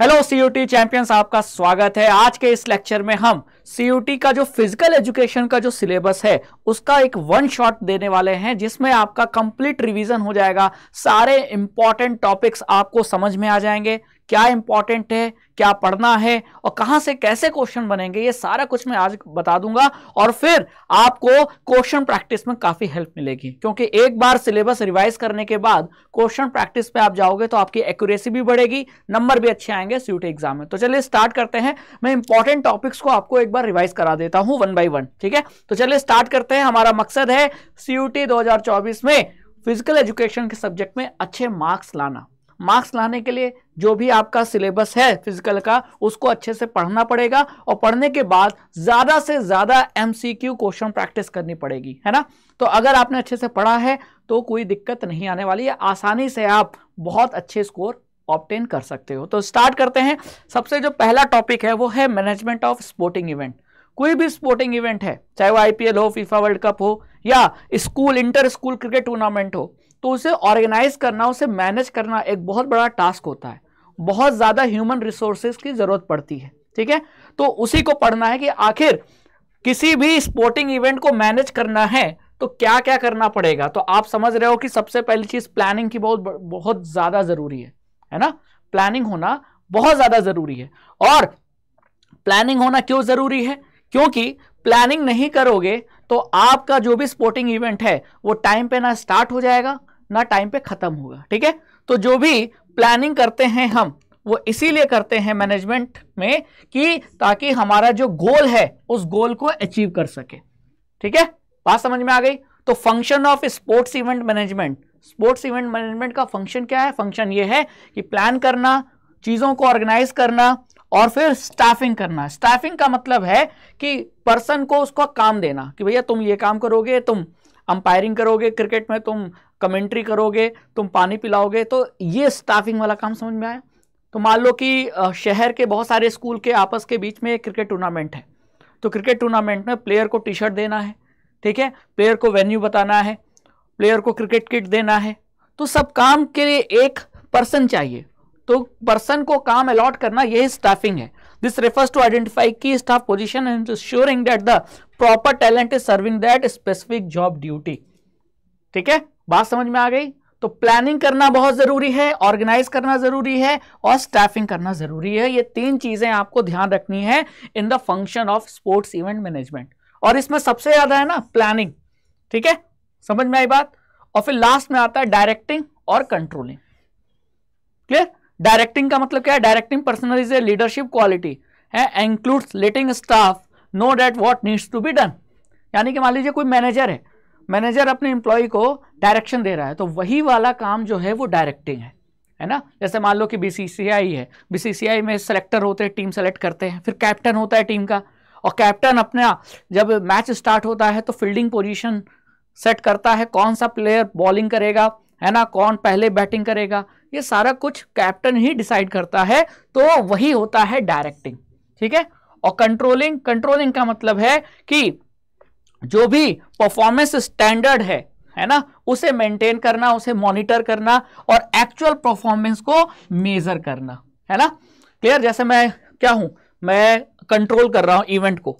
Hello CUT champions आपका स्वागत है आज के इस लेक्चर में हम सीयूटी का जो फिजिकल एजुकेशन का जो सिलेबस है उसका एक वन शॉट देने वाले हैं जिसमें आपका कंप्लीट रिवीजन हो जाएगा सारे इंपॉर्टेंट टॉपिक्स आपको समझ में आ जाएंगे क्या इंपॉर्टेंट है क्या पढ़ना है और कहाँ से कैसे क्वेश्चन बनेंगे ये सारा कुछ मैं आज बता दूंगा और फिर आपको क्वेश्चन प्रैक्टिस में काफ़ी हेल्प मिलेगी क्योंकि एक बार सिलेबस रिवाइज करने के बाद क्वेश्चन प्रैक्टिस पे आप जाओगे तो आपकी एक्यूरेसी भी बढ़ेगी नंबर भी अच्छे आएंगे सीयूटी एग्जाम में तो चलिए स्टार्ट करते हैं मैं इंपॉर्टेंट टॉपिक्स को आपको एक बार रिवाइज करा देता हूँ वन बाई वन ठीक है तो चलिए स्टार्ट करते हैं हमारा मकसद है सीयूटी दो में फिजिकल एजुकेशन के सब्जेक्ट में अच्छे मार्क्स लाना मार्क्स लाने के लिए जो भी आपका सिलेबस है फिजिकल का उसको अच्छे से पढ़ना पड़ेगा और पढ़ने के बाद ज़्यादा से ज़्यादा क्यू क्वेश्चन प्रैक्टिस करनी पड़ेगी है ना तो अगर आपने अच्छे से पढ़ा है तो कोई दिक्कत नहीं आने वाली है आसानी से आप बहुत अच्छे स्कोर ऑप्टेन कर सकते हो तो स्टार्ट करते हैं सबसे जो पहला टॉपिक है वो है मैनेजमेंट ऑफ स्पोर्टिंग इवेंट कोई भी स्पोर्टिंग इवेंट है चाहे वो आईपीएल हो फीफा वर्ल्ड कप हो या school inter school cricket tournament हो तो उसे ऑर्गेनाइज करना उसे मैनेज करना एक बहुत बड़ा टास्क होता है बहुत ज़्यादा ह्यूमन रिसोर्सेज की ज़रूरत पड़ती है ठीक है तो उसी को पढ़ना है कि आखिर किसी भी स्पोर्टिंग इवेंट को मैनेज करना है तो क्या क्या करना पड़ेगा तो आप समझ रहे हो कि सबसे पहली चीज़ प्लानिंग की बहुत बहुत ज़्यादा ज़रूरी है है ना प्लानिंग होना बहुत ज़्यादा ज़रूरी है और प्लानिंग होना क्यों ज़रूरी है क्योंकि प्लानिंग नहीं करोगे तो आपका जो भी स्पोर्टिंग इवेंट है वो टाइम पे ना स्टार्ट हो जाएगा ना टाइम पे ख़त्म होगा ठीक है तो जो भी प्लानिंग करते हैं हम वो इसीलिए करते हैं मैनेजमेंट में कि ताकि हमारा जो गोल है उस गोल को अचीव कर सके ठीक है बात समझ में आ गई तो function of sports event management sports event management का फंक्शन क्या है फंक्शन ये है कि प्लान करना चीज़ों को ऑर्गेनाइज करना और फिर स्टाफिंग करना स्टाफिंग का मतलब है कि पर्सन को उसको काम देना कि भैया तुम ये काम करोगे तुम अंपायरिंग करोगे क्रिकेट में तुम कमेंट्री करोगे तुम पानी पिलाओगे तो ये स्टाफिंग वाला काम समझ में आया तो मान लो कि शहर के बहुत सारे स्कूल के आपस के बीच में क्रिकेट टूर्नामेंट है तो क्रिकेट टूर्नामेंट में प्लेयर को टी शर्ट देना है ठीक है प्लेयर को वेन्यू बताना है प्लेयर को क्रिकेट किट देना है तो सब काम के लिए एक पर्सन चाहिए तो पर्सन को काम अलॉट करना यही स्टाफिंग है this refers to identify key staff position and ensuring that the proper talent is serving that specific job duty ठीक है बात समझ में आ गई तो प्लानिंग करना बहुत ज़रूरी है ऑर्गेनाइज करना ज़रूरी है और स्टाफिंग करना ज़रूरी है ये तीन चीज़ें आपको ध्यान रखनी है in the function of sports event management और इसमें सबसे ज़्यादा है ना प्लानिंग ठीक है समझ में आई बात और फिर लास्ट में आता है डायरेक्टिंग और कंट्रोलिंग क्लियर डायरेक्टिंग का मतलब क्या है directing personal is a leadership quality है includes letting staff know that what needs to be done यानी कि मान लीजिए कोई मैनेजर है मैनेजर अपने एम्प्लॉय को डायरेक्शन दे रहा है तो वही वाला काम जो है वो डायरेक्टिंग है है ना जैसे मान लो कि बीसीसीआई है बीसीसीआई में सेलेक्टर होते हैं टीम सेलेक्ट करते हैं फिर कैप्टन होता है टीम का और कैप्टन अपना जब मैच स्टार्ट होता है तो फील्डिंग पोजिशन सेट करता है कौन सा प्लेयर बॉलिंग करेगा है ना कौन पहले बैटिंग करेगा ये सारा कुछ कैप्टन ही डिसाइड करता है तो वही होता है डायरेक्टिंग ठीक है और कंट्रोलिंग कंट्रोलिंग का मतलब है कि जो भी परफॉर्मेंस स्टैंडर्ड है है ना उसे मेंटेन करना उसे मॉनिटर करना और एक्चुअल परफॉर्मेंस को मेजर करना है ना क्लियर जैसे मैं क्या हूं मैं कंट्रोल कर रहा हूं इवेंट को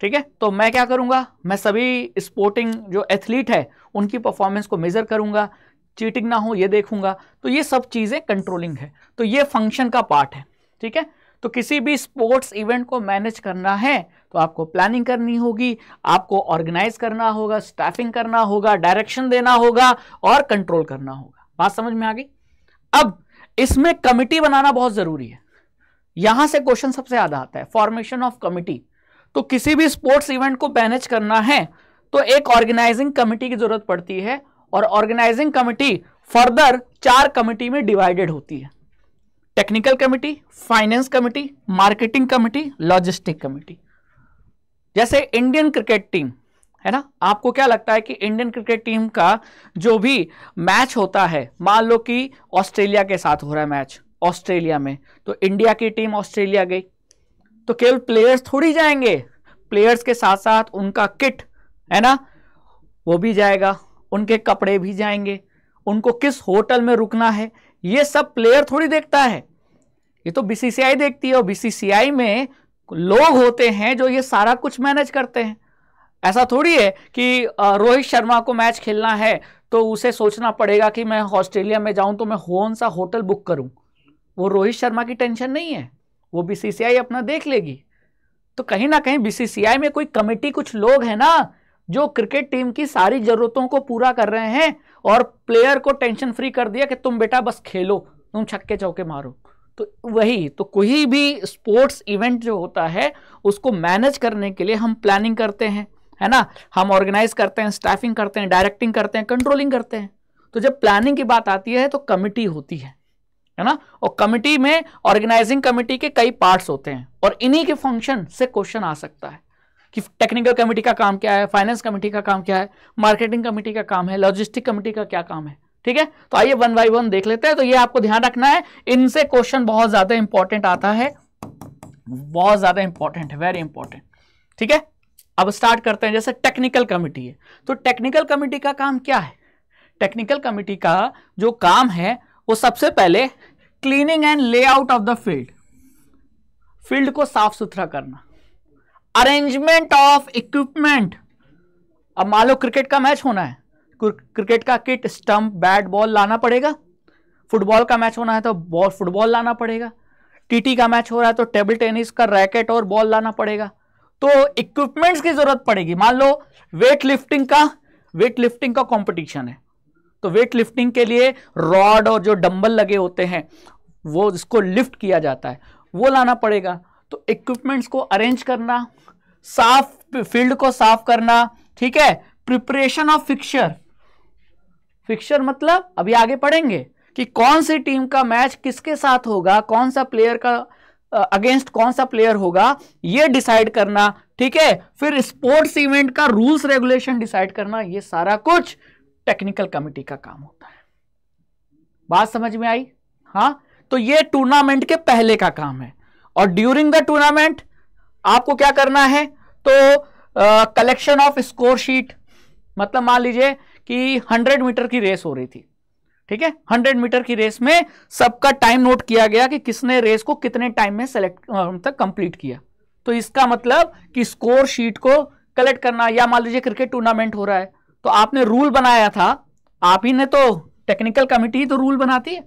ठीक है तो मैं क्या करूंगा मैं सभी स्पोर्टिंग जो एथलीट है उनकी परफॉर्मेंस को मेजर करूंगा चीटिंग ना हो ये देखूंगा तो ये सब चीज़ें कंट्रोलिंग है तो ये फंक्शन का पार्ट है ठीक है तो किसी भी स्पोर्ट्स इवेंट को मैनेज करना है तो आपको प्लानिंग करनी होगी आपको ऑर्गेनाइज करना होगा स्टाफिंग करना होगा डायरेक्शन देना होगा और कंट्रोल करना होगा बात समझ में आ गई अब इसमें कमिटी बनाना बहुत ज़रूरी है यहां से क्वेश्चन सबसे ज़्यादा आता है फॉर्मेशन ऑफ कमिटी तो किसी भी स्पोर्ट्स इवेंट को मैनेज करना है तो एक ऑर्गेनाइजिंग कमिटी की ज़रूरत पड़ती है और ऑर्गेनाइजिंग कमिटी फर्दर चार कमिटी में डिवाइडेड होती है technical committee finance committee marketing committee logistic committee जैसे इंडियन क्रिकेट टीम है ना आपको क्या लगता है कि इंडियन क्रिकेट टीम का जो भी मैच होता है मान लो कि ऑस्ट्रेलिया के साथ हो रहा है मैच ऑस्ट्रेलिया में तो इंडिया की टीम ऑस्ट्रेलिया गई तो केवल प्लेयर्स थोड़ी जाएंगे प्लेयर्स के साथ साथ उनका किट है ना वो भी जाएगा उनके कपड़े भी जाएंगे उनको किस होटल में रुकना है ये सब प्लेयर थोड़ी देखता है ये तो बीसीसीआई देखती है और बीसीसीआई में लोग होते हैं जो ये सारा कुछ मैनेज करते हैं ऐसा थोड़ी है कि रोहित शर्मा को मैच खेलना है तो उसे सोचना पड़ेगा कि मैं ऑस्ट्रेलिया में जाऊं तो मैं कौन सा होटल बुक करूं वो रोहित शर्मा की टेंशन नहीं है वो बीसीसीआई अपना देख लेगी तो कहीं ना कहीं बीसीसीआई में कोई कमेटी कुछ लोग हैं ना जो क्रिकेट टीम की सारी जरूरतों को पूरा कर रहे हैं और प्लेयर को टेंशन फ्री कर दिया कि तुम बेटा बस खेलो तुम छक्के चौके मारो तो वही तो कोई भी स्पोर्ट्स इवेंट जो होता है उसको मैनेज करने के लिए हम प्लानिंग करते हैं है ना हम ऑर्गेनाइज करते हैं स्टाफिंग करते हैं डायरेक्टिंग करते हैं कंट्रोलिंग करते हैं तो जब प्लानिंग की बात आती है तो कमिटी होती है है ना और कमिटी में ऑर्गेनाइजिंग कमेटी के कई पार्ट्स होते हैं और इन्हीं के फंक्शन से क्वेश्चन आ सकता है कि टेक्निकल कमेटी का काम क्या है फाइनेंस कमेटी का काम क्या है मार्केटिंग कमेटी का काम है लॉजिस्टिक कमेटी का क्या काम है ठीक है तो आइए वन बाई वन देख लेते हैं तो ये आपको ध्यान रखना है इनसे क्वेश्चन बहुत ज्यादा इंपॉर्टेंट आता है बहुत ज्यादा इंपॉर्टेंट है वेरी इंपॉर्टेंट ठीक है अब स्टार्ट करते हैं जैसे टेक्निकल कमिटी है तो टेक्निकल कमिटी का काम क्या है टेक्निकल कमिटी का जो काम है वो सबसे पहले cleaning and layout of the field field को साफ सुथरा करना अरेंजमेंट ऑफ इक्विपमेंट अब मान लो क्रिकेट का मैच होना है क्रिकेट का किट स्टंप बैट बॉल लाना पड़ेगा फुटबॉल का मैच होना है तो बॉल फुटबॉल लाना पड़ेगा टीटी का मैच हो रहा है तो टेबल टेनिस का रैकेट और बॉल लाना पड़ेगा तो इक्विपमेंट्स की जरूरत पड़ेगी मान लो वेट लिफ्टिंग का वेट लिफ्टिंग का कंपटीशन है तो वेट लिफ्टिंग के लिए रॉड और जो डंबल लगे होते हैं वो जिसको लिफ्ट किया जाता है वो लाना पड़ेगा तो इक्विपमेंट्स को अरेंज करना साफ फील्ड को साफ करना ठीक है प्रिपरेशन ऑफ फिक्चर फिक्सर मतलब अभी आगे पढ़ेंगे कि कौन सी टीम का मैच किसके साथ होगा कौन सा प्लेयर का अगेंस्ट कौन सा प्लेयर होगा ये डिसाइड करना ठीक है फिर स्पोर्ट्स इवेंट का रूल्स रेगुलेशन डिसाइड करना ये सारा कुछ टेक्निकल कमिटी का काम होता है बात समझ में आई हाँ तो ये टूर्नामेंट के पहले का काम है और ड्यूरिंग द टूर्नामेंट आपको क्या करना है तो कलेक्शन ऑफ स्कोर शीट मतलब मान लीजिए कि 100 मीटर की रेस हो रही थी ठीक है 100 मीटर की रेस में सबका टाइम नोट किया गया कि किसने रेस को कितने टाइम में सेलेक्ट तक कंप्लीट किया तो इसका मतलब कि स्कोर शीट को कलेक्ट करना या मान लीजिए क्रिकेट टूर्नामेंट हो रहा है तो आपने रूल बनाया था आप ही ने तो टेक्निकल कमेटी ही तो रूल बनाती है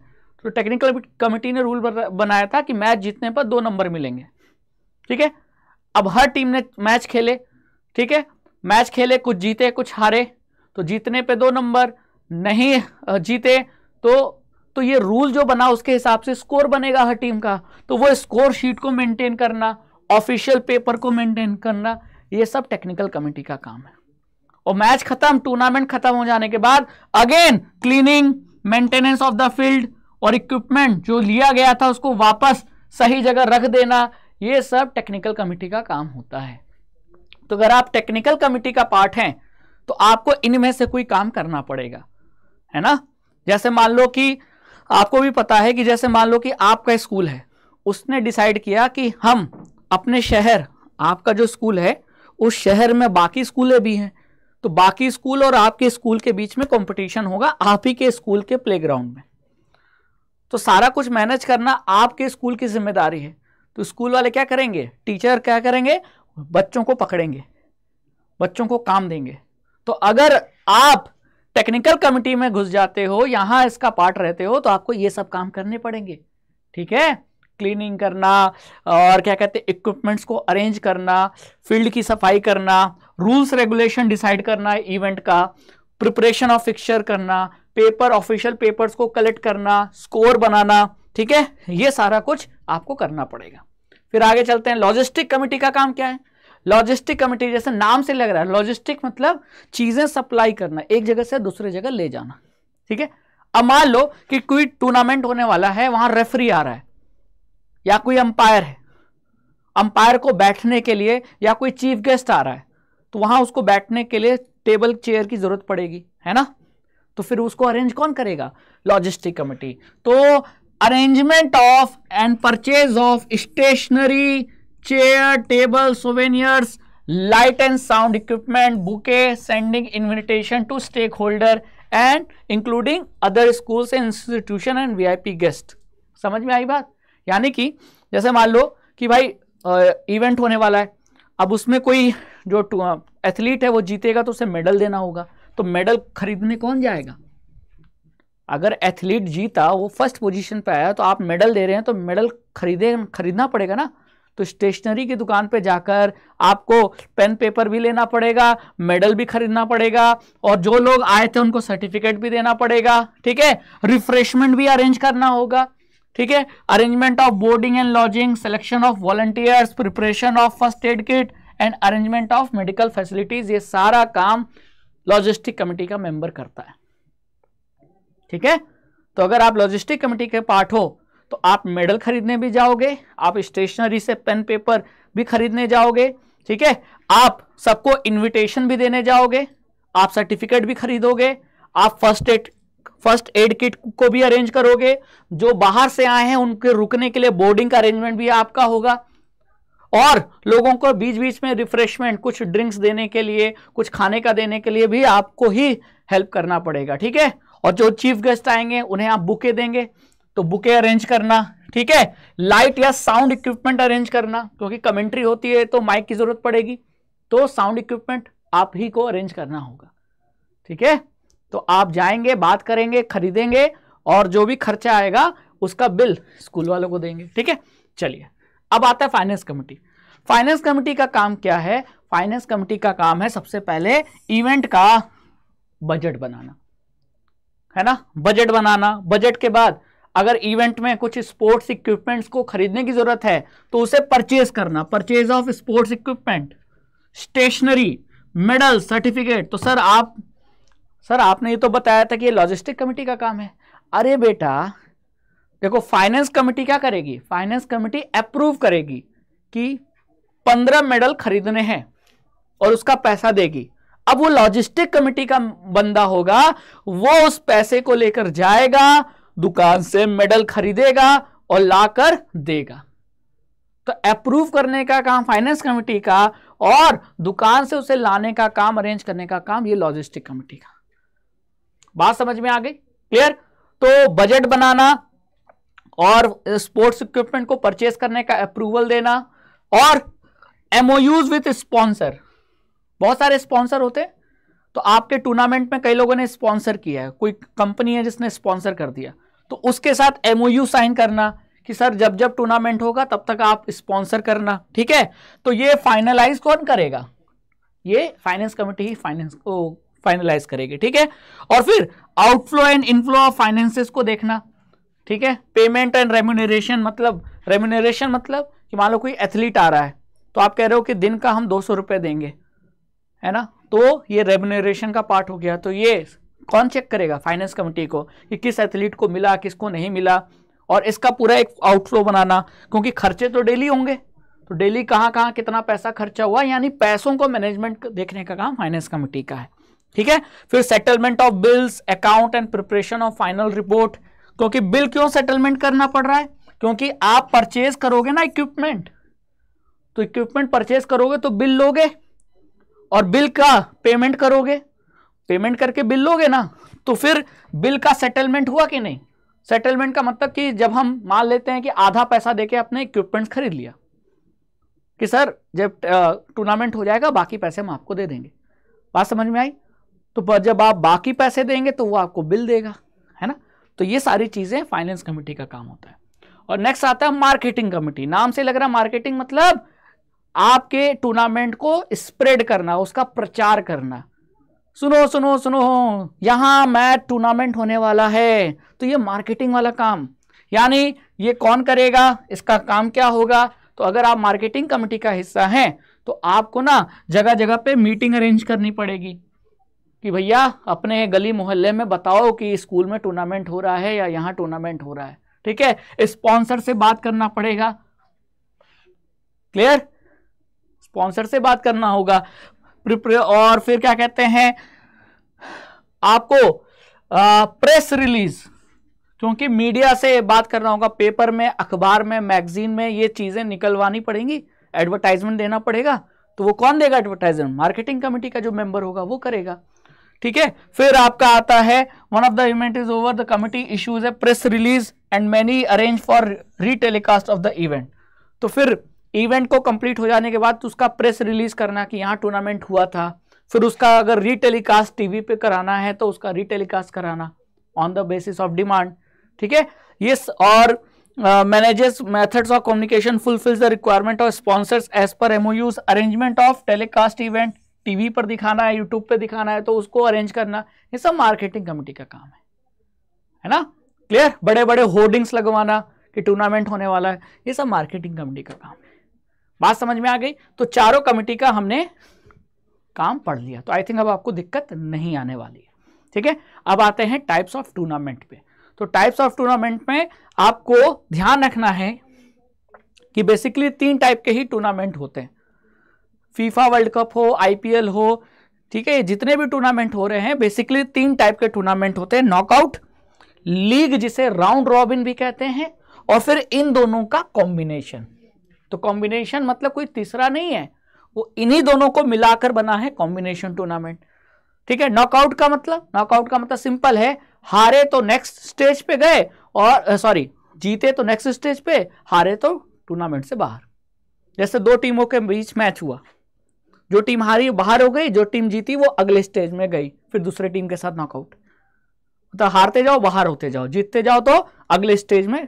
तो टेक्निकल कमेटी ने रूल बनाया था कि मैच जीतने पर दो नंबर मिलेंगे ठीक है अब हर टीम ने मैच खेले ठीक है मैच खेले कुछ जीते कुछ हारे तो जीतने पे दो नंबर नहीं जीते तो तो ये रूल जो बना उसके हिसाब से स्कोर बनेगा हर टीम का तो वो स्कोर शीट को मेंटेन करना ऑफिशियल पेपर को मेंटेन करना ये सब टेक्निकल कमेटी का काम है और मैच खत्म टूर्नामेंट खत्म हो जाने के बाद again cleaning maintenance of the field और इक्विपमेंट जो लिया गया था उसको वापस सही जगह रख देना ये सब टेक्निकल कमेटी का काम होता है तो अगर आप टेक्निकल कमेटी का पार्ट हैं तो आपको इनमें से कोई काम करना पड़ेगा है ना जैसे मान लो कि आपको भी पता है कि जैसे मान लो कि आपका स्कूल है उसने डिसाइड किया कि हम अपने शहर आपका जो स्कूल है उस शहर में बाकी स्कूलें भी हैं तो बाकी स्कूल और आपके स्कूल के बीच में कंपटीशन होगा आप ही के स्कूल के प्लेग्राउंड में तो सारा कुछ मैनेज करना आपके स्कूल की जिम्मेदारी है तो स्कूल वाले क्या करेंगे टीचर क्या करेंगे बच्चों को पकड़ेंगे बच्चों को काम देंगे तो अगर आप टेक्निकल कमिटी में घुस जाते हो यहां इसका पार्ट रहते हो तो आपको ये सब काम करने पड़ेंगे ठीक है क्लीनिंग करना और क्या कहते हैं इक्विपमेंट्स को अरेंज करना फील्ड की सफाई करना रूल्स रेगुलेशन डिसाइड करना इवेंट का प्रिपरेशन ऑफ फिक्चर करना पेपर ऑफिशियल पेपर्स को कलेक्ट करना स्कोर बनाना ठीक है ये सारा कुछ आपको करना पड़ेगा फिर आगे चलते हैं लॉजिस्टिक कमिटी का काम क्या है लॉजिस्टिक कमिटी जैसे नाम से लग रहा है लॉजिस्टिक मतलब चीजें सप्लाई करना एक जगह से दूसरे जगह ले जाना ठीक है अब मान लो कि कोई टूर्नामेंट होने वाला है वहां रेफरी आ रहा है या कोई अंपायर है अंपायर को बैठने के लिए या कोई चीफ गेस्ट आ रहा है तो वहां उसको बैठने के लिए टेबल चेयर की जरूरत पड़ेगी है ना तो फिर उसको अरेंज कौन करेगा लॉजिस्टिक कमिटी तो arrangement of and purchase of stationery chair table souvenirs light and sound equipment bouquet sending invitation to stakeholder and including other schools and V I P guest समझ में आई बात यानी कि जैसे मान लो कि भाई इवेंट होने वाला है अब उसमें कोई जो एथलीट है वो जीतेगा तो उसे मेडल देना होगा तो मेडल खरीदने कौन जाएगा अगर एथलीट जीता वो फर्स्ट पोजीशन पे आया तो आप मेडल दे रहे हैं तो मेडल खरीदे खरीदना पड़ेगा ना तो स्टेशनरी की दुकान पे जाकर आपको पेन पेपर भी लेना पड़ेगा मेडल भी खरीदना पड़ेगा और जो लोग आए थे उनको सर्टिफिकेट भी देना पड़ेगा ठीक है रिफ्रेशमेंट भी अरेंज करना होगा ठीक है arrangement of boarding and lodging selection of volunteers preparation of first aid kit and arrangement of medical facilities ये सारा काम लॉजिस्टिक कमेटी का मेंबर करता है ठीक है तो अगर आप लॉजिस्टिक कमेटी के पार्ट हो तो आप मेडल खरीदने भी जाओगे आप स्टेशनरी से पेन पेपर भी खरीदने जाओगे ठीक है आप सबको इनविटेशन भी देने जाओगे आप सर्टिफिकेट भी खरीदोगे आप first aid first aid kit को भी अरेंज करोगे जो बाहर से आए हैं उनके रुकने के लिए बोर्डिंग का अरेंजमेंट भी आपका होगा और लोगों को बीच बीच में रिफ्रेशमेंट कुछ ड्रिंक्स देने के लिए कुछ खाने का देने के लिए भी आपको ही हेल्प करना पड़ेगा ठीक है और जो चीफ गेस्ट आएंगे उन्हें आप बुके देंगे तो बुके अरेंज करना ठीक है लाइट या साउंड इक्विपमेंट अरेंज करना क्योंकि कमेंट्री होती है तो माइक की जरूरत पड़ेगी तो साउंड इक्विपमेंट आप ही को अरेंज करना होगा ठीक है तो आप जाएंगे बात करेंगे खरीदेंगे और जो भी खर्चा आएगा उसका बिल स्कूल वालों को देंगे ठीक है चलिए अब आता है फाइनेंस कमेटी फाइनेंस कमेटी का काम क्या है फाइनेंस कमेटी का काम है सबसे पहले इवेंट का बजट बनाना है ना बजट बनाना बजट के बाद अगर इवेंट में कुछ स्पोर्ट्स इक्विपमेंट्स को खरीदने की जरूरत है तो उसे परचेज करना purchase of sports equipment stationery medal certificate तो सर आप सर आपने ये तो बताया था कि ये लॉजिस्टिक कमेटी का काम है अरे बेटा देखो फाइनेंस कमेटी क्या करेगी फाइनेंस कमेटी अप्रूव करेगी कि पंद्रह मेडल खरीदने हैं और उसका पैसा देगी अब वो लॉजिस्टिक कमेटी का बंदा होगा वो उस पैसे को लेकर जाएगा दुकान से मेडल खरीदेगा और लाकर देगा तो अप्रूव करने का काम फाइनेंस कमेटी का और दुकान से उसे लाने का काम अरेंज करने का काम ये लॉजिस्टिक कमेटी का बात समझ में आ गई क्लियर तो बजट बनाना और स्पोर्ट्स इक्विपमेंट को परचेस करने का अप्रूवल देना और एमओयूज विथ स्पॉन्सर बहुत सारे स्पॉन्सर होते हैं तो आपके टूर्नामेंट में कई लोगों ने स्पॉन्सर किया है कोई कंपनी है जिसने स्पॉन्सर कर दिया तो उसके साथ एमओयू साइन करना कि सर जब जब टूर्नामेंट होगा तब तक आप स्पॉन्सर करना ठीक है तो ये फाइनलाइज कौन करेगा ये फाइनेंस कमेटी ही फाइनेंस को फाइनलाइज करेगी ठीक है और फिर outflow and inflow of finances को देखना ठीक है पेमेंट एंड रेम्यूनरेशन मतलब रेम्यूनरेशन मतलब कि मान लो कोई एथलीट आ रहा है तो आप कह रहे हो कि दिन का हम दो सौ देंगे है ना तो ये रेम्यूनरेशन का पार्ट हो गया तो ये कौन चेक करेगा फाइनेंस कमेटी को कि किस एथलीट को मिला किसको नहीं मिला और इसका पूरा एक आउटफ्लो बनाना क्योंकि खर्चे तो डेली होंगे तो डेली कहाँ कहाँ कितना पैसा खर्चा हुआ यानी पैसों को मैनेजमेंट देखने का काम फाइनेंस कमेटी का है ठीक है फिर settlement of bills account and preparation of final report क्योंकि बिल क्यों सेटलमेंट करना पड़ रहा है क्योंकि आप परचेज करोगे ना इक्विपमेंट तो इक्विपमेंट परचेज करोगे तो बिल लोगे और बिल का पेमेंट करोगे पेमेंट करके बिल लोगे ना तो फिर बिल का सेटलमेंट हुआ कि नहीं सेटलमेंट का मतलब कि जब हम मान लेते हैं कि आधा पैसा देके अपने इक्विपमेंट्स खरीद लिया कि सर जब टूर्नामेंट हो जाएगा बाकी पैसे हम आपको दे देंगे बात समझ में आई तो जब आप बाकी पैसे देंगे तो वो आपको बिल देगा है ना तो ये सारी चीज़ें फाइनेंस कमेटी का काम होता है और नेक्स्ट आता है मार्केटिंग कमेटी नाम से लग रहा है मार्केटिंग मतलब आपके टूर्नामेंट को स्प्रेड करना उसका प्रचार करना सुनो सुनो सुनो यहाँ मैच टूर्नामेंट होने वाला है तो ये मार्केटिंग वाला काम यानी ये कौन करेगा इसका काम क्या होगा तो अगर आप मार्केटिंग कमेटी का हिस्सा हैं तो आपको ना जगह जगह पे मीटिंग अरेंज करनी पड़ेगी कि भैया अपने गली मोहल्ले में बताओ कि स्कूल में टूर्नामेंट हो रहा है या यहाँ टूर्नामेंट हो रहा है ठीक है स्पॉन्सर से बात करना पड़ेगा क्लियर स्पॉन्सर से बात करना होगा और फिर क्या कहते हैं आपको आ, प्रेस रिलीज क्योंकि मीडिया से बात करना होगा पेपर में अखबार में मैगजीन में ये चीज़ें निकलवानी पड़ेंगी एडवर्टाइजमेंट देना पड़ेगा तो वो कौन देगा एडवर्टाइजमेंट मार्केटिंग कमेटी का जो मेंबर होगा वो करेगा ठीक है फिर आपका आता है one of the event is over the committee issues a press release and many arrange for retelecast of the event तो फिर इवेंट को कंप्लीट हो जाने के बाद तो उसका प्रेस रिलीज करना कि यहाँ टूर्नामेंट हुआ था फिर उसका अगर रीटेलीकास्ट टीवी पे कराना है तो उसका रीटेलीकास्ट कराना on the basis of demand ठीक है ये और managers methods of communication fulfils the requirement of sponsors as per MoUs arrangement of telecast event TV पर दिखाना है यूट्यूब पे दिखाना है तो उसको अरेंज करना ये सब मार्केटिंग कमिटी का काम है है ना क्लियर बड़े बड़े होर्डिंग्स लगवाना कि टूर्नामेंट होने वाला है ये सब मार्केटिंग कमिटी का काम है बात समझ में आ गई तो चारों कमेटी का हमने काम पढ़ लिया तो आई थिंक अब आपको दिक्कत नहीं आने वाली है ठीक है अब आते हैं टाइप्स ऑफ टूर्नामेंट पे तो टाइप्स ऑफ टूर्नामेंट में आपको ध्यान रखना है कि बेसिकली तीन टाइप के ही टूर्नामेंट होते हैं फीफा वर्ल्ड कप हो आईपीएल हो ठीक है जितने भी टूर्नामेंट हो रहे हैं बेसिकली तीन टाइप के टूर्नामेंट होते हैं नॉकआउट लीग जिसे राउंड रॉबिन भी कहते हैं और फिर इन दोनों का कॉम्बिनेशन तो कॉम्बिनेशन मतलब कोई तीसरा नहीं है वो इन्हीं दोनों को मिलाकर बना है कॉम्बिनेशन टूर्नामेंट ठीक है नॉकआउट का मतलब नॉकआउट का मतलब सिंपल है हारे तो नेक्स्ट स्टेज पे गए और सॉरी जीते तो नेक्स्ट स्टेज पे हारे तो टूर्नामेंट से बाहर जैसे दो टीमों के बीच मैच हुआ जो टीम हारी बाहर हो गई जो टीम जीती वो अगले स्टेज में गई फिर दूसरे टीम के साथ नॉकआउट तो मतलब हारते जाओ बाहर होते जाओ जीतते जाओ तो अगले स्टेज में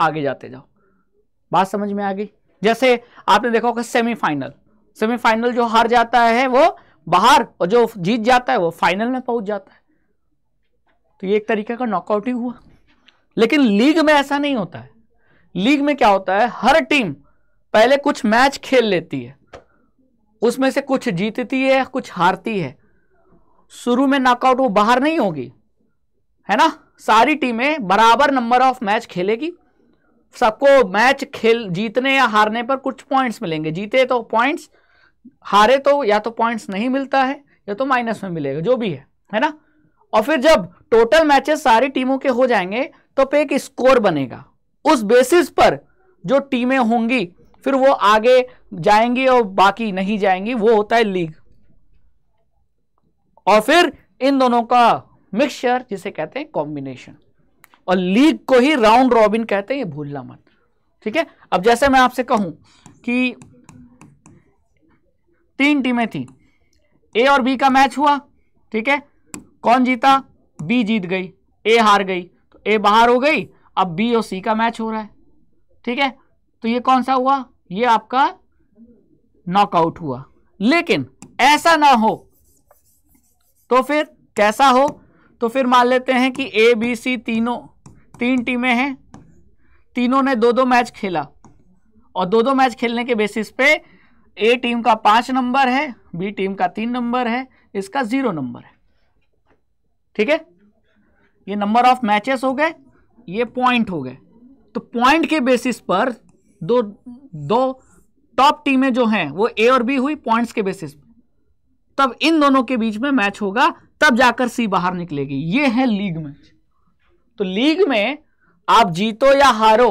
आगे जाते जाओ बात समझ में आ गई जैसे आपने देखा होगा सेमीफाइनल सेमीफाइनल जो हार जाता है वो बाहर और जो जीत जाता है वो फाइनल में पहुंच जाता है तो ये एक तरीके का नॉकआउट ही हुआ लेकिन लीग में ऐसा नहीं होता है लीग में क्या होता है हर टीम पहले कुछ मैच खेल लेती है उसमें से कुछ जीतती है कुछ हारती है शुरू में नॉकआउट वो बाहर नहीं होगी है ना सारी टीमें बराबर नंबर ऑफ मैच खेलेगी सबको मैच खेल जीतने या हारने पर कुछ पॉइंट्स मिलेंगे जीते तो पॉइंट्स हारे तो या तो पॉइंट्स नहीं मिलता है या तो माइनस में मिलेगा जो भी है है ना और फिर जब टोटल मैचेस सारी टीमों के हो जाएंगे तो फिर एक स्कोर बनेगा उस बेसिस पर जो टीमें होंगी फिर वो आगे जाएंगी और बाकी नहीं जाएंगी वो होता है लीग और फिर इन दोनों का मिक्सचर जिसे कहते हैं कॉम्बिनेशन और लीग को ही राउंड रॉबिन कहते हैं ये भूलना मत ठीक है अब जैसे मैं आपसे कहूं कि तीन टीमें थी ए और बी का मैच हुआ ठीक है कौन जीता बी जीत गई ए हार गई तो ए बाहर हो गई अब बी और सी का मैच हो रहा है ठीक है तो ये कौन सा हुआ ये आपका नॉकआउट हुआ लेकिन ऐसा ना हो तो फिर कैसा हो तो फिर मान लेते हैं कि ए बी सी तीनों तीन टीमें हैं तीनों ने दो दो मैच खेला और दो दो मैच खेलने के बेसिस पे ए टीम का पांच नंबर है बी टीम का तीन नंबर है इसका जीरो नंबर है ठीक है ये नंबर ऑफ मैचेस हो गए ये पॉइंट हो गए तो पॉइंट के बेसिस पर दो दो टॉप टीमें जो हैं वो ए और बी हुई पॉइंट्स के बेसिस पर तब इन दोनों के बीच में मैच होगा तब जाकर सी बाहर निकलेगी ये है लीग मैच तो लीग में आप जीतो या हारो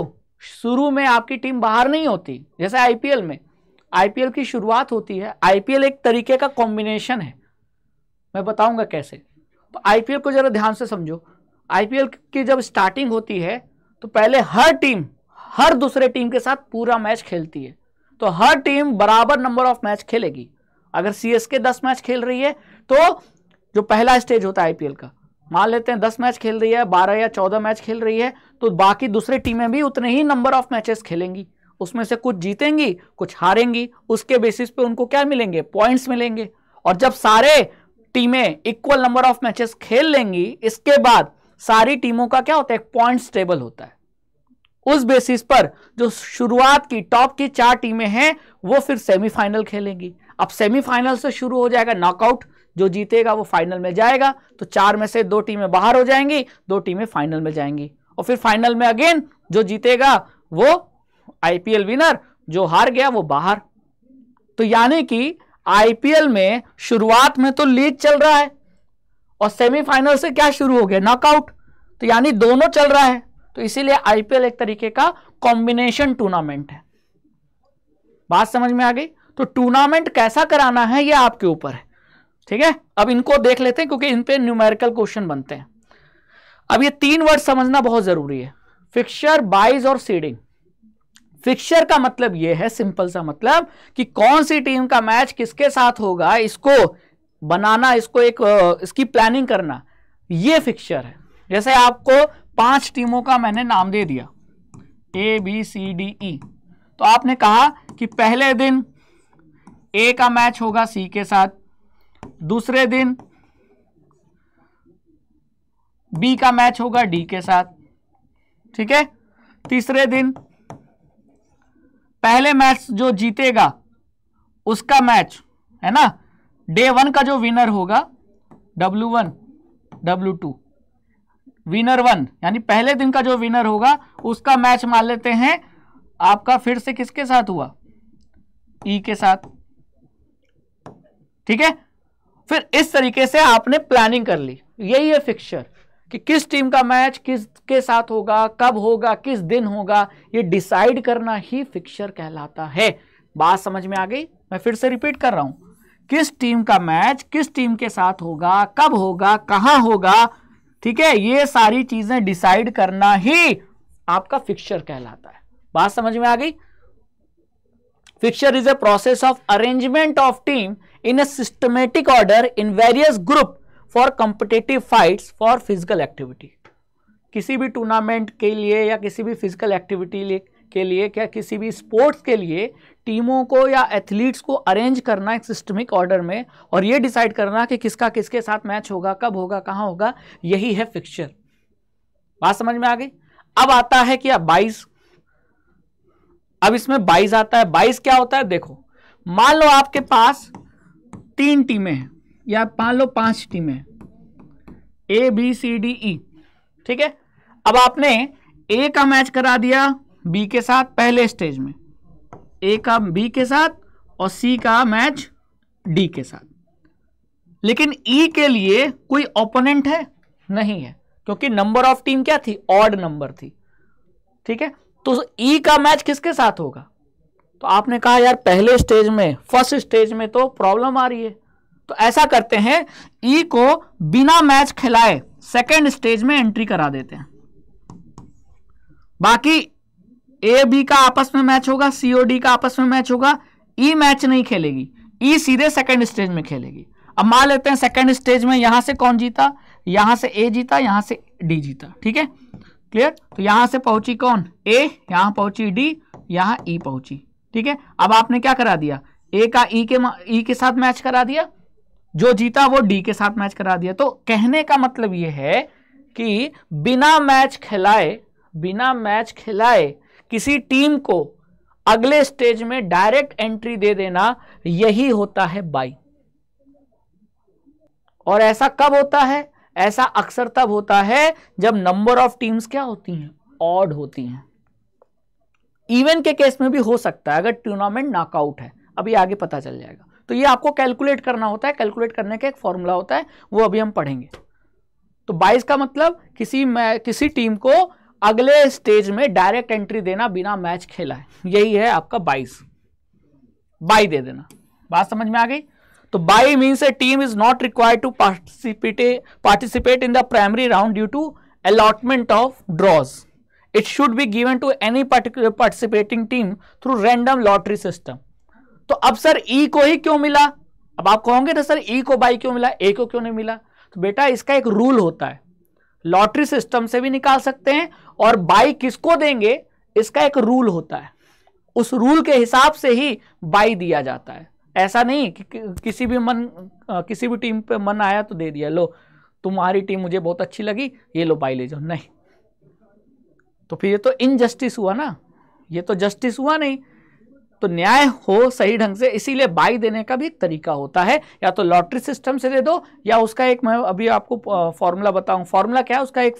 शुरू में आपकी टीम बाहर नहीं होती जैसे आईपीएल में आईपीएल की शुरुआत होती है आईपीएल एक तरीके का कॉम्बिनेशन है मैं बताऊंगा कैसे तो आईपीएल को जरा ध्यान से समझो आईपीएल की जब स्टार्टिंग होती है तो पहले हर टीम हर दूसरे टीम के साथ पूरा मैच खेलती है तो हर टीम बराबर नंबर ऑफ मैच खेलेगी अगर सी एस के दस मैच खेल रही है तो जो पहला स्टेज होता है आईपीएल का मान लेते हैं दस मैच खेल रही है बारह या चौदह मैच खेल रही है तो बाकी दूसरी टीमें भी उतने ही नंबर ऑफ मैचेस खेलेंगी उसमें से कुछ जीतेंगी कुछ हारेंगी उसके बेसिस पे उनको क्या मिलेंगे पॉइंट्स मिलेंगे और जब सारे टीमें इक्वल नंबर ऑफ मैचेस खेल लेंगी इसके बाद सारी टीमों का क्या होता है पॉइंट्स टेबल होता है उस बेसिस पर जो शुरुआत की टॉप की चार टीमें हैं वो फिर सेमीफाइनल खेलेंगी अब सेमीफाइनल से शुरू हो जाएगा नॉकआउट जो जीतेगा वो फाइनल में जाएगा तो चार में से दो टीमें बाहर हो जाएंगी दो टीमें फाइनल में जाएंगी और फिर फाइनल में अगेन जो जीतेगा वो आईपीएल विनर जो हार गया वो बाहर तो यानी कि आईपीएल में शुरुआत में तो लीग चल रहा है और सेमीफाइनल से क्या शुरू हो गया नॉकआउट तो यानी दोनों चल रहा है तो इसीलिए आईपीएल एक तरीके का कॉम्बिनेशन टूर्नामेंट है बात समझ में आ गई तो टूर्नामेंट कैसा कराना है यह आपके ऊपर है ठीक है अब इनको देख लेते हैं क्योंकि इन पे न्यूमेरिकल क्वेश्चन बनते हैं अब ये तीन वर्ड समझना बहुत जरूरी है फिक्सर बाइज और सीडिंग फिक्सर का मतलब ये है सिंपल सा मतलब कि कौन सी टीम का मैच किसके साथ होगा इसको बनाना इसको एक इसकी प्लानिंग करना ये फिक्सर है जैसे आपको पांच टीमों का मैंने नाम दे दिया A B C D E तो आपने कहा कि पहले दिन ए का मैच होगा सी के साथ दूसरे दिन बी का मैच होगा डी के साथ ठीक है तीसरे दिन पहले मैच जो जीतेगा उसका मैच है ना डे वन का जो विनर होगा W one W two winner one यानी पहले दिन का जो विनर होगा उसका मैच मान लेते हैं आपका फिर से किसके साथ हुआ ई e के साथ ठीक है फिर इस तरीके से आपने प्लानिंग कर ली यही है फिक्सचर कि किस टीम का मैच किस के साथ होगा कब होगा किस दिन होगा ये डिसाइड करना ही फिक्सचर कहलाता है बात समझ में आ गई मैं फिर से रिपीट कर रहा हूं किस टीम का मैच किस टीम के साथ होगा कब होगा कहां होगा ठीक है ये सारी चीजें डिसाइड करना ही आपका फिक्सचर कहलाता है बात समझ में आ गई fixture is a process of arrangement of team in a systematic order in various group for competitive fights for physical activity किसी भी टूर्नामेंट के लिए या किसी भी फिजिकल एक्टिविटी के लिए क्या किसी भी स्पोर्ट्स के लिए टीमों को या एथलीट्स को अरेंज करना एक सिस्टमिक ऑर्डर में और ये डिसाइड करना कि किसका किसके साथ मैच होगा कब होगा कहाँ होगा यही है फिक्चर बात समझ में आ गई अब आता है क्या बाइस अब इसमें बाइस आता है बाइस क्या होता है देखो मान लो आपके पास तीन टीमें हैं या मान लो पांच टीमें हैं A B C D E ठीक है अब आपने ए का मैच करा दिया बी के साथ पहले स्टेज में ए का बी के साथ और सी का मैच डी के साथ लेकिन ई e के लिए कोई ओपोनेंट है नहीं है क्योंकि नंबर ऑफ टीम क्या थी ऑड नंबर थी ठीक है तो ई e का मैच किसके साथ होगा तो आपने कहा यार पहले स्टेज में फर्स्ट स्टेज में तो प्रॉब्लम आ रही है तो ऐसा करते हैं ई e को बिना मैच खिलाए सेकेंड स्टेज में एंट्री करा देते हैं बाकी ए बी का आपस में मैच होगा सी ओ डी का आपस में मैच होगा ई e मैच नहीं खेलेगी ई e सीधे सेकेंड स्टेज में खेलेगी अब मान लेते हैं सेकेंड स्टेज में यहां से कौन जीता यहां से ए जीता यहां से डी जीता ठीक है क्लियर तो यहां से पहुंची कौन ए यहां पहुंची डी यहां ई e पहुंची ठीक है अब आपने क्या करा दिया ए का ई e के ई e के साथ मैच करा दिया जो जीता वो डी के साथ मैच करा दिया तो कहने का मतलब ये है कि बिना मैच खिलाए बिना मैच खिलाए किसी टीम को अगले स्टेज में डायरेक्ट एंट्री दे देना यही होता है बाई और ऐसा कब होता है ऐसा अक्सर तब होता है जब नंबर ऑफ टीम्स क्या होती हैं ऑड होती हैं इवन के केस में भी हो सकता है अगर टूर्नामेंट नॉकआउट है अभी आगे पता चल जाएगा तो ये आपको कैलकुलेट करना होता है कैलकुलेट करने का एक फॉर्मूला होता है वो अभी हम पढ़ेंगे तो 22 का मतलब किसी किसी टीम को अगले स्टेज में डायरेक्ट एंट्री देना बिना मैच खेला है यही है आपका 22 बाई दे देना बात समझ में आ गई तो bye means a team is not required to participate participate in the primary round due to allotment of draws it should be given to any particular participating team through random lottery system तो अब sir E e को ही क्यों मिला अब आप कहोगे ना तो सर ई e को बाई क्यों मिला ए को क्यों नहीं मिला तो बेटा इसका एक रूल होता है लॉटरी सिस्टम से भी निकाल सकते हैं और बाई किसको देंगे इसका एक रूल होता है उस रूल के हिसाब से ही बाई दिया जाता है ऐसा नहीं कि, कि किसी भी मन किसी भी टीम पे मन आया तो दे दिया लो तुम्हारी टीम मुझे बहुत अच्छी लगी ये लो बाई ले जाओ नहीं तो फिर ये तो इनजस्टिस हुआ ना ये तो जस्टिस हुआ नहीं तो न्याय हो सही ढंग से इसीलिए बाई देने का भी एक तरीका होता है या तो लॉटरी सिस्टम से दे दो या उसका एक मैं अभी आपको फॉर्मूला बताऊं फॉर्मूला क्या है उसका एक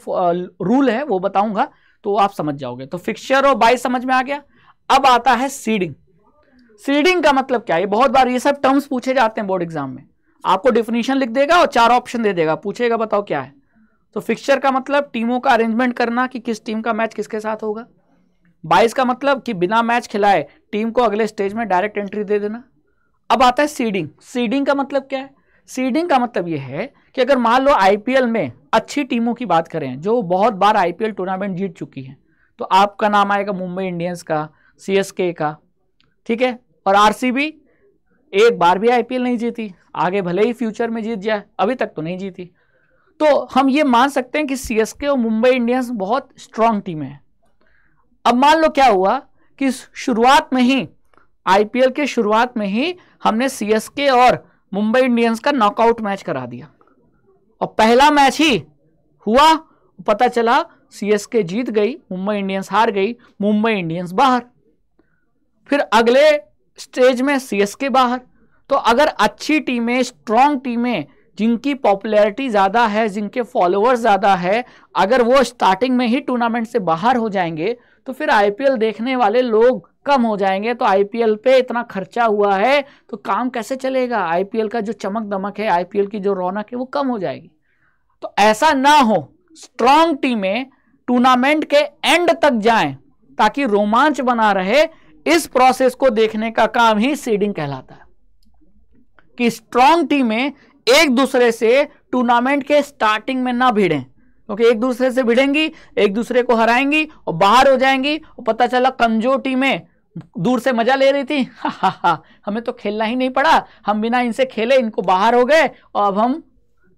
रूल है वो बताऊंगा तो आप समझ जाओगे तो फिक्सर और बाई समझ में आ गया अब आता है सीडिंग सीडिंग का मतलब क्या है बहुत बार ये सब टर्म्स पूछे जाते हैं बोर्ड एग्जाम में आपको डिफिनीशन लिख देगा और चार ऑप्शन दे देगा पूछेगा बताओ क्या है तो फिक्सचर का मतलब टीमों का अरेंजमेंट करना कि किस टीम का मैच किसके साथ होगा बाईस का मतलब कि बिना मैच खिलाए टीम को अगले स्टेज में डायरेक्ट एंट्री दे देना अब आता है सीडिंग सीडिंग का मतलब क्या है सीडिंग का मतलब यह है कि अगर मान लो आईपीएल में अच्छी टीमों की बात करें जो बहुत बार आईपीएल टूर्नामेंट जीत चुकी हैं तो आपका नाम आएगा मुंबई इंडियंस का सीएसके का ठीक है और आरसीबी एक बार भी आईपीएल नहीं जीती आगे भले ही फ्यूचर में जीत जाए अभी तक तो नहीं जीती तो हम ये मान सकते हैं कि सी और मुंबई इंडियंस बहुत स्ट्रांग टीम है अब मान लो क्या हुआ कि शुरुआत में ही आईपीएल के शुरुआत में ही हमने सी और मुंबई इंडियंस का नॉकआउट मैच करा दिया और पहला मैच ही हुआ पता चला सी जीत गई मुंबई इंडियंस हार गई मुंबई इंडियंस बाहर फिर अगले स्टेज में सी बाहर तो अगर अच्छी टीमें स्ट्रांग टीमें जिनकी पॉपुलैरिटी ज़्यादा है जिनके फॉलोअर्स ज़्यादा है अगर वो स्टार्टिंग में ही टूर्नामेंट से बाहर हो जाएंगे तो फिर आईपीएल देखने वाले लोग कम हो जाएंगे तो आईपीएल पे इतना खर्चा हुआ है तो काम कैसे चलेगा आईपीएल का जो चमक दमक है आईपीएल की जो रौनक है वो कम हो जाएगी तो ऐसा ना हो स्ट्रांग टीमें टूर्नामेंट के एंड तक जाएं ताकि रोमांच बना रहे इस प्रोसेस को देखने का काम ही सीडिंग कहलाता है कि स्ट्रांग टीमें एक दूसरे से टूर्नामेंट के स्टार्टिंग में ना भिड़ें क्योंकि एक दूसरे से भिड़ेंगी एक दूसरे को हराएंगी और बाहर हो जाएंगी और पता चला कमजोर टीमें दूर से मजा ले रही थी हा हा हा हमें तो खेलना ही नहीं पड़ा हम बिना इनसे खेले इनको बाहर हो गए और अब हम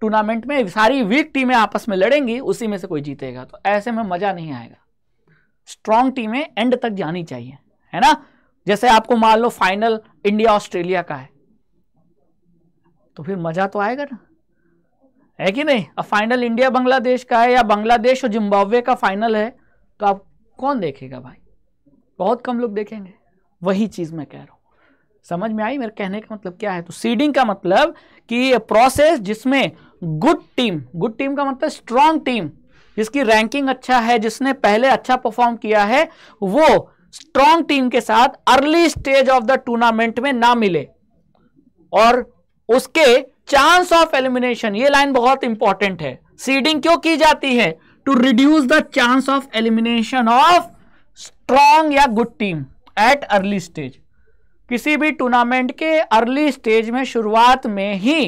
टूर्नामेंट में सारी वीक टीमें आपस में लड़ेंगी उसी में से कोई जीतेगा तो ऐसे में मजा नहीं आएगा स्ट्रांग टीमें एंड तक जानी चाहिए है ना जैसे आपको मान लो फाइनल इंडिया ऑस्ट्रेलिया का है तो फिर मज़ा तो आएगा ना है कि नहीं अब फाइनल इंडिया बांग्लादेश का है या बांग्लादेश और जिम्बाब्वे का फाइनल है तो आप कौन देखेगा भाई बहुत कम लोग देखेंगे वही चीज़ मैं कह रहा हूं समझ में आई मेरे कहने का मतलब क्या है तो सीडिंग का मतलब कि प्रोसेस जिसमें गुड टीम गुड टीम का मतलब स्ट्रांग टीम जिसकी रैंकिंग अच्छा है जिसने पहले अच्छा परफॉर्म किया है वो स्ट्रांग टीम के साथ early stage of the tournament में ना मिले और उसके चांस ऑफ एलिमिनेशन ये लाइन बहुत इंपॉर्टेंट है सीडिंग क्यों की जाती है to reduce the chance of elimination of strong या good team at early stage किसी भी टूर्नामेंट के अर्ली स्टेज में शुरुआत में ही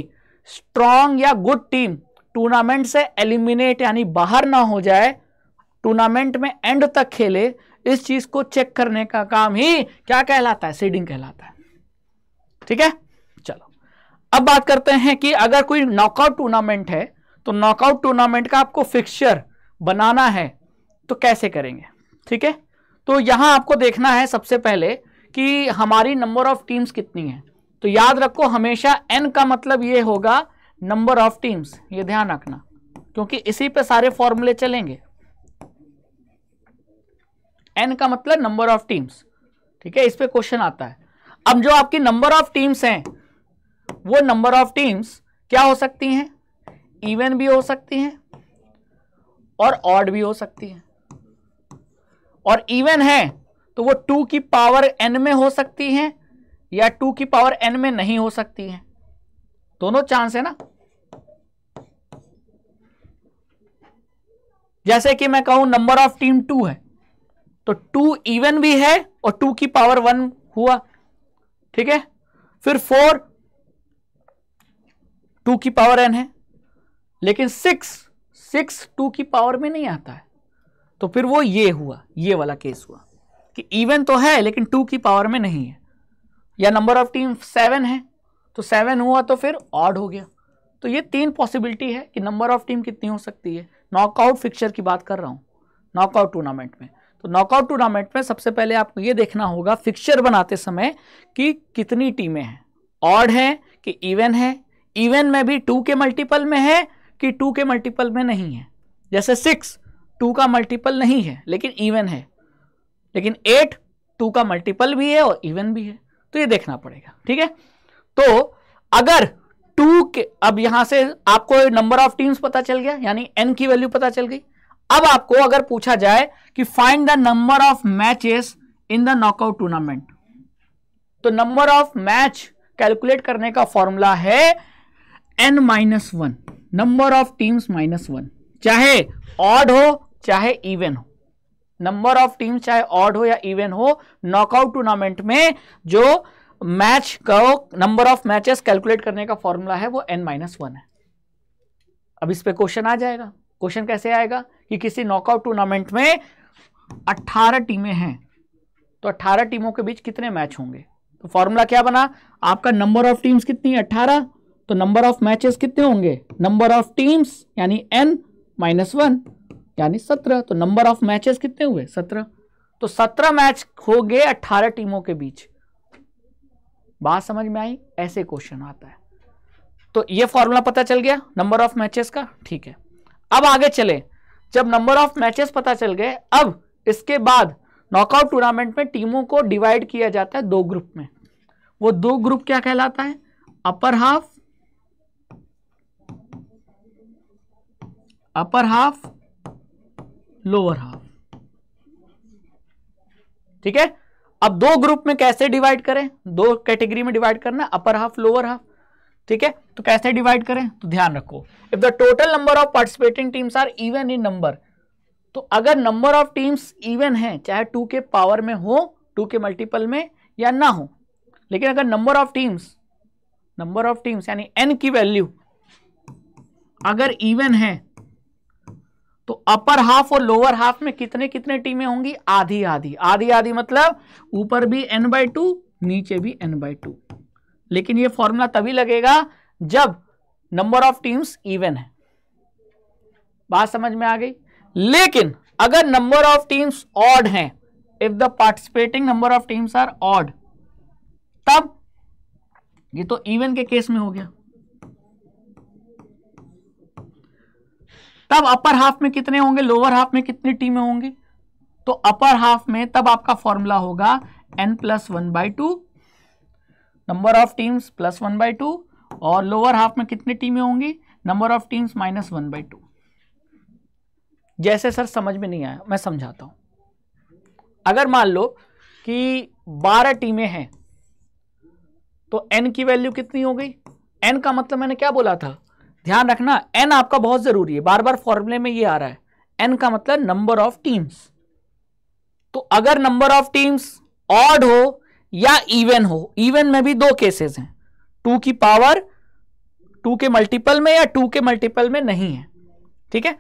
स्ट्रॉन्ग या गुड टीम टूर्नामेंट से एलिमिनेट यानी बाहर ना हो जाए टूर्नामेंट में एंड तक खेले इस चीज को चेक करने का काम ही क्या कहलाता है सीडिंग कहलाता है ठीक है अब बात करते हैं कि अगर कोई नॉकआउट टूर्नामेंट है तो नॉकआउट टूर्नामेंट का आपको फिक्सचर बनाना है तो कैसे करेंगे ठीक है तो यहां आपको देखना है सबसे पहले कि हमारी नंबर ऑफ टीम्स कितनी है तो याद रखो हमेशा एन का मतलब ये होगा नंबर ऑफ टीम्स ये ध्यान रखना क्योंकि इसी पे सारे फॉर्मूले चलेंगे एन का मतलब नंबर ऑफ टीम्स ठीक है इस पर क्वेश्चन आता है अब जो आपकी नंबर ऑफ टीम्स हैं वो नंबर ऑफ टीम्स क्या हो सकती हैं इवन भी हो सकती हैं और ऑड भी हो सकती हैं और इवन है तो वो टू की पावर एन में हो सकती हैं या टू की पावर एन में नहीं हो सकती हैं दोनों चांस है ना जैसे कि मैं कहूं नंबर ऑफ टीम टू है तो टू इवन भी है और टू की पावर वन हुआ ठीक है फिर फोर टू की पावर एन है लेकिन सिक्स सिक्स टू की पावर में नहीं आता है तो फिर वो ये हुआ ये वाला केस हुआ कि इवन तो है लेकिन टू की पावर में नहीं है या नंबर ऑफ टीम सेवन है तो सेवन हुआ तो फिर ऑड हो गया तो ये तीन पॉसिबिलिटी है कि नंबर ऑफ टीम कितनी हो सकती है नॉकआउट फिक्चर की बात कर रहा हूँ नॉकआउट टूर्नामेंट में तो नॉकआउट टूर्नामेंट में सबसे पहले आपको ये देखना होगा फिक्चर बनाते समय कि कितनी टीमें हैं ऑड है कि इवन है इवन में भी टू के मल्टीपल में है कि टू के मल्टीपल में नहीं है जैसे सिक्स टू का मल्टीपल नहीं है लेकिन इवन है लेकिन एट टू का मल्टीपल भी है और इवन भी है तो ये देखना पड़ेगा ठीक है तो अगर टू के अब यहां से आपको नंबर ऑफ टीम्स पता चल गया यानी एन की वैल्यू पता चल गई अब आपको अगर पूछा जाए कि find the number of matches in the knockout tournament तो नंबर ऑफ मैच कैलकुलेट करने का फॉर्मूला है n minus one number of teams minus one चाहे ऑड हो चाहे इवन हो नंबर ऑफ टीम्स चाहे ऑड हो या इवन हो नॉकआउट टूर्नामेंट में जो मैच का नंबर ऑफ मैचेस कैलकुलेट करने का फॉर्मूला है वो एन माइनस वन है अब इस पे क्वेश्चन आ जाएगा क्वेश्चन कैसे आएगा कि किसी नॉकआउट टूर्नामेंट में 18 टीमें हैं तो 18 टीमों के बीच कितने मैच होंगे तो फॉर्मूला क्या बना आपका नंबर ऑफ टीम्स कितनी 18 तो नंबर ऑफ मैचेस कितने होंगे नंबर ऑफ टीम्स यानी एन माइनस वन यानी सत्रह तो नंबर ऑफ मैचेस कितने हुए सत्रह तो सत्रह मैच हो गए अट्ठारह टीमों के बीच बात समझ में आई ऐसे क्वेश्चन आता है तो ये फॉर्मूला पता चल गया नंबर ऑफ मैचेस का ठीक है अब आगे चले जब नंबर ऑफ मैचेस पता चल गए अब इसके बाद नॉकआउट टूर्नामेंट में टीमों को डिवाइड किया जाता है दो ग्रुप में वो दो ग्रुप क्या कहलाता है upper half upper half lower half ठीक है अब दो ग्रुप में कैसे डिवाइड करें दो कैटेगरी में डिवाइड करना अपर हाफ लोअर हाफ ठीक है तो कैसे डिवाइड करें तो ध्यान रखो if the total number of participating teams are even in number तो अगर नंबर ऑफ टीम्स इवन है चाहे टू के पावर में हो टू के मल्टीपल में या ना हो लेकिन अगर number of teams number of teams यानी एन की वैल्यू अगर इवन है तो अपर हाफ और लोअर हाफ में कितने कितने टीमें होंगी आधी आधी आधी आधी मतलब ऊपर भी एन बाई टू नीचे भी एन बाई टू लेकिन ये फॉर्मूला तभी लगेगा जब नंबर ऑफ टीम्स इवन है बात समझ में आ गई लेकिन अगर नंबर ऑफ टीम्स ऑड हैं if the participating number of teams are odd तब ये तो इवन के केस में हो गया तब अपर हाफ में कितने होंगे लोअर हाफ में कितनी टीमें होंगी तो अपर हाफ में तब आपका फॉर्मूला होगा n plus one by two number of teams plus one by two और लोअर हाफ में कितनी टीमें होंगी number of teams minus one by two जैसे सर समझ में नहीं आया मैं समझाता हूं अगर मान लो कि 12 टीमें हैं तो n की वैल्यू कितनी हो गई n का मतलब मैंने क्या बोला था ध्यान रखना एन आपका बहुत जरूरी है बार बार फॉर्मूले में ये आ रहा है एन का मतलब नंबर ऑफ टीम्स तो अगर नंबर ऑफ टीम्स ऑड हो या इवन हो इवन में भी दो केसेस हैं टू की पावर टू के मल्टीपल में या टू के मल्टीपल में नहीं है ठीक है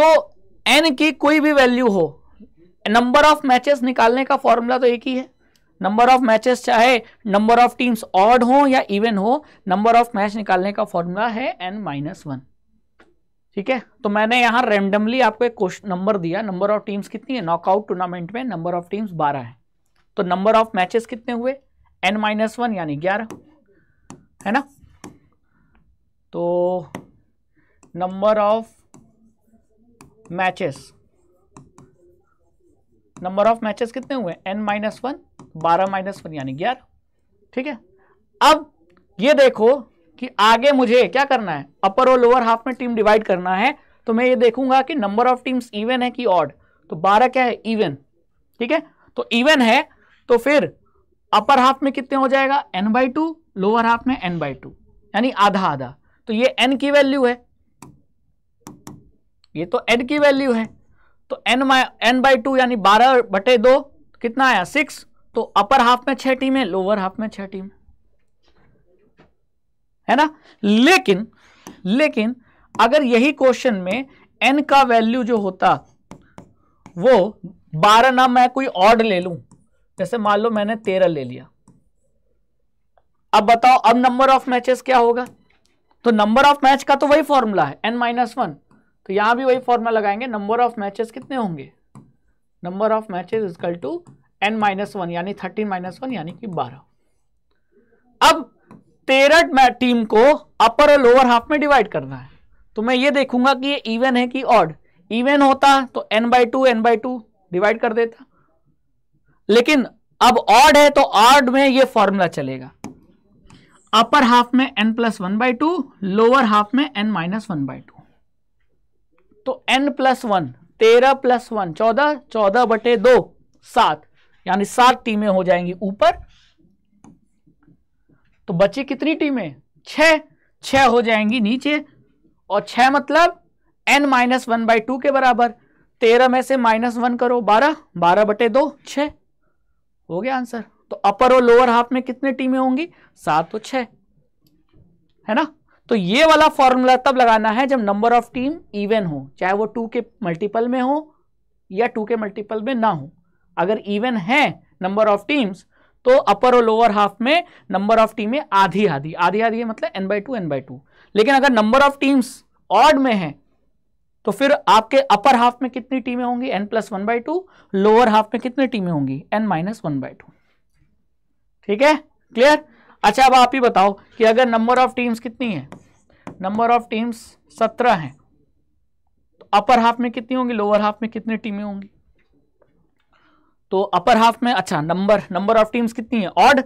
तो एन की कोई भी वैल्यू हो नंबर ऑफ मैचेस निकालने का फॉर्मूला तो एक ही है नंबर ऑफ मैचेस चाहे नंबर ऑफ टीम्स ऑड हो या इवन हो नंबर ऑफ मैच निकालने का फॉर्मूला है एन माइनस वन ठीक है तो मैंने यहां रेंडमली आपको एक क्वेश्चन नंबर दिया नंबर ऑफ टीम्स कितनी है नॉकआउट टूर्नामेंट में नंबर ऑफ टीम्स बारह है तो नंबर ऑफ मैचेस कितने हुए एन माइनस वन यानी ग्यारह है ना तो number of matches number of matches कितने हुए एन माइनस वन बारह माइनस वन यानी ग्यारह ठीक है अब ये देखो कि आगे मुझे क्या करना है अपर और लोअर हाफ में टीम डिवाइड करना है तो मैं ये देखूंगा कि नंबर ऑफ टीम्स इवन है कि ऑड तो बारह क्या है इवन ठीक है तो इवन है तो फिर अपर हाफ में कितने हो जाएगा n by two lower half में एन बाई टू यानी आधा आधा तो ये एन की वैल्यू है ये तो एन की वैल्यू है तो एन माई एन बाई टू यानी बारह बटे दो कितना आया सिक्स तो अपर हाफ में छह टीम है लोअर हाफ में छह टीम है ना लेकिन लेकिन अगर यही क्वेश्चन में एन का वैल्यू जो होता वो बारह ना मैं कोई ऑर्ड ले लू जैसे मान लो मैंने तेरह ले लिया अब बताओ अब नंबर ऑफ मैचेस क्या होगा तो नंबर ऑफ मैच का तो वही फॉर्मूला है एन माइनस वन तो यहां भी वही फॉर्मूला लगाएंगे नंबर ऑफ मैचेस कितने होंगे number of matches equal to n minus one यानी थर्टीन माइनस वन यानी कि बारह अब तेरह टीम को अपर और लोअर हाफ में डिवाइड करना है तो मैं ये देखूंगा कि ये इवन है कि ऑड इवन होता तो n by two n by two divide कर देता लेकिन अब ऑड है तो ऑड में ये फॉर्मूला चलेगा अपर हाफ में n plus one by two lower half में n minus one by two तो एन प्लस वन तेरह प्लस वन चौदह चौदह बटे दो सात यानी सात टीमें हो जाएंगी ऊपर तो बची कितनी टीमें छह छह हो जाएंगी नीचे और छह मतलब n minus one by two के बराबर तेरह में से माइनस वन करो बारह बारह बटे दो छ हो गया आंसर तो अपर और लोअर हाफ में कितने टीमें होंगी सात और छ है ना तो ये वाला फॉर्मूला तब लगाना है जब नंबर ऑफ टीम इवन हो चाहे वो टू के मल्टीपल में हो या टू के मल्टीपल में ना हो अगर इवन है नंबर ऑफ टीम्स तो अपर और लोअर हाफ में नंबर ऑफ टीमें आधी आधी आधी आधी मतलब n by two n by two लेकिन अगर नंबर ऑफ टीम्स ऑड में है तो फिर आपके अपर हाफ में कितनी टीमें होंगी n plus one by two lower half में कितनी टीमें होंगी n minus one by two ठीक है क्लियर अच्छा अब आप ही बताओ कि अगर नंबर ऑफ टीम्स कितनी है नंबर ऑफ टीम्स सत्रह है तो अपर हाफ में कितनी होंगी लोअर हाफ में कितनी टीमें होंगी तो अपर हाफ में अच्छा नंबर नंबर ऑफ टीम्स कितनी है ऑड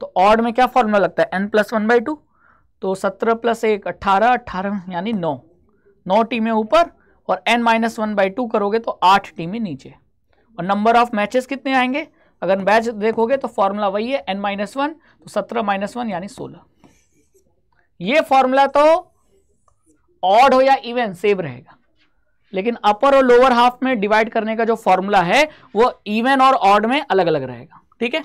तो ऑड में क्या फॉर्मूला लगता है n plus one by two तो सत्रह प्लस एक अट्ठारह अट्ठारह यानी नौ नौ टीमें ऊपर और n minus one by two करोगे तो आठ टीमें नीचे और नंबर ऑफ मैचेस कितने आएंगे अगर बैच देखोगे तो फॉर्मूला वही है एन माइनस वन तो सत्रह माइनस वन यानी सोलह ये फॉर्मूला तो ऑड हो या इवन सेव रहेगा लेकिन अपर और लोअर हाफ में डिवाइड करने का जो फॉर्मूला है वो इवन और ऑड में अलग अलग रहेगा ठीक है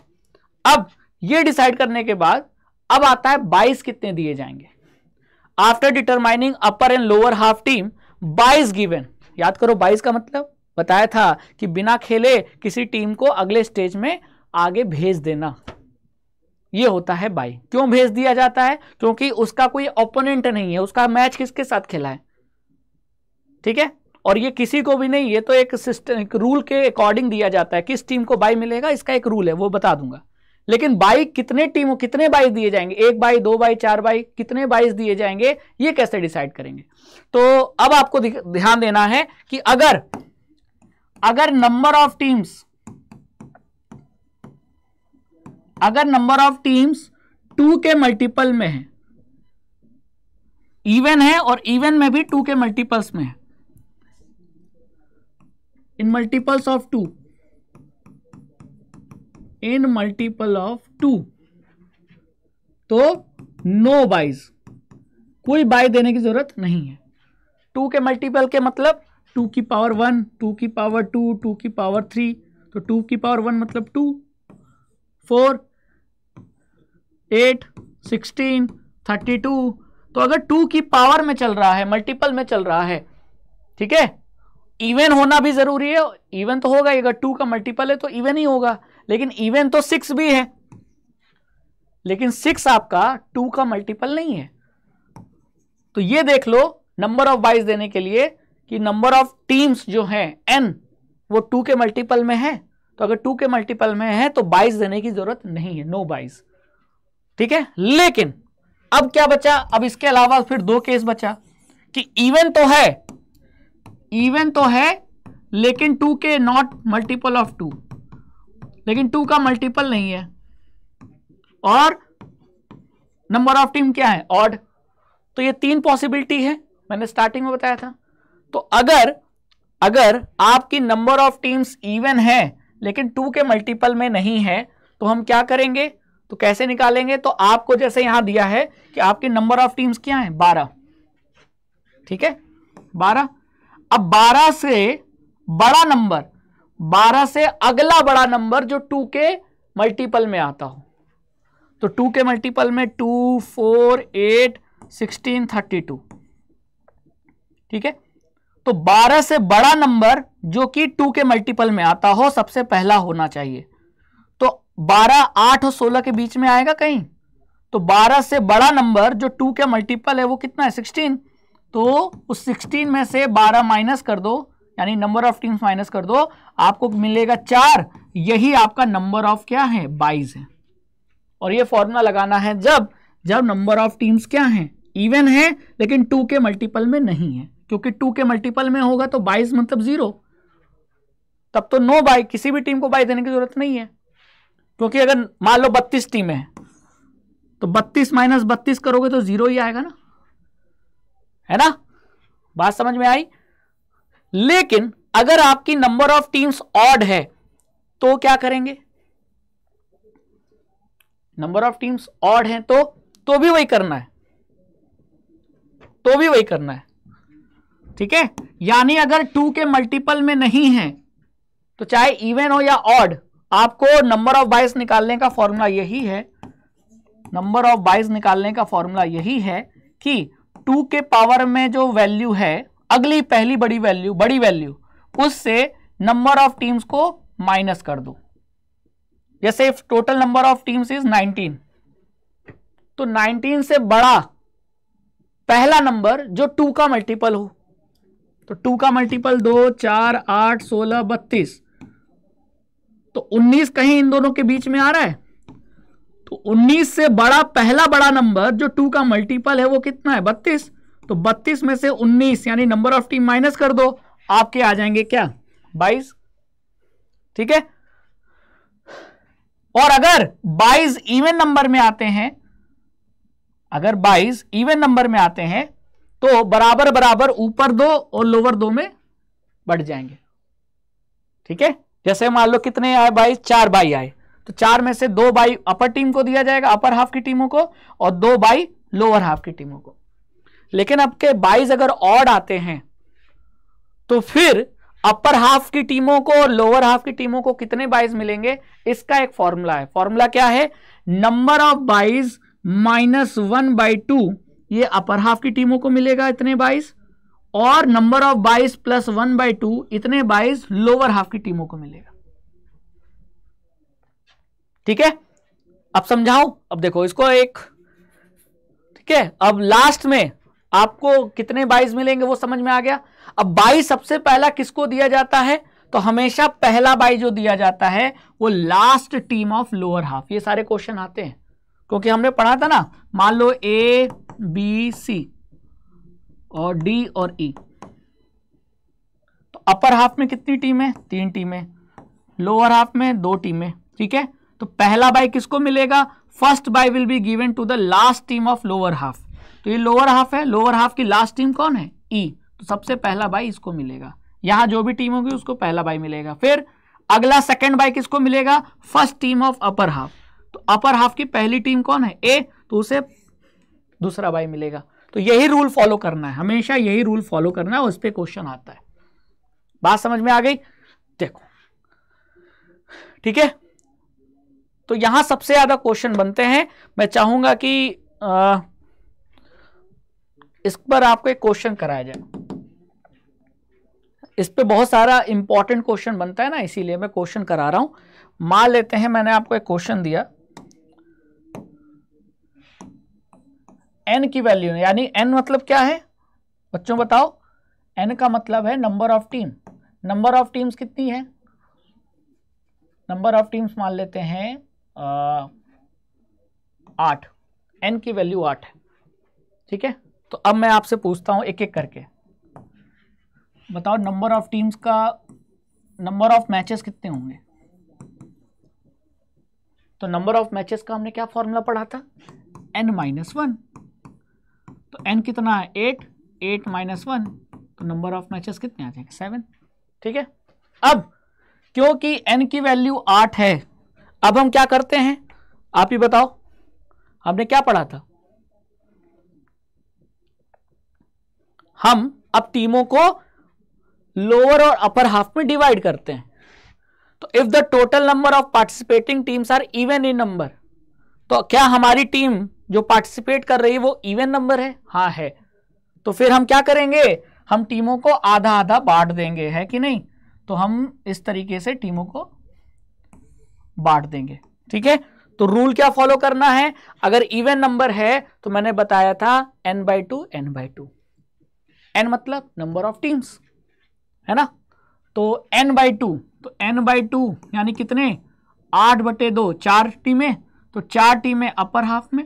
अब ये डिसाइड करने के बाद अब आता है बाईस कितने दिए जाएंगे after determining upper and lower half team byes given याद करो बाईस का मतलब बताया था कि बिना खेले किसी टीम को अगले स्टेज में आगे भेज देना ये होता है बाई क्यों भेज दिया जाता है क्योंकि उसका कोई ओपोनेंट नहीं है उसका मैच किसके साथ खेला है ठीक है और ये किसी को भी नहीं ये तो एक सिस्टम एक रूल के अकॉर्डिंग दिया जाता है किस टीम को बाई मिलेगा इसका एक रूल है वो बता दूंगा लेकिन बाई कितने टीमों कितने बाइस दिए जाएंगे एक बाई दो बाई चार बाई कितने बाइस दिए जाएंगे ये कैसे डिसाइड करेंगे तो अब आपको ध्यान देना है कि अगर अगर नंबर ऑफ टीम्स अगर नंबर ऑफ टीम्स टू के मल्टीपल में है इवन है और इवन में भी टू के मल्टीपल्स में है in multiples of two in multiple of two तो नो बाइज कोई बाय देने की जरूरत नहीं है टू के मल्टीपल के मतलब टू की पावर वन टू की पावर टू टू की पावर थ्री तो टू की पावर वन मतलब two four eight sixteen thirty two तो अगर टू की पावर में चल रहा है मल्टीपल में चल रहा है ठीक है इवन होना भी जरूरी है इवन तो होगा अगर टू का मल्टीपल है तो इवन ही होगा लेकिन इवन तो सिक्स भी है लेकिन सिक्स आपका टू का मल्टीपल नहीं है तो ये देख लो नंबर ऑफ बाइज देने के लिए कि नंबर ऑफ टीम्स जो हैं एन वो टू के मल्टीपल में है तो अगर टू के मल्टीपल में है तो बाइस देने की जरूरत नहीं है नो बाइस ठीक है लेकिन अब क्या बचा अब इसके अलावा फिर दो केस बचा कि इवन तो है इवन तो है लेकिन टू के नॉट मल्टीपल ऑफ टू लेकिन टू का मल्टीपल नहीं है और नंबर ऑफ टीम क्या है ऑड तो ये तीन पॉसिबिलिटी है मैंने स्टार्टिंग में बताया था तो अगर अगर आपकी नंबर ऑफ टीम्स इवन है लेकिन टू के मल्टीपल में नहीं है तो हम क्या करेंगे तो कैसे निकालेंगे तो आपको जैसे यहां दिया है कि आपके नंबर ऑफ टीम्स क्या है बारह ठीक है बारह अब बारह से बड़ा नंबर बारह से अगला बड़ा नंबर जो टू के मल्टीपल में आता हो तो टू के मल्टीपल में two four eight sixteen thirty two ठीक है तो 12 से बड़ा नंबर जो कि 2 के मल्टीपल में आता हो सबसे पहला होना चाहिए तो 12 8 और 16 के बीच में आएगा कहीं तो 12 से बड़ा नंबर जो 2 के मल्टीपल है वो कितना है 16 तो उस 16 में से 12 माइनस कर दो यानी नंबर ऑफ टीम्स माइनस कर दो आपको मिलेगा चार यही आपका नंबर ऑफ क्या है बाईस है और ये फॉर्मूला लगाना है जब जब नंबर ऑफ टीम्स क्या है इवन है लेकिन टू के मल्टीपल में नहीं है क्योंकि टू के मल्टीपल में होगा तो बाईस मतलब जीरो तब तो नो बाई किसी भी टीम को बाई देने की जरूरत नहीं है क्योंकि अगर मान लो बत्तीस टीम है तो बत्तीस माइनस बत्तीस करोगे तो जीरो ही आएगा ना है ना बात समझ में आई लेकिन अगर आपकी नंबर ऑफ टीम्स ऑड है तो क्या करेंगे नंबर ऑफ टीम्स ऑड हैं तो तो भी वही करना है तो भी वही करना है ठीक है यानी अगर टू के मल्टीपल में नहीं है तो चाहे इवन हो या ऑड आपको नंबर ऑफ बाइस निकालने का फॉर्मूला यही है नंबर ऑफ बाइस निकालने का फॉर्मूला यही है कि टू के पावर में जो वैल्यू है अगली पहली बड़ी वैल्यू बड़ी वैल्यू उससे नंबर ऑफ टीम्स को माइनस कर दो जैसे if total number of teams is 19 तो 19 से बड़ा पहला नंबर जो टू का मल्टीपल हो तो टू का मल्टीपल दो चार आठ सोलह बत्तीस तो उन्नीस कहीं इन दोनों के बीच में आ रहा है तो उन्नीस से बड़ा पहला बड़ा नंबर जो टू का मल्टीपल है वो कितना है बत्तीस तो बत्तीस में से उन्नीस यानी नंबर ऑफ टी माइनस कर दो आपके आ जाएंगे क्या बाईस ठीक है और अगर 22 इवन नंबर में आते हैं अगर 22 इवन नंबर में आते हैं तो बराबर बराबर ऊपर दो और लोअर दो में बढ़ जाएंगे ठीक है जैसे मान लो कितने आए बाई चार बाई आए तो चार में से दो बाई अपर टीम को दिया जाएगा अपर हाफ की टीमों को और दो बाई लोअर हाफ की टीमों को लेकिन आपके बाईस अगर ऑड आते हैं तो फिर अपर हाफ की टीमों को और लोअर हाफ की टीमों को कितने बाइज मिलेंगे इसका एक फॉर्मूला है फॉर्मूला क्या है number of byes minus one by two ये अपर हाफ की टीमों को मिलेगा इतने बाइस और number of byes plus one by two इतने बाइस लोअर हाफ की टीमों को मिलेगा ठीक है अब समझाओ अब देखो इसको एक ठीक है अब लास्ट में आपको कितने बाइस मिलेंगे वो समझ में आ गया अब बाईस सबसे पहला किसको दिया जाता है तो हमेशा पहला बाई जो दिया जाता है वो last team of lower half ये सारे क्वेश्चन आते हैं क्योंकि हमने पढ़ा था ना मान लो ए बी सी और डी और ई e. तो अपर हाफ में कितनी टीमें तीन टीमें लोअर हाफ में दो टीमें ठीक है तो पहला बाय किसको मिलेगा first bye will be given to the last team of lower half तो ये लोअर हाफ है लोअर हाफ की लास्ट टीम कौन है ई e. तो सबसे पहला बाय इसको मिलेगा यहां जो भी टीम होगी उसको पहला बाय मिलेगा फिर अगला सेकेंड बाय किसको मिलेगा first team of upper half तो अपर हाफ की पहली टीम कौन है ए तो उसे दूसरा बाई मिलेगा तो यही रूल फॉलो करना है हमेशा यही रूल फॉलो करना है उस पर क्वेश्चन आता है बात समझ में आ गई देखो ठीक है तो यहां सबसे ज्यादा क्वेश्चन बनते हैं मैं चाहूंगा कि आ, इस पर आपको एक क्वेश्चन कराया जाए इस पे बहुत सारा इंपॉर्टेंट क्वेश्चन बनता है ना इसीलिए मैं क्वेश्चन करा रहा हूं मान लेते हैं मैंने आपको एक क्वेश्चन दिया एन की वैल्यू यानी एन मतलब क्या है बच्चों बताओ एन का मतलब है number of team number of teams कितनी है नंबर ऑफ टीम्स मान लेते हैं आठ एन की वैल्यू आठ है ठीक है तो अब मैं आपसे पूछता हूं एक एक करके बताओ नंबर ऑफ टीम्स का नंबर ऑफ मैचेस कितने होंगे तो नंबर ऑफ मैचेस का हमने क्या फॉर्मूला पढ़ा था एन माइनस वन तो एन कितना है एट एट माइनस वन तो नंबर ऑफ मैचेस कितने आ जाएंगे सेवन ठीक है अब क्योंकि एन की वैल्यू आठ है अब हम क्या करते हैं आप ही बताओ हमने क्या पढ़ा था हम अब टीमों को लोअर और अपर हाफ में डिवाइड करते हैं तो if the total number of participating teams are even in number तो क्या हमारी टीम जो पार्टिसिपेट कर रही है वो इवन नंबर है हाँ है तो फिर हम क्या करेंगे हम टीमों को आधा आधा बांट देंगे है कि नहीं तो हम इस तरीके से टीमों को बांट देंगे ठीक है तो रूल क्या फॉलो करना है अगर इवन नंबर है तो मैंने बताया था n by two n by two n मतलब नंबर ऑफ टीम्स है ना तो एन बाई टू तो एन बाई टू यानी कितने आठ बटे दो चार टीमें तो चार टीमें अपर हाफ में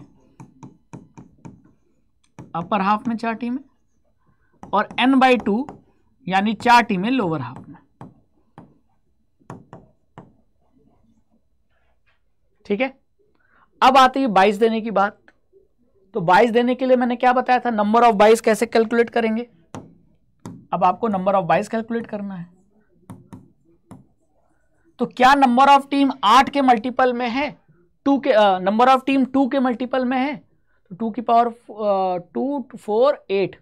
अपर हाफ में चार टीमें और एन बाई टू यानी चार टीमें लोअर हाफ में ठीक है अब आती है बाइस देने की बात तो बाइस देने के लिए मैंने क्या बताया था नंबर ऑफ बाइस कैसे कैलकुलेट करेंगे अब आपको नंबर ऑफ बाइस कैलकुलेट करना है तो क्या नंबर ऑफ टीम आठ के मल्टीपल में है टू के नंबर ऑफ टीम टू के मल्टीपल में है टू की पावर टू फोर एट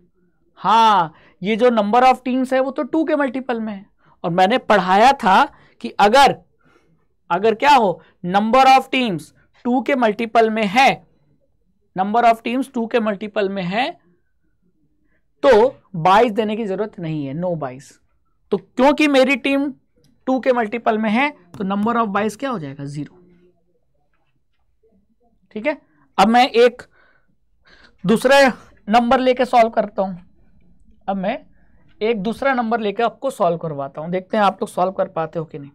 हाँ ये जो नंबर ऑफ टीम्स है वो तो टू के मल्टीपल में है और मैंने पढ़ाया था कि अगर अगर क्या हो नंबर ऑफ टीम्स टू के मल्टीपल में है नंबर ऑफ टीम्स टू के मल्टीपल में है तो बाईस देने की जरूरत नहीं है नो बाईस तो क्योंकि मेरी टीम टू के मल्टीपल में है तो नंबर ऑफ बाईस क्या हो जाएगा जीरो ठीक है अब मैं एक दूसरे नंबर लेके सॉल्व करता हूँ अब मैं एक दूसरा नंबर लेकर आपको सॉल्व करवाता हूँ देखते हैं आप लोग सॉल्व कर पाते हो कि नहीं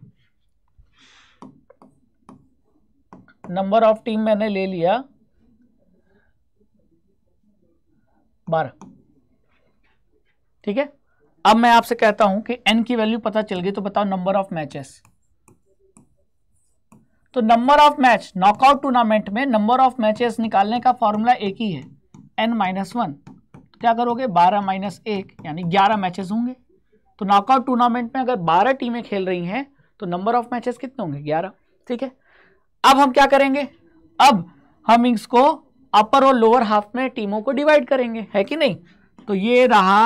नंबर ऑफ टीम मैंने ले लिया बारह ठीक है अब मैं आपसे कहता हूं कि एन की वैल्यू पता चल गई तो बताओ नंबर ऑफ मैचेस तो number of match knockout tournament में नंबर ऑफ मैचेस निकालने का फॉर्मूला एक ही है एन माइनस वन क्या करोगे बारह माइनस एक यानी ग्यारह मैचेस होंगे तो नॉकआउट टूर्नामेंट में अगर बारह टीमें खेल रही हैं तो नंबर ऑफ मैचेस कितने होंगे ग्यारह ठीक है अब हम क्या करेंगे अब हम इसको अपर और लोअर हाफ में टीमों को डिवाइड करेंगे है कि नहीं तो ये रहा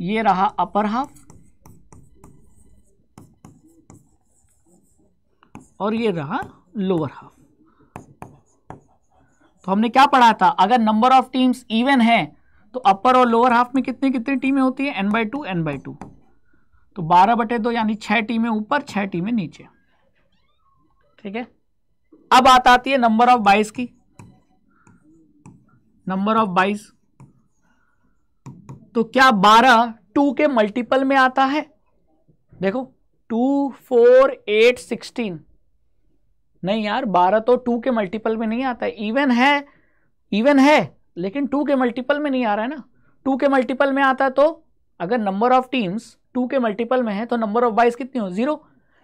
ये रहा अपर हाफ और ये रहा लोअर हाफ तो हमने क्या पढ़ा था अगर नंबर ऑफ टीम्स इवन है तो अपर और लोअर हाफ में कितनी कितनी टीमें होती है n by two n by two तो बारह बटे दो यानी छह टीमें ऊपर छह टीमें नीचे ठीक है अब बात आती है नंबर ऑफ बाइस की नंबर ऑफ बाइस तो क्या बारह टू के मल्टीपल में आता है देखो टू फोर एट सिक्सटीन नहीं यार बारह तो टू के मल्टीपल में नहीं आता है इवन है इवन है लेकिन टू के मल्टीपल में नहीं आ रहा है ना टू के मल्टीपल में आता है तो अगर नंबर ऑफ टीम्स टू के मल्टीपल में है तो नंबर ऑफ बाइस कितनी हो जीरो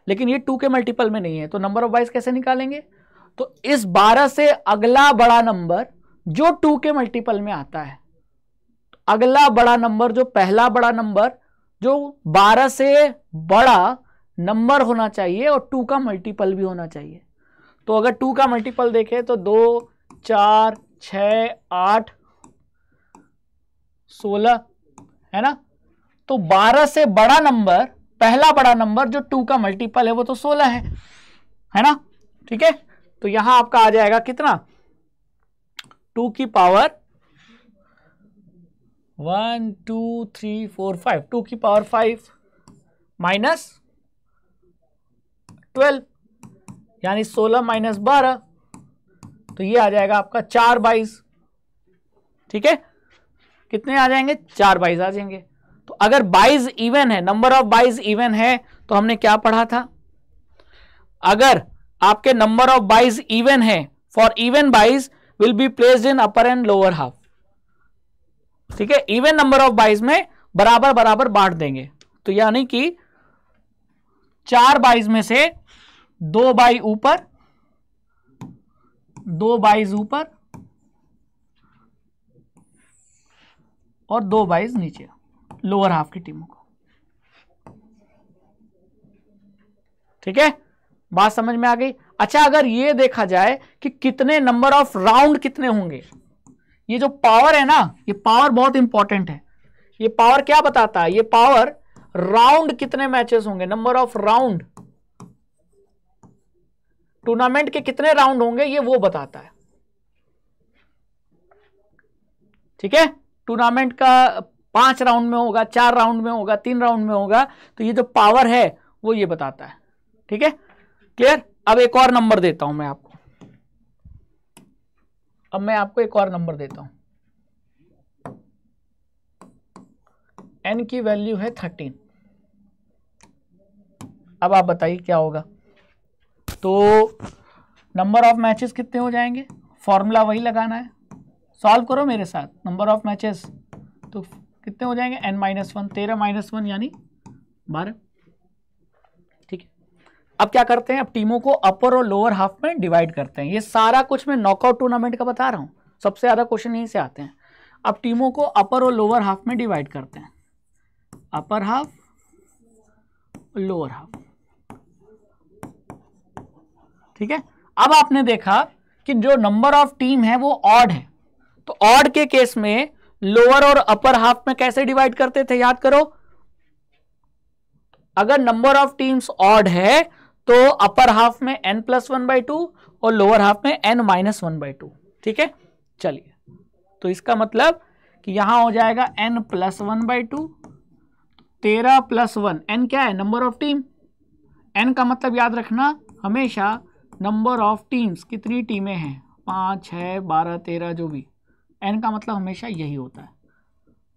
लेकिन ये टू के मल्टीपल में नहीं है तो नंबर ऑफ बाइस कैसे निकालेंगे तो इस बारह से अगला बड़ा नंबर जो टू के मल्टीपल में आता है अगला बड़ा नंबर जो पहला बड़ा नंबर जो बारह से बड़ा नंबर होना चाहिए और टू का मल्टीपल भी होना चाहिए तो अगर टू का मल्टीपल देखें तो दो चार छ आठ सोलह है ना तो बारह से बड़ा नंबर पहला बड़ा नंबर जो टू का मल्टीपल है वो तो सोलह है है ना ठीक है तो यहां आपका आ जाएगा कितना टू की power one two three four five two की पावर फाइव माइनस ट्वेल्व यानी सोलह माइनस बारह तो ये आ जाएगा आपका चार बाईस ठीक है कितने आ जाएंगे चार बाईस आ जाएंगे तो अगर बाईस इवन है नंबर ऑफ बाईस इवन है तो हमने क्या पढ़ा था अगर आपके नंबर ऑफ बाईस इवन है for even byes will be placed in upper and lower half ठीक है इवन नंबर ऑफ बाईस में बराबर बराबर बांट देंगे तो यानी कि चार बाईस में से दो बाई ऊपर दो बाइज ऊपर और दो बाइज नीचे लोअर हाफ की टीमों को ठीक है बात समझ में आ गई अच्छा अगर ये देखा जाए कि कितने नंबर ऑफ राउंड कितने होंगे ये जो पावर है ना ये पावर बहुत इंपॉर्टेंट है ये पावर क्या बताता है ये पावर राउंड कितने मैचेस होंगे नंबर ऑफ राउंड टूर्नामेंट के कितने राउंड होंगे ये वो बताता है ठीक है टूर्नामेंट का पांच राउंड में होगा चार राउंड में होगा तीन राउंड में होगा तो ये जो पावर है वो ये बताता है ठीक है क्लियर अब एक और नंबर देता हूं मैं आपको अब मैं आपको एक और नंबर देता हूं एन की वैल्यू है थर्टीन अब आप बताइए क्या होगा तो नंबर ऑफ मैचेस कितने हो जाएंगे फॉर्मूला वही लगाना है सॉल्व करो मेरे साथ नंबर ऑफ मैचेस तो कितने हो जाएंगे एन माइनस वन तेरह माइनस वन यानी बारह ठीक है अब क्या करते हैं अब टीमों को अपर और लोअर हाफ में डिवाइड करते हैं ये सारा कुछ मैं नॉकआउट टूर्नामेंट का बता रहा हूँ सबसे ज़्यादा क्वेश्चन यहीं से आते हैं अब टीमों को अपर और लोअर हाफ में डिवाइड करते हैं अपर हाफ लोअर हाफ ठीक है अब आपने देखा कि जो नंबर ऑफ टीम है वो ऑड है तो ऑड के केस में लोअर और अपर हाफ में कैसे डिवाइड करते थे याद करो अगर नंबर ऑफ टीम्स ऑड है तो अपर हाफ में n plus one by two और लोअर हाफ में n minus one by two ठीक है चलिए तो इसका मतलब कि यहां हो जाएगा n plus one by two तेरह प्लस वन एन क्या है नंबर ऑफ टीम एन का मतलब याद रखना हमेशा नंबर ऑफ टीम्स कितनी टीमें हैं पाँच छः बारह तेरह जो भी एन का मतलब हमेशा यही होता है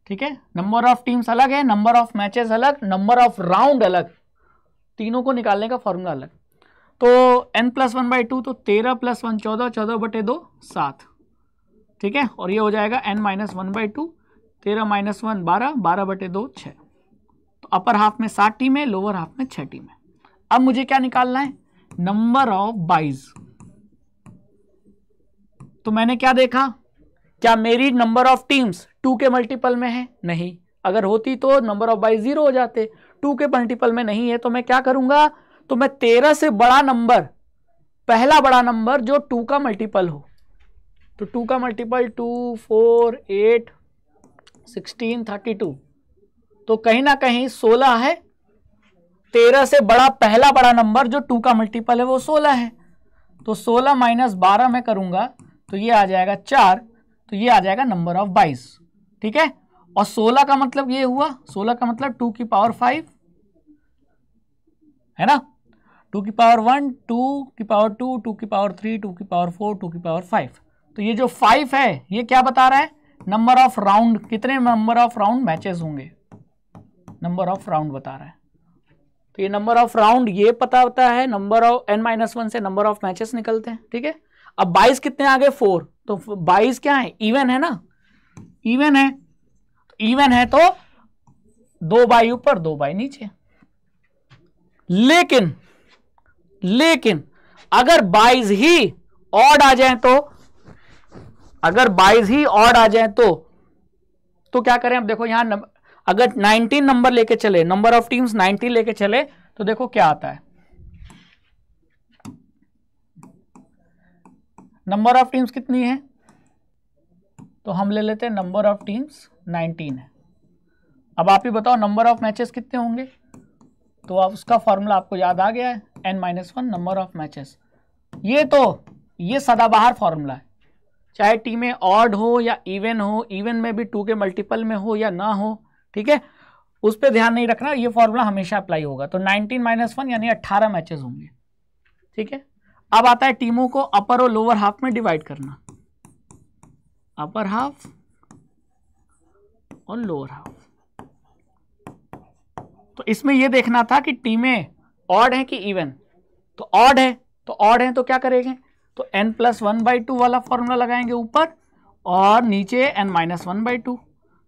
ठीक है नंबर ऑफ टीम्स अलग है नंबर ऑफ मैचेस अलग नंबर ऑफ राउंड अलग तीनों को निकालने का फॉर्मूला अलग तो n plus one by two तो तेरह प्लस वन चौदह चौदह बटे दो सात ठीक है और ये हो जाएगा n minus one by two तेरह माइनस वन बारह बारह बटे दो छः तो अपर हाफ में सात टीम है लोअर हाफ में छः टीम है अब मुझे क्या निकालना है नंबर ऑफ बाइज तो मैंने क्या देखा क्या मेरी नंबर ऑफ टीम्स टू के मल्टीपल में है नहीं अगर होती तो नंबर ऑफ बाइज जीरो हो जाते टू के मल्टीपल में नहीं है तो मैं क्या करूंगा तो मैं तेरह से बड़ा नंबर पहला बड़ा नंबर जो टू का मल्टीपल हो तो टू का multiple two four eight sixteen thirty two तो कहीं ना कहीं सोलह है तेरह से बड़ा पहला बड़ा नंबर जो टू का मल्टीपल है वो सोलह है तो सोलह माइनस बारह मैं करूंगा तो ये आ जाएगा चार तो ये आ जाएगा नंबर ऑफ बाईस ठीक है और सोलह का मतलब ये हुआ सोलह का मतलब टू की पावर फाइव है ना टू की पावर वन टू की पावर टू टू की पावर थ्री टू की पावर फोर टू की पावर फाइव तो ये जो फाइव है ये क्या बता रहा है नंबर ऑफ राउंड कितने नंबर ऑफ राउंड मैचेस होंगे नंबर ऑफ राउंड बता रहा है तो ये नंबर ऑफ राउंड ये पता होता है number of n minus one से नंबर ऑफ मैचेस निकलते हैं ठीक है अब बाईस कितने आ गए फोर तो बाईस क्या है इवन है ना इवन है इवन तो है तो दो बाई ऊपर दो बाई नीचे लेकिन लेकिन अगर बाईस ही ऑड आ जाए तो अगर बाईस ही ऑड आ जाए तो तो क्या करें अब देखो यहां अगर 19 नंबर लेके चले नंबर ऑफ टीम्स 19 लेके चले तो देखो क्या आता है नंबर ऑफ टीम्स कितनी है तो हम ले लेते हैं नंबर ऑफ टीम्स 19 है अब आप ही बताओ नंबर ऑफ मैचेस कितने होंगे तो अब उसका फॉर्मूला आपको याद आ गया है n minus one number of matches ये तो ये सदाबहार फॉर्मूला है चाहे टीमें ऑड हो या इवन हो इवन में भी टू के मल्टीपल में हो या ना हो ठीक है उस पर ध्यान नहीं रखना ये फॉर्मूला हमेशा अप्लाई होगा तो नाइनटीन माइनस वन यानी अट्ठारह मैचेस होंगे ठीक है अब आता है टीमों को अपर और लोअर हाफ में डिवाइड करना अपर हाफ और लोअर हाफ तो इसमें यह देखना था कि टीमें ऑड हैं कि इवन तो ऑड है तो ऑड है तो क्या करेंगे तो n plus one by two वाला फॉर्मूला लगाएंगे ऊपर और नीचे n minus one by two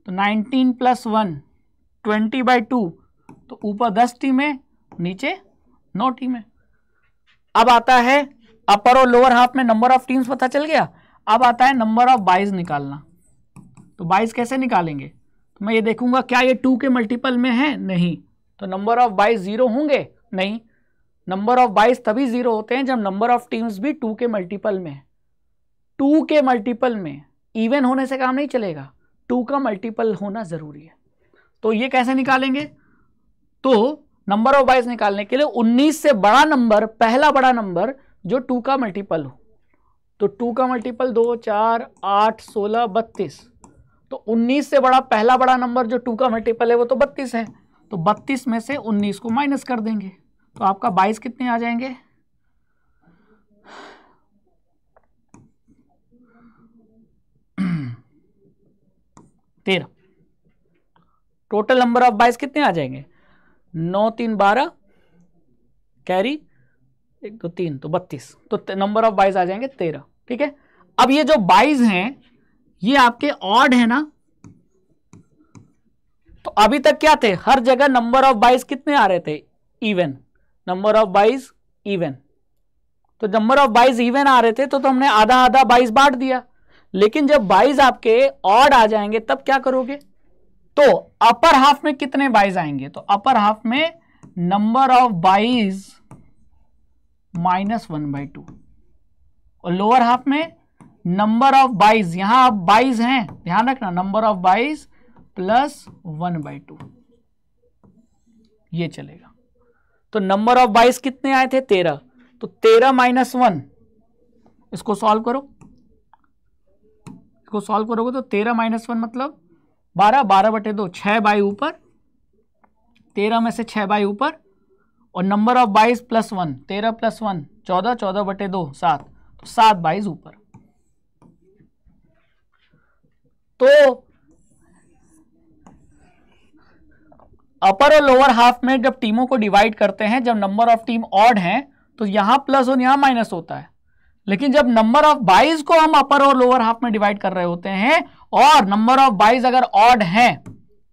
तो nineteen plus one twenty by two तो ऊपर दस टीम है नीचे नौ टीम है अब आता है अपर और लोअर हाफ में नंबर ऑफ टीम्स पता चल गया अब आता है नंबर ऑफ बाइज निकालना तो बाइज कैसे निकालेंगे तो मैं ये देखूंगा क्या ये टू के मल्टीपल में है नहीं तो नंबर ऑफ बाइज जीरो होंगे नहीं नंबर ऑफ बाइज तभी जीरो होते हैं जब नंबर ऑफ टीम्स भी टू के मल्टीपल में है टू के मल्टीपल में इवन होने से काम नहीं चलेगा टू का मल्टीपल होना ज़रूरी है तो ये कैसे निकालेंगे तो नंबर ऑफ बाइज निकालने के लिए उन्नीस से बड़ा नंबर पहला बड़ा नंबर जो टू का मल्टीपल हो तो टू का मल्टीपल दो चार आठ सोलह बत्तीस तो उन्नीस से बड़ा पहला बड़ा नंबर जो टू का मल्टीपल है वो तो बत्तीस है तो बत्तीस में से उन्नीस को माइनस कर देंगे तो आपका बाईस कितने आ जाएंगे तेरह टोटल नंबर ऑफ बाइस कितने आ जाएंगे नौ तीन बारह कैरी एक दो तीन तो बत्तीस तो नंबर ऑफ बाइस आ जाएंगे तेरह ठीक है अब ये जो बाइस हैं ये आपके ऑड है ना तो अभी तक क्या थे हर जगह नंबर ऑफ बाइस कितने आ रहे थे even number of byes even तो नंबर ऑफ बाइस इवन आ रहे थे तो, तो हमने आधा आधा बाइस बांट दिया लेकिन जब बाइज आपके ऑड आ जाएंगे तब क्या करोगे तो अपर हाफ में कितने बाइज आएंगे तो अपर हाफ में number of byes minus one by two और लोअर हाफ में नंबर ऑफ बाइज यहां आप बाइज हैं ध्यान रखना number of byes plus one by two ये चलेगा तो नंबर ऑफ बाइस कितने आए थे तेरह तो तेरह माइनस वन इसको सॉल्व करो इसको सॉल्व करोगे तो तेरह माइनस वन मतलब बारह बारह बटे दो छः बाई ऊपर तेरह में से छः बाई ऊपर और number of byes plus one तेरह प्लस वन चौदह चौदह बटे दो सात तो सात बाईस ऊपर तो अपर और लोअर हाफ में जब टीमों को डिवाइड करते हैं जब नंबर ऑफ टीम ऑड हैं तो यहां प्लस और यहां माइनस होता है लेकिन जब नंबर ऑफ बाइज को हम अपर और लोअर हाफ में डिवाइड कर रहे होते हैं और नंबर ऑफ बाइज अगर ऑड है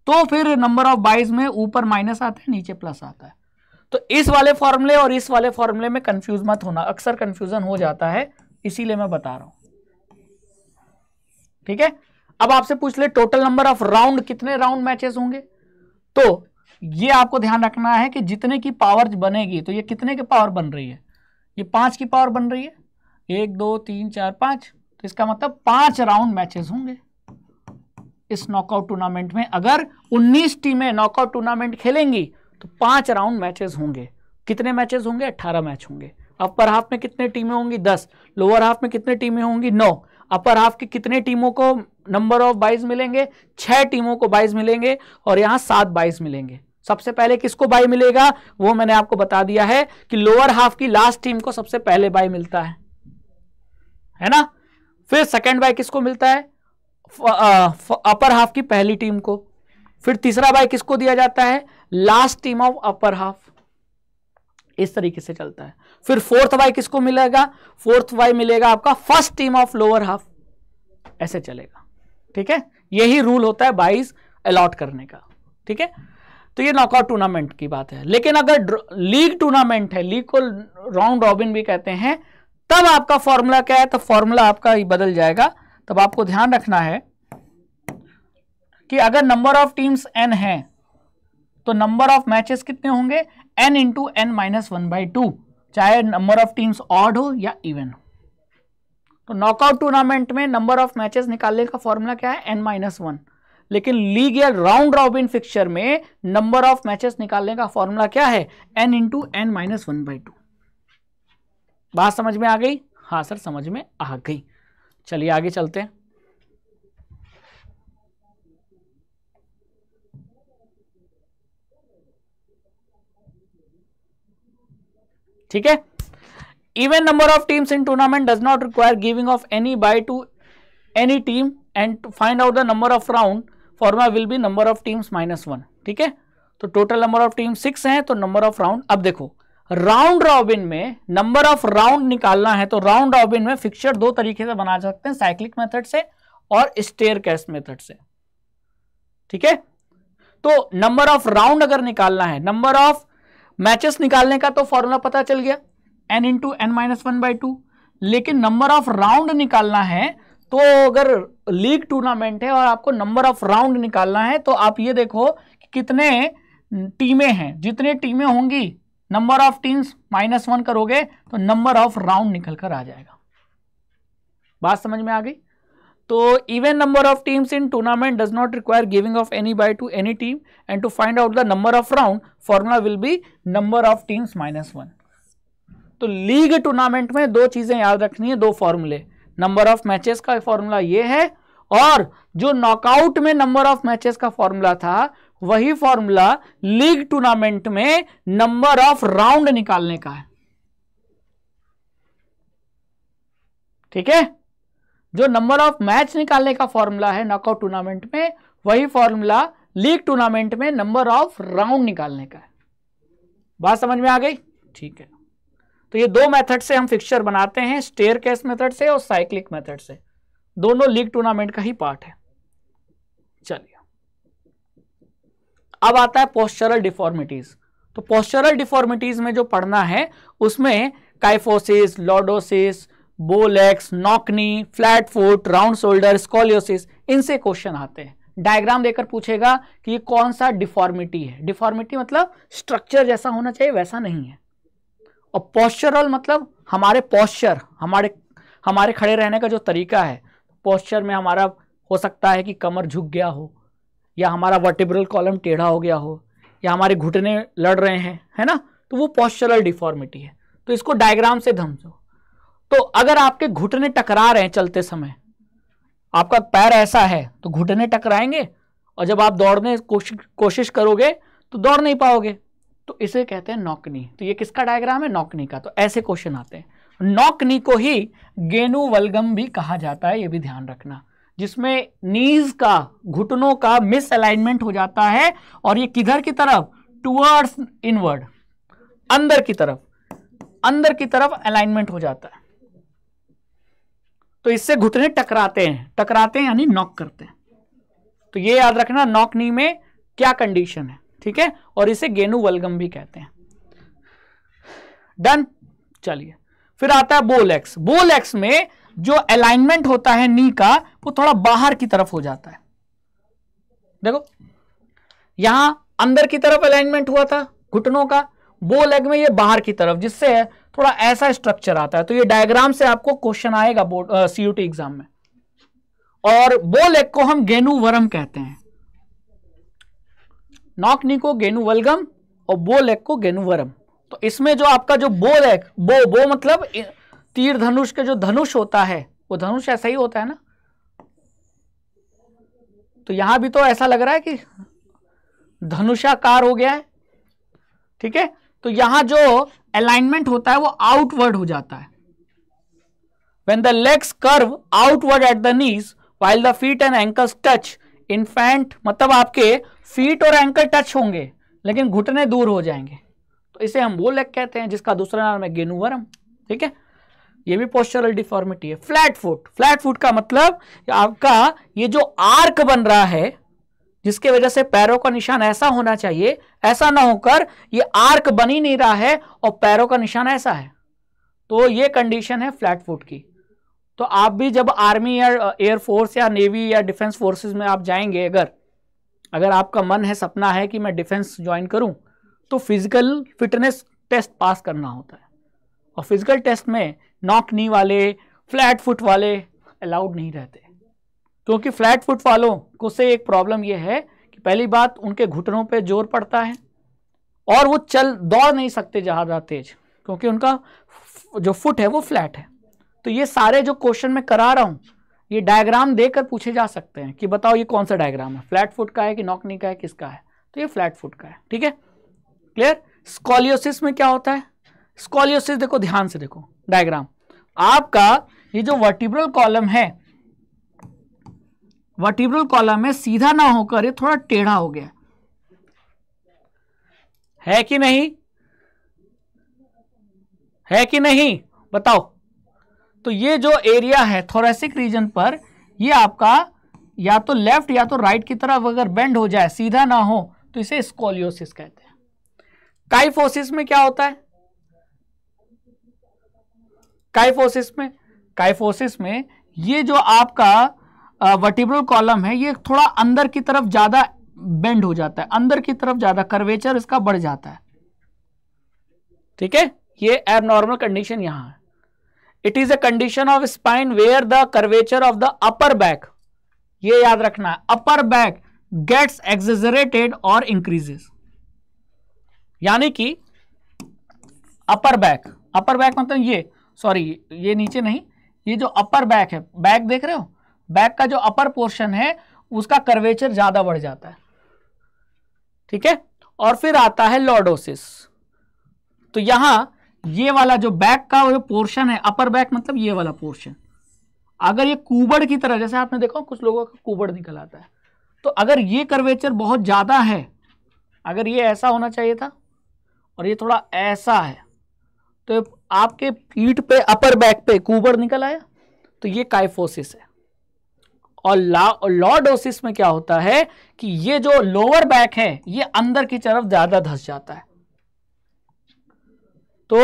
तो फिर नंबर ऑफ बाइज में ऊपर माइनस आता है नीचे प्लस आता है तो इस वाले फॉर्मूले और इस वाले फॉर्मूले में कंफ्यूज मत होना अक्सर कंफ्यूजन हो जाता है इसीलिए मैं बता रहा हूं ठीक है अब आपसे पूछ ले टोटल नंबर ऑफ राउंड कितने राउंड मैचेस होंगे तो ये आपको ध्यान रखना है कि जितने की पावर बनेगी तो ये कितने की पावर बन रही है ये पांच की पावर बन रही है एक दो तीन चार पाँच तो इसका मतलब पांच राउंड मैचेस होंगे इस नॉकआउट टूर्नामेंट में अगर 19 टीमें नॉकआउट टूर्नामेंट खेलेंगी तो पांच राउंड मैचेस होंगे कितने मैचेस होंगे 18 मैच होंगे अपर हाफ में कितने टीमें होंगी 10 लोअर हाफ में कितने टीमें होंगी 9 अपर हाफ की कितने टीमों को नंबर ऑफ बाइज मिलेंगे छह टीमों को बाइज मिलेंगे और यहाँ सात बाइज मिलेंगे सबसे पहले किसको बाई मिलेगा वो मैंने आपको बता दिया है कि लोअर हाफ की लास्ट टीम को सबसे पहले बाई मिलता है है ना फिर सेकेंड बाय किसको मिलता है अपर हाफ की पहली टीम को फिर तीसरा बाय किसको दिया जाता है last team of upper half इस तरीके से चलता है फिर फोर्थ बाय किसको मिलेगा फोर्थ बाय मिलेगा आपका first team of lower half ऐसे चलेगा ठीक है यही रूल होता है बाइज अलॉट करने का ठीक है तो ये नॉकआउट टूर्नामेंट की बात है लेकिन अगर लीग टूर्नामेंट है लीग को राउंड रॉबिन भी कहते हैं तब आपका फॉर्मूला क्या है तो फॉर्मूला आपका बदल जाएगा तब आपको ध्यान रखना है कि अगर नंबर ऑफ टीम्स एन है तो नंबर ऑफ मैचेस कितने होंगे n into n minus one by two चाहे नंबर ऑफ टीम्स ऑड हो या इवन हो तो नॉकआउट टूर्नामेंट में नंबर ऑफ मैचेस निकालने का फॉर्मूला क्या है एन माइनस वन लेकिन लीग या राउंड रॉबिन फिक्सचर में नंबर ऑफ मैचेस निकालने का फॉर्मूला क्या है n into n minus one by two बात समझ में आ गई हाँ सर समझ में आ गई चलिए आगे चलते हैं ठीक है even number of teams in tournament does not require giving of any bye to any team and to find out the number of round formula will be number of teams minus one ठीक है तो total number of team six हैं तो number of round अब देखो round robin में number of round निकालना है तो राउंड रॉबिन में फिक्सर दो तरीके से बना सकते हैं साइक्लिक मेथड से और स्टेयर कैश मेथड से ठीक है तो नंबर ऑफ राउंड अगर निकालना है नंबर ऑफ मैचेस निकालने का तो फॉर्मूला पता चल गया n into n minus one by two लेकिन नंबर ऑफ राउंड निकालना है तो अगर लीग टूर्नामेंट है और आपको नंबर ऑफ राउंड निकालना है तो आप ये देखो कि कितने टीमें हैं जितने टीमें होंगी number of teams minus one करोगे तो नंबर ऑफ राउंड निकल कर आ जाएगा बात समझ में आ गई तो even number of teams in tournament does not require giving of any bye to any team and to find out the number of round formula will be number of teams minus one तो league tournament में दो चीजें याद रखनी है दो फॉर्मूले number of matches का फॉर्मूला ये है और जो नॉकआउट में नंबर ऑफ मैचेस का फॉर्मूला था वही फॉर्मूला लीग टूर्नामेंट में नंबर ऑफ राउंड निकालने का है ठीक है जो नंबर ऑफ मैच निकालने का फॉर्मूला है नॉकआउट टूर्नामेंट में वही फॉर्मूला लीग टूर्नामेंट में नंबर ऑफ राउंड निकालने का है बात समझ में आ गई ठीक है तो ये दो मेथड से हम फिक्सचर बनाते हैं स्टेयर केस मेथड से और साइक्लिक मेथड से दोनों लीग टूर्नामेंट का ही पार्ट है अब आता है पोस्चरल डिफॉर्मिटीज तो पोस्चरल डिफॉर्मिटीज में जो पढ़ना है उसमें kyphosis lordosis bow legs knock knee flat foot round shoulder scoliosis इनसे क्वेश्चन आते हैं डायग्राम देकर पूछेगा कि ये कौन सा डिफॉर्मिटी है डिफॉर्मिटी मतलब स्ट्रक्चर जैसा होना चाहिए वैसा नहीं है और पोस्चरल मतलब हमारे पोस्चर हमारे हमारे खड़े रहने का जो तरीका है पॉस्चर में हमारा हो सकता है कि कमर झुक गया हो या हमारा वर्टिब्रल कॉलम टेढ़ा हो गया हो या हमारे घुटने लड़ रहे हैं है ना तो वो पॉस्चरल डिफॉर्मिटी है तो इसको डायग्राम से धमझो तो अगर आपके घुटने टकरा रहे हैं चलते समय आपका पैर ऐसा है तो घुटने टकराएंगे और जब आप दौड़ने कोशिश कोशिश करोगे तो दौड़ नहीं पाओगे तो इसे कहते हैं नौकनी तो ये किसका डायग्राम है नौकनी का तो ऐसे क्वेश्चन आते हैं नौकनी को ही गेनु वलगम भी कहा जाता है ये भी ध्यान रखना जिसमें नीज का घुटनों का मिस अलाइनमेंट हो जाता है और ये किधर की तरफ टूवर्ड्स इनवर्ड अंदर की तरफ अंदर की तरफ अलाइनमेंट हो जाता है तो इससे घुटने टकराते हैं टकराते हैं यानी नॉक करते हैं तो ये याद रखना नॉक नी में क्या कंडीशन है ठीक है और इसे गेनु वलगम भी कहते हैं डन चलिए फिर आता है बोल एक्स बोल एक्स में जो अलाइनमेंट होता है नी का वो थोड़ा बाहर की तरफ हो जाता है देखो यहां अंदर की तरफ अलाइनमेंट हुआ था घुटनों का बो लेग में ये बाहर की तरफ जिससे थोड़ा ऐसा स्ट्रक्चर आता है तो ये डायग्राम से आपको क्वेश्चन आएगा बोर्ड सीयूटी एग्जाम में और बो लेग को हम गेनू वरम कहते हैं नॉकनी को गेनू वलगम और बो लेग को गेनू वरम तो इसमें जो आपका जो बो लेग बो बो मतलब तीर धनुष का जो धनुष होता है वो धनुष ऐसा ही होता है ना तो यहां भी तो ऐसा लग रहा है कि धनुषाकार हो गया है ठीक है तो यहां जो अलाइनमेंट होता है वो आउटवर्ड हो जाता है when the legs curve outward at the knees while the feet and ankles touch infant मतलब आपके फीट और एंकल टच होंगे लेकिन घुटने दूर हो जाएंगे तो इसे हम वो लेग कहते हैं जिसका दूसरा नाम है गेनुवरम ठीक है ये भी पोस्टर डिफॉर्मिटी है फ्लैट फुट फ्लैट फुट का मतलब आपका ये जो आर्क बन रहा है जिसके वजह से पैरों का निशान ऐसा होना चाहिए ऐसा ना होकर ये आर्क बन ही नहीं रहा है और पैरों का निशान ऐसा है तो ये कंडीशन है फ्लैट फुट की तो आप भी जब आर्मी या एयरफोर्स uh, या नेवी या डिफेंस फोर्सेस में आप जाएंगे अगर अगर आपका मन है सपना है कि मैं डिफेंस ज्वाइन करूं तो फिजिकल फिटनेस टेस्ट पास करना होता है और फिजिकल टेस्ट में नी वाले फ्लैट फुट वाले अलाउड नहीं रहते क्योंकि फ्लैट फुट वालों को से एक प्रॉब्लम यह है कि पहली बात उनके घुटनों पे जोर पड़ता है और वो चल दौड़ नहीं सकते ज़्यादा तेज क्योंकि उनका जो फुट है वो फ्लैट है तो ये सारे जो क्वेश्चन मैं करा रहा हूँ ये डायग्राम देकर पूछे जा सकते हैं कि बताओ ये कौन सा डायग्राम है फ्लैट फुट का है कि नॉकनी का है किसका है तो ये फ्लैट फुट का है ठीक है क्लियर स्कॉलियोसिस में क्या होता है स्कॉलियोसिस देखो ध्यान से देखो डायग्राम आपका ये जो वर्टिब्रल कॉलम है वर्टिब्रल कॉलम है सीधा ना होकर ये थोड़ा टेढ़ा हो गया है कि नहीं है कि नहीं बताओ तो ये जो एरिया है थोरेसिक रीजन पर ये आपका या तो लेफ्ट या तो राइट की तरफ अगर बेंड हो जाए सीधा ना हो तो इसे स्कोलियोसिस कहते हैं काइफोसिस में क्या होता है काइफोसिस में काइफोसिस में ये जो आपका वर्टिब्रल कॉलम है ये थोड़ा अंदर की तरफ ज़्यादा बेंड हो जाता है अंदर की तरफ ज़्यादा कर्वेचर इसका बढ़ जाता है ठीक है ये एबनॉर्मल कंडीशन यहां है it is a condition of spine where the curvature of the upper back ये याद रखना है अपर बैक गेट्स एक्सेजरेटेड और इंक्रीजेस यानी कि अपर बैक अपर बैक मतलब ये सॉरी ये नीचे नहीं ये जो अपर बैक है बैक देख रहे हो बैक का जो अपर पोर्शन है उसका कर्वेचर ज़्यादा बढ़ जाता है ठीक है और फिर आता है लॉडोसिस तो यहां ये वाला जो बैक का जो पोर्शन है अपर बैक मतलब ये वाला पोर्शन अगर ये कुबड़ की तरह जैसे आपने देखा कुछ लोगों का कुबड़ निकल आता है तो अगर ये कर्वेचर बहुत ज़्यादा है अगर ये ऐसा होना चाहिए था और ये थोड़ा ऐसा है तो आपके पीठ पे अपर बैक पे कुबर निकल आया तो ये काइफोसिस है और लॉडोसिस में क्या होता है कि ये जो लोअर बैक है ये अंदर की तरफ ज्यादा धस जाता है तो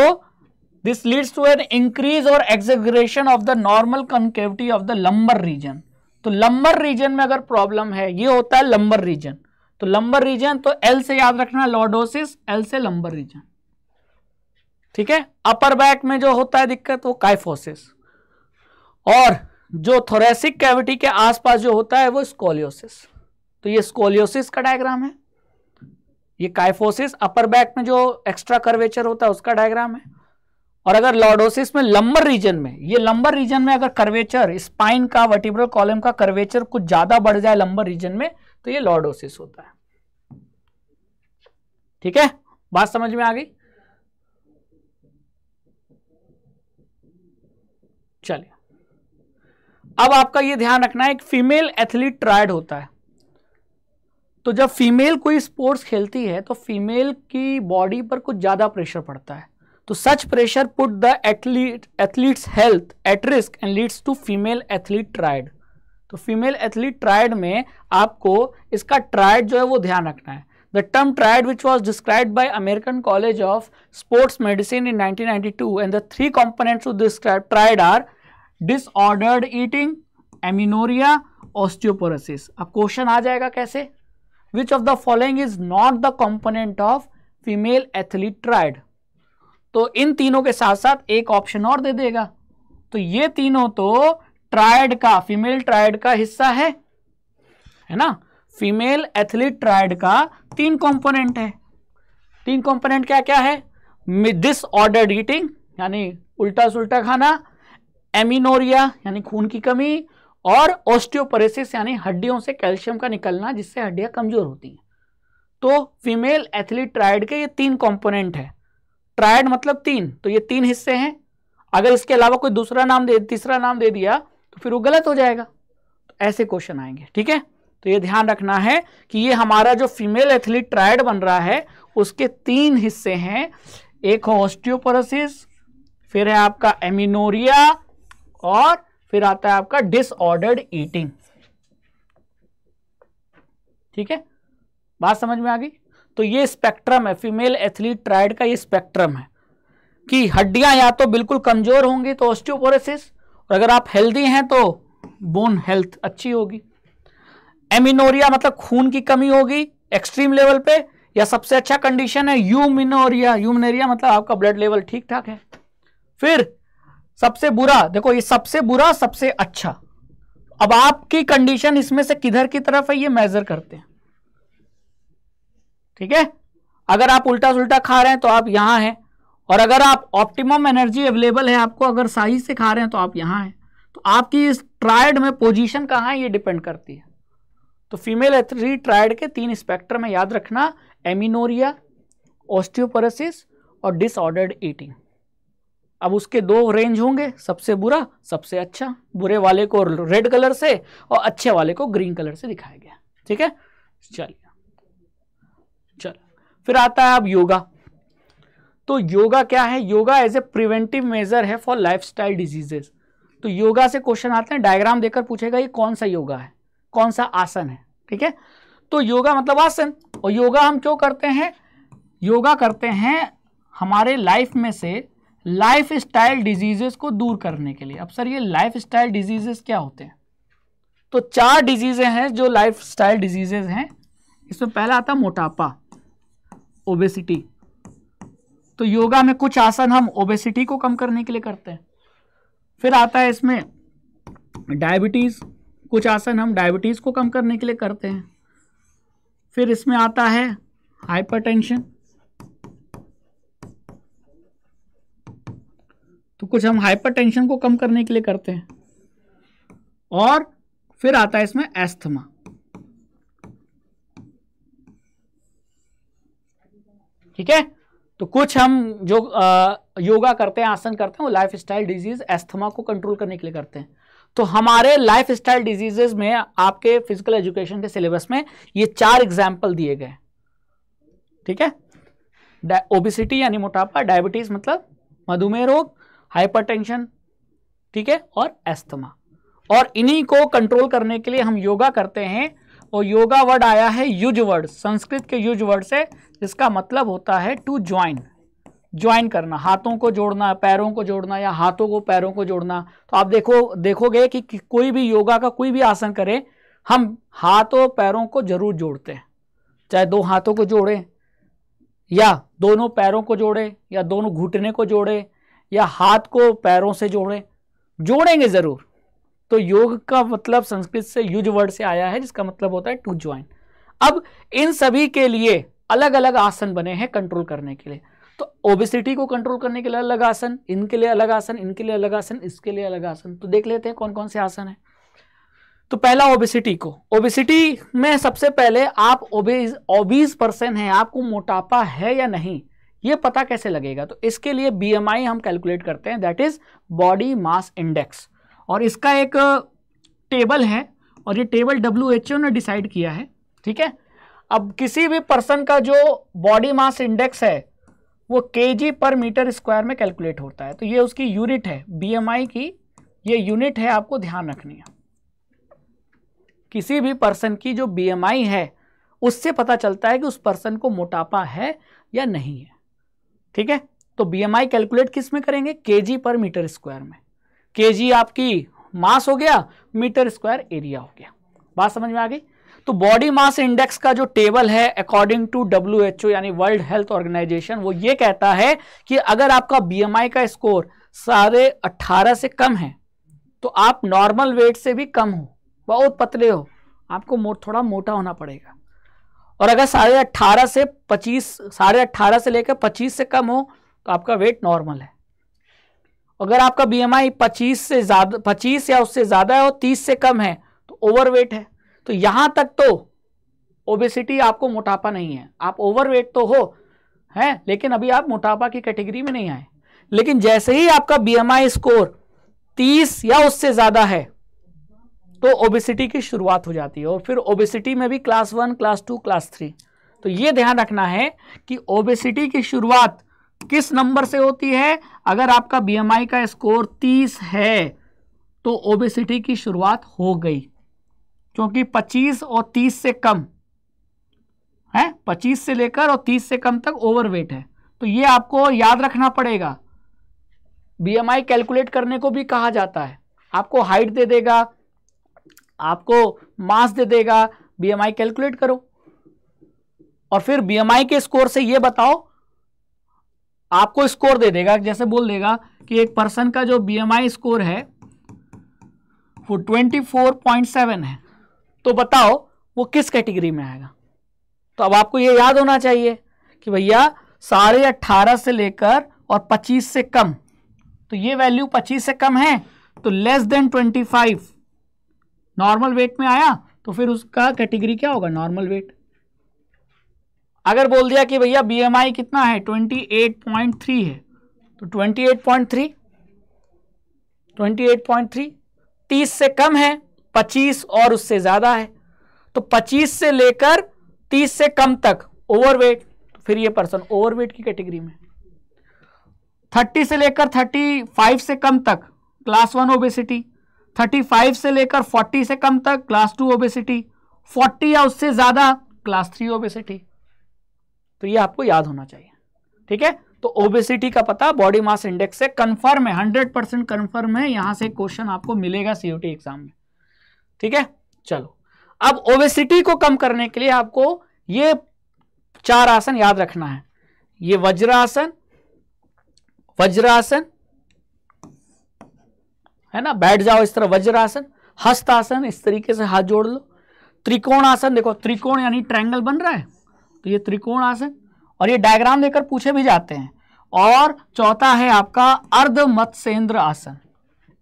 this leads to an increase or exaggeration of the normal concavity of the lumbar region तो लंबर रीजन में अगर प्रॉब्लम है ये होता है लंबर रीजन तो लंबर रीजन तो एल से याद रखना लॉडोसिस एल से लंबर रीजन ठीक है अपर बैक में जो होता है दिक्कत वो काइफोसिस और जो थोरेसिक कैविटी के आसपास जो होता है वो स्कोलियोसिस तो ये स्कोलियोसिस का डायग्राम है ये काइफोसिस अपर बैक में जो एक्स्ट्रा कर्वेचर होता है उसका डायग्राम है और अगर लॉर्डोसिस में लंबर रीजन में ये लंबर रीजन में अगर कर्वेचर स्पाइन का वर्टिब्रल कॉलम का कर्वेचर कुछ ज्यादा बढ़ जाए लंबर रीजन में तो ये लॉर्डोसिस होता है ठीक है बात समझ में आ गई चलिए अब आपका ये ध्यान रखना है एक फीमेल एथलीट ट्रायड होता है तो जब फीमेल कोई स्पोर्ट्स खेलती है तो फीमेल की बॉडी पर कुछ ज़्यादा प्रेशर पड़ता है तो such pressure put the athlete athlete's health at risk and leads to female athlete triad तो फीमेल एथलीट ट्राइड में आपको इसका ट्राइड जो है वो ध्यान रखना है The term triad which was described by American College of Sports Medicine in 1992 and the three components of this triad are disordered eating, amenorrhea, osteoporosis. अब question आ जाएगा कैसे? Which of the following is not the component of female athlete triad? तो इन तीनों के साथ साथ एक option और दे देगा तो ये तीनों तो ट्रायड का फीमेल ट्रायड का हिस्सा है है ना फीमेल एथलीट ट्राइड का तीन कंपोनेंट है तीन कंपोनेंट क्या क्या है दिस ईटिंग यानी उल्टा सुल्टा खाना एमिनोरिया यानी खून की कमी और ऑस्टियोपरेसिस यानी हड्डियों से कैल्शियम का निकलना जिससे हड्डियां कमजोर होती हैं तो फीमेल एथलीट ट्राइड के ये तीन कंपोनेंट है ट्राइड मतलब तीन तो ये तीन हिस्से हैं अगर इसके अलावा कोई दूसरा नाम दे तीसरा नाम दे दिया तो फिर वो गलत हो जाएगा तो ऐसे क्वेश्चन आएंगे ठीक है तो ये ध्यान रखना है कि ये हमारा जो फीमेल एथलीट ट्रायड बन रहा है उसके तीन हिस्से हैं एक हो ऑस्टियोपोरोसिस फिर है आपका एमिनोरिया और फिर आता है आपका डिसऑर्डर्ड ईटिंग ठीक है बात समझ में आ गई तो ये स्पेक्ट्रम है फीमेल एथलीट ट्राइड का ये स्पेक्ट्रम है कि हड्डियां या तो बिल्कुल कमजोर होंगी तो ऑस्टियोपोरोसिस और अगर आप हेल्दी हैं तो बोन हेल्थ अच्छी होगी एमिनोरिया मतलब खून की कमी होगी एक्सट्रीम लेवल पे या सबसे अच्छा कंडीशन है यूमिनोरिया यूमिनोरिया मतलब आपका ब्लड लेवल ठीक ठाक है फिर सबसे बुरा देखो ये सबसे बुरा सबसे अच्छा अब आपकी कंडीशन इसमें से किधर की तरफ है ये मेजर करते हैं ठीक है अगर आप उल्टा सुल्टा खा रहे हैं तो आप यहां हैं और अगर आप ऑप्टिमम एनर्जी अवेलेबल है आपको अगर सही से खा रहे हैं तो आप यहां हैं तो आपकी इस ट्रायड में पोजीशन कहाँ है ये डिपेंड करती है तो फीमेल ट्राइड के तीन स्पेक्ट्रम में याद रखना एमिनोरिया ऑस्टियोपरसिस और डिसऑर्डर्ड ईटिंग अब उसके दो रेंज होंगे सबसे बुरा सबसे अच्छा बुरे वाले को रेड कलर से और अच्छे वाले को ग्रीन कलर से दिखाया गया ठीक है चलिए चलो फिर आता है अब योगा तो योगा क्या है yoga as a preventive measure है फॉर लाइफस्टाइल डिजीजेस तो योगा से क्वेश्चन आते हैं डायग्राम देकर पूछेगा ये कौन सा योगा है कौन सा आसन है ठीक है तो योगा मतलब आसन और योगा हम क्यों करते हैं योगा करते हैं हमारे लाइफ में से लाइफ स्टाइल डिजीजेस को दूर करने के लिए अब सर ये लाइफ स्टाइल डिजीजेस क्या होते हैं तो चार डिजीजे हैं जो लाइफ स्टाइल डिजीजेज हैं इसमें पहला आता मोटापा ओबेसिटी तो योगा में कुछ आसन हम ओबेसिटी को कम करने के लिए करते हैं फिर आता है इसमें डायबिटीज़ कुछ आसन हम डायबिटीज़ को कम करने के लिए करते हैं फिर इसमें आता है हाइपरटेंशन तो कुछ हम हाइपरटेंशन को कम करने के लिए करते हैं और फिर आता है इसमें एस्थमा ठीक है तो कुछ हम जो आ, योगा करते हैं आसन करते हैं वो लाइफ स्टाइल डिजीज एस्थमा को कंट्रोल करने के लिए करते हैं तो हमारे लाइफ स्टाइल डिजीजेस में आपके फिजिकल एजुकेशन के सिलेबस में ये चार एग्जाम्पल दिए गए ठीक है ओबिसिटी यानी मोटापा डायबिटीज मतलब मधुमेह रोग हाइपरटेंशन ठीक है और एस्थमा और इन्हीं को कंट्रोल करने के लिए हम योगा करते हैं और योगा वर्ड आया है युज वर्ड संस्कृत के युज वर्ड से जिसका मतलब होता है टू ज्वाइन ज्वाइन करना हाथों को जोड़ना पैरों को जोड़ना या हाथों को पैरों को जोड़ना तो आप देखो देखोगे कि, कि कोई भी योगा का कोई भी आसन करें हम हाथों पैरों को जरूर जोड़ते हैं चाहे दो हाथों को जोड़ें या दोनों पैरों को जोड़े या दोनों घुटने को जोड़े या हाथ को पैरों से जोड़े जोड़ेंगे ज़रूर तो योग का मतलब संस्कृत से युज वर्ड से आया है जिसका मतलब होता है टू ज्वाइन अब इन सभी के लिए अलग अलग आसन बने हैं कंट्रोल करने के लिए तो ओबेसिटी को कंट्रोल करने के लिए अलग आसन इनके लिए अलग आसन इनके लिए अलग आसन इसके लिए अलग आसन तो देख लेते हैं कौन कौन से आसन है तो पहला ओबेसिटी को ओबेसिटी में सबसे पहले आप ओबेज ओबीज पर्सन है आपको मोटापा है या नहीं ये पता कैसे लगेगा तो इसके लिए बीएमआई हम कैलकुलेट करते हैं that is body mass index और इसका एक टेबल है और ये टेबल डब्ल्यू ने डिसाइड किया है ठीक है अब किसी भी पर्सन का जो बॉडी मास इंडेक्स है वो के पर मीटर स्क्वायर में कैलकुलेट होता है तो ये उसकी यूनिट है बीएमआई की ये यूनिट है आपको ध्यान रखनी है किसी भी पर्सन की जो आई है उससे पता चलता है कि उस पर्सन को मोटापा है या नहीं है ठीक है तो आई कैलकुलेट किस में करेंगे जी पर मीटर स्क्वायर में जी आपकी मास हो गया मीटर स्क्वायर एरिया हो गया बात समझ में आ गई तो बॉडी मास इंडेक्स का जो टेबल है अकॉर्डिंग टू डब्ल्यू यानी वर्ल्ड हेल्थ ऑर्गेनाइजेशन वो ये कहता है कि अगर आपका बीएमआई का स्कोर साढ़े अट्ठारह से कम है तो आप नॉर्मल वेट से भी कम हो बहुत पतले हो आपको मो, थोड़ा मोटा होना पड़ेगा और अगर साढ़े अट्ठारह से पच्चीस साढ़े अट्ठारह से लेकर पच्चीस से कम हो तो आपका वेट नॉर्मल है अगर आपका बीएमआई 25 से ज़्यादा 25 या उससे ज़्यादा है और 30 से कम है तो ओवरवेट है तो यहां तक तो ओबेसिटी आपको मोटापा नहीं है आप ओवरवेट तो हो हैं लेकिन अभी आप मोटापा की कैटेगरी में नहीं आए लेकिन जैसे ही आपका बीएमआई स्कोर 30 या उससे ज्यादा है तो ओबेसिटी की शुरुआत हो जाती है और फिर ओबेसिटी में भी class one class two class three तो ये ध्यान रखना है कि ओबेसिटी की शुरुआत किस नंबर से होती है अगर आपका बीएमआई का स्कोर 30 है तो ओबेसिटी की शुरुआत हो गई क्योंकि 25 और 30 से कम है 25 से लेकर और 30 से कम तक ओवरवेट है तो ये आपको याद रखना पड़ेगा बीएमआई कैलकुलेट करने को भी कहा जाता है आपको हाइट दे देगा आपको मास दे देगा बीएमआई कैलकुलेट करो और फिर बीएमआई के स्कोर से ये बताओ आपको स्कोर दे देगा जैसे बोल देगा कि एक पर्सन का जो बीएमआई स्कोर है वो 24.7 है तो बताओ वो किस कैटेगरी में आएगा तो अब आपको ये याद होना चाहिए कि भैया साढ़े अट्ठारह से लेकर और पच्चीस से कम तो ये वैल्यू पच्चीस से कम है तो less than twenty five normal weight में आया तो फिर उसका कैटेगरी क्या होगा नॉर्मल वेट अगर बोल दिया कि भैया बीएमआई कितना है 28.3 है तो 28.3 28.3 30 से कम है 25 और उससे ज़्यादा है तो 25 से लेकर 30 से कम तक ओवरवेट तो फिर ये पर्सन ओवरवेट की कैटेगरी में 30 से लेकर 35 से कम तक क्लास वन ओबेसिटी 35 से लेकर 40 से कम तक क्लास टू ओबेसिटी 40 या उससे ज़्यादा क्लास थ्री ओबेसिटी तो ये आपको याद होना चाहिए ठीक है तो ओबेसिटी का पता बॉडी मास इंडेक्स से कंफर्म है 100 परसेंट कन्फर्म है यहां से क्वेश्चन आपको मिलेगा सीयूटी एग्जाम में ठीक है चलो अब ओबेसिटी को कम करने के लिए आपको ये चार आसन याद रखना है ये वज्रासन वज्रासन है ना बैठ जाओ इस तरह वज्रासन हस्तासन इस तरीके से हाथ जोड़ लो त्रिकोण आसन देखो त्रिकोण यानी ट्रायंगल बन रहा है तो ये त्रिकोण आसन और ये डायग्राम देकर पूछे भी जाते हैं और चौथा है आपका अर्ध मत्स्येंद्र आसन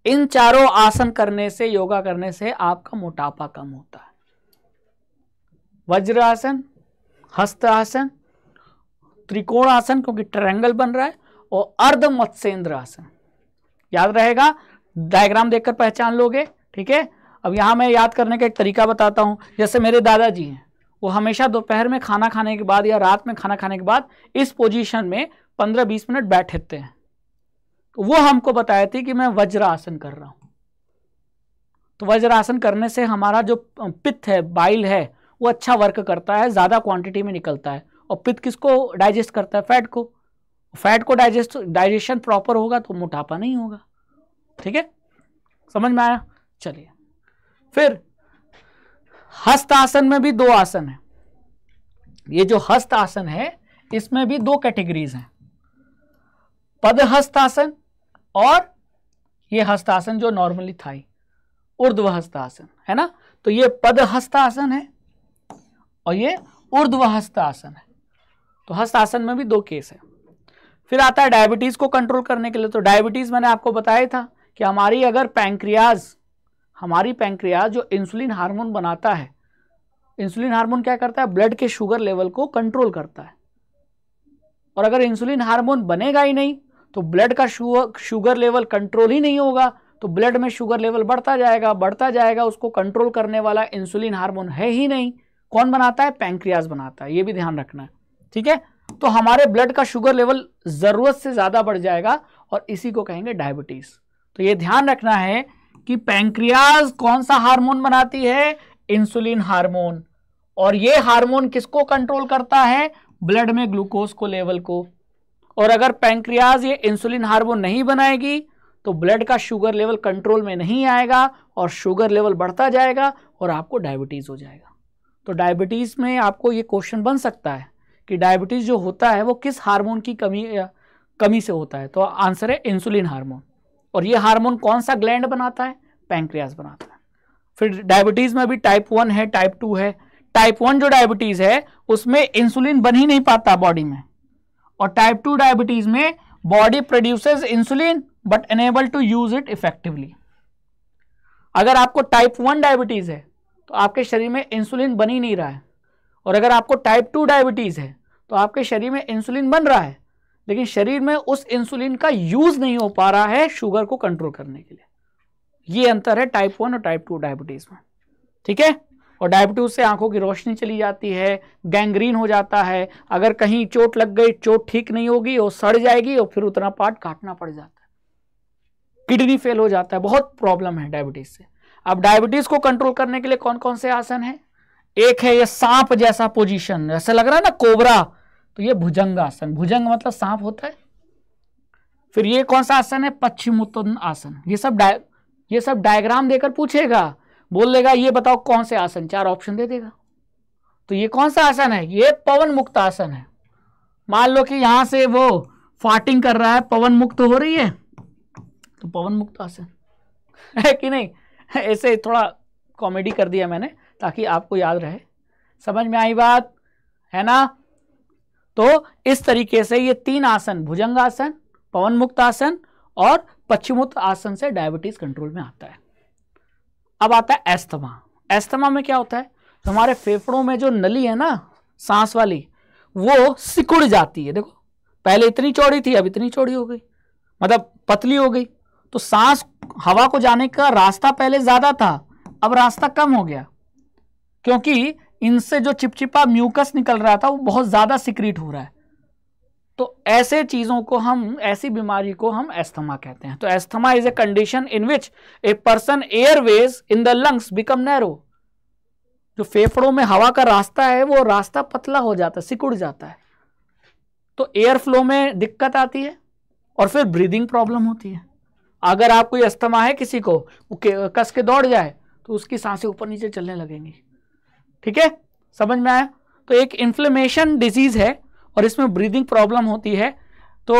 इन चारों आसन करने से योगा करने से आपका मोटापा कम होता है वज्रासन हस्त आसन त्रिकोण आसन क्योंकि ट्रायंगल बन रहा है और अर्ध मत्स्येंद्र आसन याद रहेगा डायग्राम देखकर पहचान लोगे ठीक है अब यहां मैं याद करने का एक तरीका बताता हूं जैसे मेरे दादाजी हैं वो हमेशा दोपहर में खाना खाने के बाद या रात में खाना खाने के बाद इस पोजीशन में 15-20 मिनट बैठते हैं तो वो हमको बताए थे कि मैं वज्रासन कर रहा हूं तो वज्रासन करने से हमारा जो पित्त है बाइल है वो अच्छा वर्क करता है ज़्यादा क्वांटिटी में निकलता है और पित्त किसको डाइजेस्ट करता है फैट को फैट को डाइजेस्ट डाइजेशन प्रॉपर होगा तो मोटापा नहीं होगा ठीक है समझ में आया चलिए फिर हस्त आसन में भी दो आसन है ये जो हस्त आसन है इसमें भी दो कैटेगरीज हैं पदहस्त आसन और ये हस्तासन जो नॉर्मली था ही हस्तासन है ना तो ये पद हस्तासन है और ये ऊर्ध्व हस्तासन है तो हस्तासन में भी दो केस है फिर आता है डायबिटीज को कंट्रोल करने के लिए तो डायबिटीज मैंने आपको बताया था कि हमारी अगर पैंक्रियाज हमारी पैंक्रियाज जो इंसुलिन हार्मोन बनाता है इंसुलिन हार्मोन क्या करता है ब्लड के शुगर लेवल को कंट्रोल करता है और अगर इंसुलिन हार्मोन बनेगा ही नहीं तो ब्लड का शुगर लेवल कंट्रोल ही नहीं होगा तो ब्लड में शुगर लेवल बढ़ता जाएगा बढ़ता जाएगा उसको कंट्रोल करने वाला इंसुलिन हार्मोन है ही नहीं कौन बनाता है पैंक्रियाज बनाता है ये भी ध्यान रखना है ठीक है तो हमारे ब्लड का शुगर लेवल ज़रूरत से ज़्यादा बढ़ जाएगा और इसी को कहेंगे डायबिटीज़ तो ये ध्यान रखना है कि पैंक्रियाज कौन सा हार्मोन बनाती है इंसुलिन हार्मोन और ये हार्मोन किसको कंट्रोल करता है ब्लड में ग्लूकोज को लेवल को और अगर पैंक्रियाज ये इंसुलिन हार्मोन नहीं बनाएगी तो ब्लड का शुगर लेवल कंट्रोल में नहीं आएगा और शुगर लेवल बढ़ता जाएगा और आपको डायबिटीज़ हो जाएगा तो डायबिटीज़ में आपको ये क्वेश्चन बन सकता है कि डायबिटीज़ जो होता है वो किस हार्मोन की कमी कमी से होता है तो आंसर है इंसुलिन हार्मोन और ये हार्मोन कौन सा ग्लैंड बनाता है पैंक्रियाज बनाता है फिर डायबिटीज़ में भी टाइप वन है टाइप टू है टाइप वन जो डायबिटीज़ है उसमें इंसुलिन बन ही नहीं पाता बॉडी में और टाइप टू डायबिटीज में body produces insulin but unable to use it effectively अगर आपको टाइप वन डायबिटीज है तो आपके शरीर में इंसुलिन बन ही नहीं रहा है और अगर आपको टाइप टू डायबिटीज है तो आपके शरीर में इंसुलिन बन रहा है लेकिन शरीर में उस इंसुलिन का यूज नहीं हो पा रहा है शुगर को कंट्रोल करने के लिए ये अंतर है टाइप वन और टाइप टू डायबिटीज में ठीक है और डायबिटीज़ से आंखों की रोशनी चली जाती है गैंग्रीन हो जाता है अगर कहीं चोट लग गई चोट ठीक नहीं होगी और सड़ जाएगी और फिर उतना पार्ट काटना पड़ जाता है किडनी फेल हो जाता है बहुत प्रॉब्लम है डायबिटीज़ से अब डायबिटीज़ को कंट्रोल करने के लिए कौन कौन से आसन है एक है यह सांप जैसा पोजिशन ऐसा लग रहा है ना कोबरा तो ये भुजंग आसन भुजंग मतलब सांप होता है फिर ये कौन सा आसन है पश्चिमोत्तन आसन ये सब डाय ये सब डायग्राम देकर पूछेगा बोल देगा ये बताओ कौन से आसन चार ऑप्शन दे देगा तो ये कौन सा आसन है ये पवन मुक्त आसन है मान लो कि यहाँ से वो फाटिंग कर रहा है पवन मुक्त हो रही है तो पवन मुक्त आसन है कि नहीं ऐसे थोड़ा कॉमेडी कर दिया मैंने ताकि आपको याद रहे समझ में आई बात है ना तो इस तरीके से ये तीन आसन भुजंग आसन पवन मुक्त आसन और पश्चिमुक्त आसन से डायबिटीज कंट्रोल में आता है अब आता है एस्थमा एस्थमा में क्या होता है तो हमारे फेफड़ों में जो नली है ना सांस वाली वो सिकुड़ जाती है देखो पहले इतनी चौड़ी थी अब इतनी चौड़ी हो गई मतलब पतली हो गई तो सांस हवा को जाने का रास्ता पहले ज़्यादा था अब रास्ता कम हो गया क्योंकि इनसे जो चिपचिपा म्यूकस निकल रहा था वो बहुत ज़्यादा सिक्रीट हो रहा है तो ऐसे चीज़ों को हम ऐसी बीमारी को हम एस्थमा कहते हैं तो asthma is a condition in which a person airways in the lungs become narrow जो फेफड़ों में हवा का रास्ता है वो रास्ता पतला हो जाता है सिकुड़ जाता है तो एयर फ्लो में दिक्कत आती है और फिर ब्रीदिंग प्रॉब्लम होती है अगर आप कोई अस्थमा है किसी को कस के दौड़ जाए तो उसकी सांसें ऊपर नीचे चलने लगेंगी ठीक है समझ में आया तो एक इन्फ्लेमेशन डिजीज है और इसमें ब्रीदिंग प्रॉब्लम होती है तो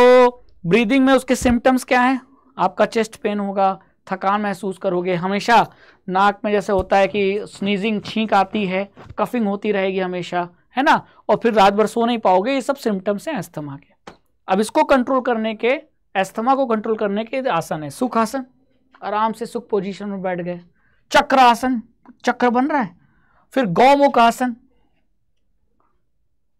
ब्रीदिंग में उसके सिम्टम्स क्या हैं आपका चेस्ट पेन होगा थकान महसूस करोगे हमेशा नाक में जैसे होता है कि स्नीजिंग छींक आती है कफिंग होती रहेगी हमेशा है ना और फिर रात भर सो नहीं पाओगे ये सब सिम्टम्स हैं अस्थमा के अब इसको कंट्रोल करने के अस्थमा को कंट्रोल करने के आसन है सुख आसन आराम से सुख पोजीशन में बैठ गए चक्र आसन चक्र बन रहा है फिर गौमुख आसन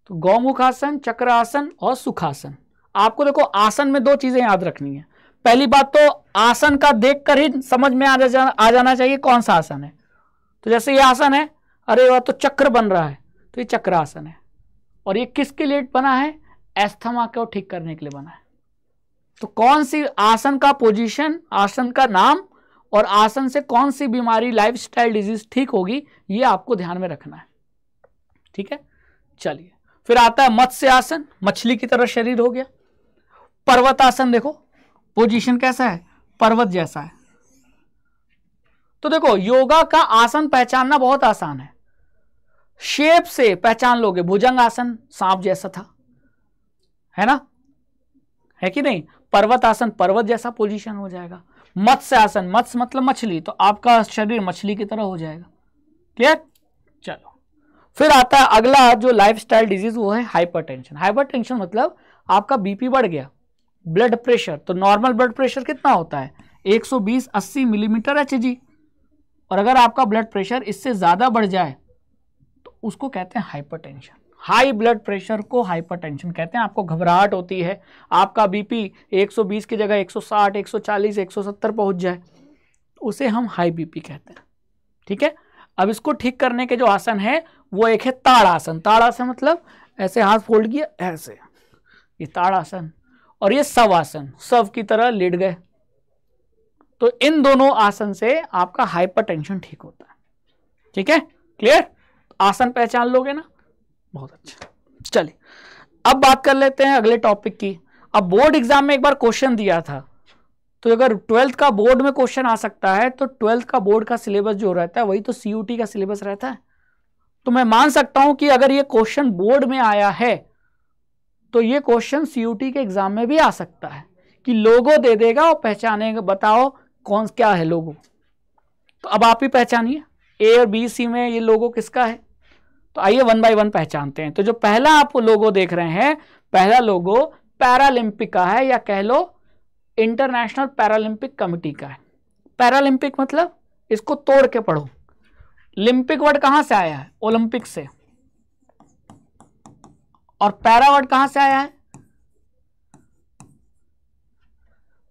तो गौमुखासन चक्रासन और सुखासन आपको देखो आसन में दो चीजें याद रखनी है पहली बात तो आसन का देखकर ही समझ में आ, जा, आ जाना चाहिए कौन सा आसन है तो जैसे ये आसन है अरे वह तो चक्र बन रहा है तो ये चक्रासन है और ये किसके लिए बना है एस्थमा को ठीक करने के लिए बना है तो कौन सी आसन का पोजीशन आसन का नाम और आसन से कौन सी बीमारी लाइफस्टाइल डिजीज ठीक होगी ये आपको ध्यान में रखना है ठीक है चलिए फिर आता है मत्स्य आसन मछली की तरह शरीर हो गया पर्वत आसन देखो पोजीशन कैसा है पर्वत जैसा है तो देखो योगा का आसन पहचानना बहुत आसान है शेप से पहचान लोगे भुजंग आसन सांप जैसा था है ना है कि नहीं पर्वत आसन पर्वत जैसा पोजीशन हो जाएगा मत्स्य आसन मत्स्य मतलब मछली तो आपका शरीर मछली की तरह हो जाएगा क्लियर चलो फिर आता है अगला जो लाइफ स्टाइल डिजीज वो है हाइपर टेंशन मतलब आपका बीपी बढ़ गया ब्लड प्रेशर तो नॉर्मल ब्लड प्रेशर कितना होता है 120 80 मिलीमीटर एच और अगर आपका ब्लड प्रेशर इससे ज़्यादा बढ़ जाए तो उसको कहते हैं हाइपरटेंशन हाई ब्लड प्रेशर को हाइपरटेंशन कहते हैं आपको घबराहट होती है आपका बीपी 120 की जगह 160 140 170 पहुंच जाए तो उसे हम हाई बीपी कहते हैं ठीक है अब इसको ठीक करने के जो आसन है वो एक है ताड़ासन ताड़ासन मतलब ऐसे हाथ फोल्ड किया ऐसे ये ताड़ासन और ये सब आसन सव की तरह लेट गए तो इन दोनों आसन से आपका हाइपरटेंशन ठीक होता है ठीक है क्लियर आसन पहचान लोगे ना बहुत अच्छा चलिए अब बात कर लेते हैं अगले टॉपिक की अब बोर्ड एग्जाम में एक बार क्वेश्चन दिया था तो अगर ट्वेल्थ का बोर्ड में क्वेश्चन आ सकता है तो ट्वेल्थ का बोर्ड का सिलेबस जो रहता है वही तो सीयूटी का सिलेबस रहता है तो मैं मान सकता हूं कि अगर ये क्वेश्चन बोर्ड में आया है तो ये क्वेश्चन सीयूटी के एग्जाम में भी आ सकता है कि लोगो दे देगा और पहचानेगा बताओ कौन क्या है लोगो तो अब आप ही पहचानिए ए और बी सी में ये लोगो किसका है तो आइए वन बाय वन पहचानते हैं तो जो पहला आप लोगो देख रहे हैं पहला लोगो पैरालंपिक का है या कह लो इंटरनेशनल पैरालंपिक कमिटी का है पैरालंपिक मतलब इसको तोड़ के पढ़ो लिंपिक वर्ड कहां से आया है ओलंपिक से और पैरा वर्ड कहां से आया है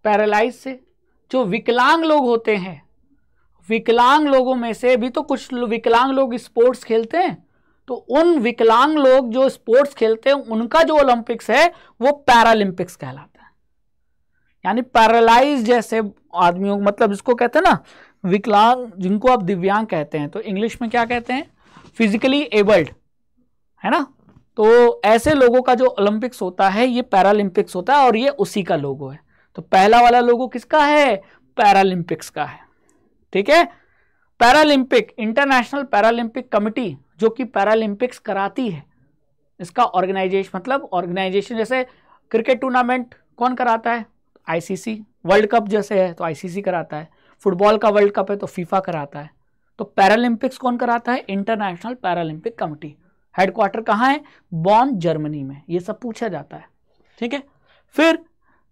पैरालाइज से जो विकलांग लोग होते हैं विकलांग लोगों में से भी तो कुछ विकलांग लोग स्पोर्ट्स खेलते हैं तो उन विकलांग लोग जो स्पोर्ट्स खेलते हैं उनका जो ओलंपिक्स है वो पैरालंपिक्स कहलाता है यानी पैरालाइज जैसे आदमियों मतलब इसको कहते हैं ना विकलांग जिनको आप दिव्यांग कहते हैं तो इंग्लिश में क्या कहते हैं फिजिकली एबल्ड है ना तो ऐसे लोगों का जो ओलंपिक्स होता है ये पैरालंपिक्स होता है और ये उसी का लोगो है तो पहला वाला लोगो किसका है पैरालंपिक्स का है ठीक है पैरालंपिक इंटरनेशनल पैरालंपिक कमिटी जो कि पैरालंपिक्स कराती है इसका ऑर्गेनाइजेशन मतलब ऑर्गेनाइजेशन जैसे क्रिकेट टूर्नामेंट कौन कराता है आईसीसी वर्ल्ड कप जैसे है तो आईसीसी कराता है फुटबॉल का वर्ल्ड कप है तो फीफा कराता है तो पैरालंपिक्स कौन कराता है इंटरनेशनल पैरालंपिक कमिटी हेडक्वार्टर कहाँ है बॉन जर्मनी में ये सब पूछा जाता है ठीक है फिर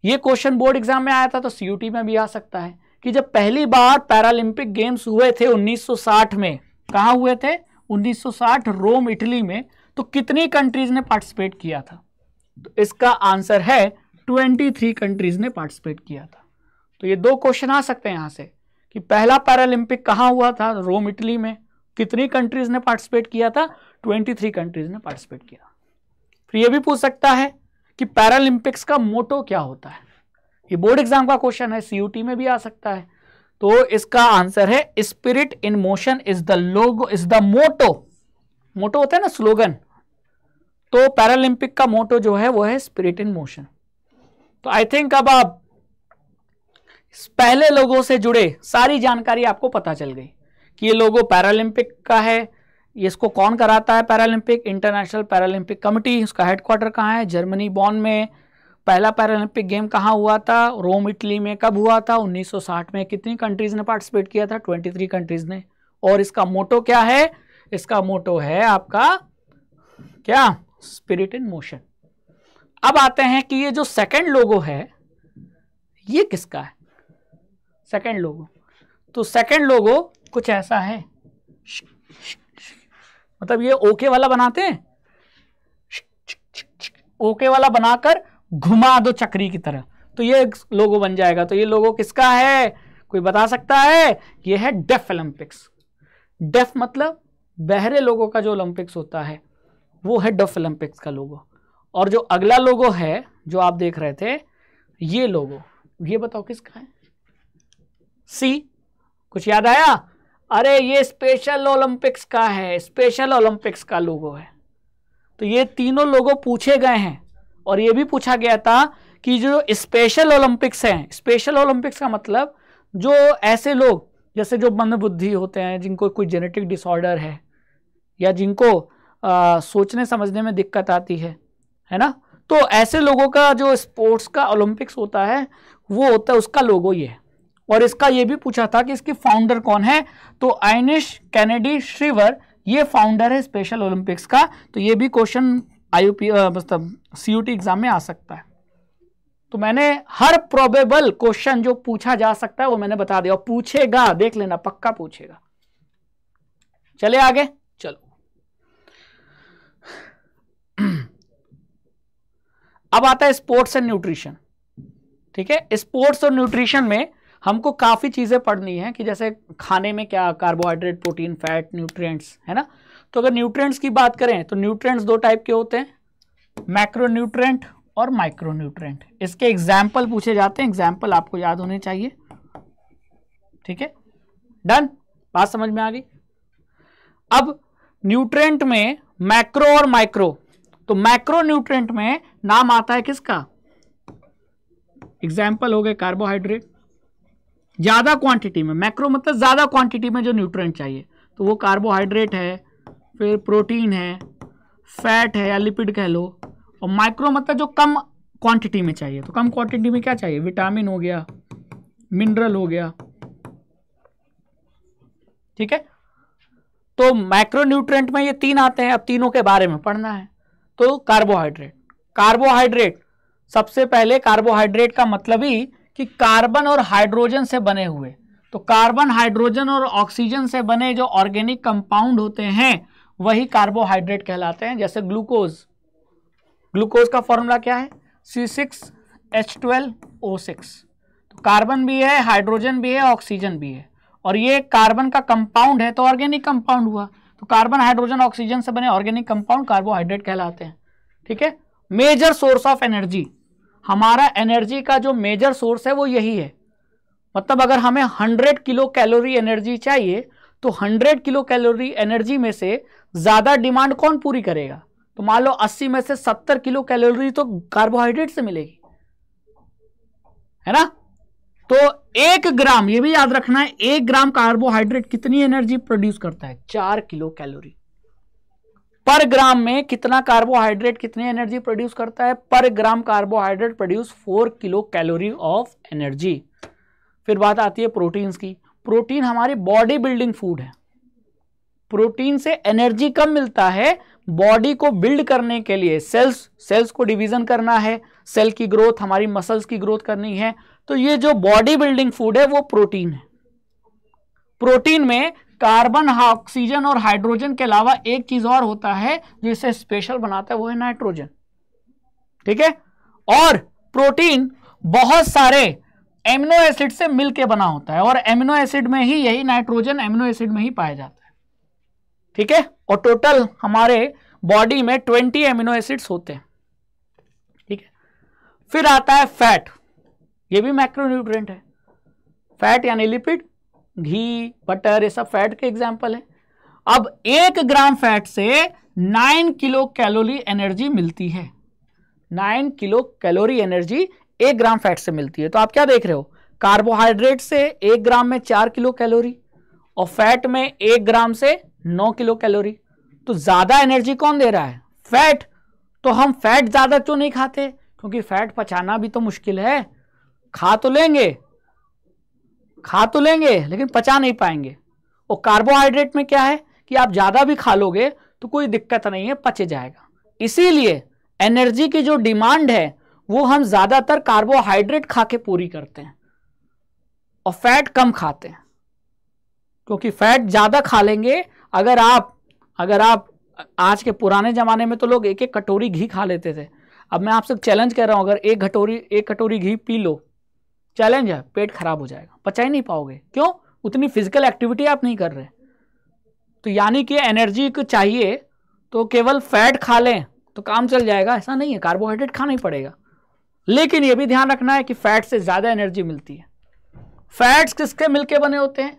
ये क्वेश्चन बोर्ड एग्जाम में आया था तो सी में भी आ सकता है कि जब पहली बार पैरालंपिक गेम्स हुए थे 1960 में कहाँ हुए थे 1960 रोम इटली में तो कितनी कंट्रीज ने पार्टिसिपेट किया था तो इसका आंसर है 23 कंट्रीज ने पार्टिसिपेट किया था तो ये दो क्वेश्चन आ सकते हैं यहां से कि पहला पैरालंपिक कहां हुआ था रोम इटली में कितनी कंट्रीज ने पार्टिसिपेट किया था 23 कंट्रीज ने पार्टिसिपेट किया फिर ये भी पूछ सकता है कि पैरालंपिक्स का मोटो क्या होता है ये बोर्ड एग्जाम का क्वेश्चन है सीयूटी में भी आ सकता है तो इसका आंसर है spirit in motion is the logo is the motto motto होता है ना स्लोगन तो पैरालंपिक का मोटो जो है वो है स्पिरिट इन मोशन तो आई थिंक अब आप पहले लोगों से जुड़े सारी जानकारी आपको पता चल गई कि ये लोगो पैरालंपिक का है ये इसको कौन कराता है पैरालंपिक इंटरनेशनल पैरालंपिक कमिटी उसका हेडक्वार्टर कहाँ है जर्मनी बॉन में पहला पैरालंपिक गेम कहाँ हुआ था रोम इटली में कब हुआ था 1960 में कितनी कंट्रीज़ ने पार्टिसिपेट किया था 23 कंट्रीज़ ने और इसका मोटो क्या है इसका मोटो है आपका क्या स्पिरिट इन मोशन अब आते हैं कि ये जो सेकेंड लोगो है ये किसका है सेकंड लोगो तो सेकंड लोगो कुछ ऐसा है मतलब ये ओके वाला बनाते हैं ओके वाला बनाकर घुमा दो चक्री की तरह तो ये लोगो बन जाएगा तो ये लोगो किसका है कोई बता सकता है ये है डेफ ओलंपिक्स डेफ मतलब बहरे लोगों का जो ओलंपिक्स होता है वो है डफ ओलंपिक्स का लोगो और जो अगला लोगो है जो आप देख रहे थे ये लोगो ये बताओ किसका है सी कुछ याद आया अरे ये स्पेशल ओलंपिक्स का है स्पेशल ओलंपिक्स का लोगो है तो ये तीनों लोगो पूछे गए हैं और ये भी पूछा गया था कि जो स्पेशल ओलंपिक्स हैं स्पेशल ओलंपिक्स का मतलब जो ऐसे लोग जैसे जो बुद्धि होते हैं जिनको कोई जेनेटिक डिसऑर्डर है या जिनको आ, सोचने समझने में दिक्कत आती है है ना तो ऐसे लोगों का जो स्पोर्ट्स का ओलंपिक्स होता है वो होता है उसका लोगो ये है और इसका यह भी पूछा था कि इसकी फाउंडर कौन है तो आइनिश कैनेडी श्रीवर ये फाउंडर है स्पेशल ओलंपिक्स का तो ये भी क्वेश्चन आईयूपी मतलब सीयूटी एग्जाम में आ सकता है तो मैंने हर प्रोबेबल क्वेश्चन जो पूछा जा सकता है वो मैंने बता दिया और पूछेगा देख लेना पक्का पूछेगा चले आगे चलो अब आता है स्पोर्ट्स एंड न्यूट्रिशन ठीक है स्पोर्ट्स और न्यूट्रिशन में हमको काफ़ी चीज़ें पढ़नी है कि जैसे खाने में क्या कार्बोहाइड्रेट प्रोटीन फैट न्यूट्रिएंट्स है ना तो अगर न्यूट्रिएंट्स की बात करें तो न्यूट्रिएंट्स दो टाइप के होते हैं मैक्रो न्यूट्रेंट और माइक्रो न्यूट्रेंट इसके एग्जाम्पल पूछे जाते हैं एग्जाम्पल आपको याद होने चाहिए ठीक है डन बात समझ में आ गई अब न्यूट्रेंट में मैक्रो और माइक्रो तो मैक्रो न्यूट्रेंट में नाम आता है किसका एग्जाम्पल हो गए कार्बोहाइड्रेट ज़्यादा क्वांटिटी में मैक्रो मतलब ज़्यादा क्वांटिटी में जो न्यूट्रेंट चाहिए तो वो कार्बोहाइड्रेट है फिर प्रोटीन है फैट है या लिपिड कह लो और माइक्रो मतलब जो कम क्वांटिटी में चाहिए तो कम क्वांटिटी में क्या चाहिए विटामिन हो गया मिनरल हो गया ठीक है तो माइक्रो न्यूट्रेंट में ये तीन आते हैं अब तीनों के बारे में पढ़ना है तो कार्बोहाइड्रेट कार्बोहाइड्रेट सबसे पहले कार्बोहाइड्रेट का मतलब ही कि कार्बन और हाइड्रोजन से बने हुए तो कार्बन हाइड्रोजन और ऑक्सीजन से बने जो ऑर्गेनिक कंपाउंड होते हैं वही कार्बोहाइड्रेट कहलाते हैं जैसे ग्लूकोज ग्लूकोज का फॉर्मूला क्या है C six H twelve O six तो कार्बन भी है हाइड्रोजन भी है ऑक्सीजन भी है और ये कार्बन का कंपाउंड है तो ऑर्गेनिक कंपाउंड हुआ तो कार्बन हाइड्रोजन ऑक्सीजन से बने ऑर्गेनिक कंपाउंड कार्बोहाइड्रेट कहलाते हैं ठीक है मेजर सोर्स ऑफ एनर्जी हमारा एनर्जी का जो मेजर सोर्स है वो यही है मतलब अगर हमें 100 किलो कैलोरी एनर्जी चाहिए तो 100 किलो कैलोरी एनर्जी में से ज़्यादा डिमांड कौन पूरी करेगा तो मान लो 80 में से 70 किलो कैलोरी तो कार्बोहाइड्रेट से मिलेगी है ना तो एक ग्राम ये भी याद रखना है एक ग्राम कार्बोहाइड्रेट कितनी एनर्जी प्रोड्यूस करता है चार किलो कैलोरी पर ग्राम में कितना कार्बोहाइड्रेट कितनी एनर्जी प्रोड्यूस करता है पर gram carbohydrate produce four kilo calorie of energy फिर बात आती है प्रोटीन्स की प्रोटीन हमारी बॉडी बिल्डिंग फूड है प्रोटीन से एनर्जी कम मिलता है बॉडी को बिल्ड करने के लिए सेल्स सेल्स को डिवीजन करना है सेल की ग्रोथ हमारी मसल्स की ग्रोथ करनी है तो ये जो बॉडी बिल्डिंग फूड है वो प्रोटीन है प्रोटीन में कार्बन ऑक्सीजन और हाइड्रोजन के अलावा एक चीज और होता है जो इसे स्पेशल बनाता है वो है नाइट्रोजन ठीक है और प्रोटीन बहुत सारे एमिनो एसिड से मिलके बना होता है और एमिनो एसिड में ही यही नाइट्रोजन एमिनो एसिड में ही पाया जाता है ठीक है और टोटल हमारे बॉडी में ट्वेंटी एमिनो एसिड्स होते हैं ठीक है फिर आता है फैट ये भी मैक्रोन्यूट्रेंट है फैट यानी लिपिड घी बटर ये सब फैट के एग्जाम्पल है अब एक ग्राम फैट से नाइन किलो कैलोरी एनर्जी मिलती है नाइन किलो कैलोरी एनर्जी एक ग्राम फैट से मिलती है तो आप क्या देख रहे हो कार्बोहाइड्रेट से एक ग्राम में चार किलो कैलोरी और फैट में एक ग्राम से नौ किलो कैलोरी तो ज़्यादा एनर्जी कौन दे रहा है फैट तो हम फैट ज़्यादा क्यों नहीं खाते क्योंकि फैट पचाना भी तो मुश्किल है खा तो लेंगे खा तो लेंगे लेकिन पचा नहीं पाएंगे और कार्बोहाइड्रेट में क्या है कि आप ज़्यादा भी खा लोगे तो कोई दिक्कत नहीं है पचे जाएगा इसीलिए एनर्जी की जो डिमांड है वो हम ज़्यादातर कार्बोहाइड्रेट खा के पूरी करते हैं और फैट कम खाते हैं क्योंकि फैट ज़्यादा खा लेंगे अगर आप अगर आप आज के पुराने ज़माने में तो लोग एक एक कटोरी घी खा लेते थे अब मैं आपसे चैलेंज कर रहा हूँ अगर एक कटोरी एक कटोरी घी पी लो चैलेंज है पेट खराब हो जाएगा पचा ही नहीं पाओगे क्यों उतनी फिजिकल एक्टिविटी आप नहीं कर रहे तो यानी कि एनर्जी को चाहिए तो केवल फैट खा लें तो काम चल जाएगा ऐसा नहीं है कार्बोहाइड्रेट खाना ही पड़ेगा लेकिन ये भी ध्यान रखना है कि फैट से ज़्यादा एनर्जी मिलती है फैट्स किसके मिलके बने होते हैं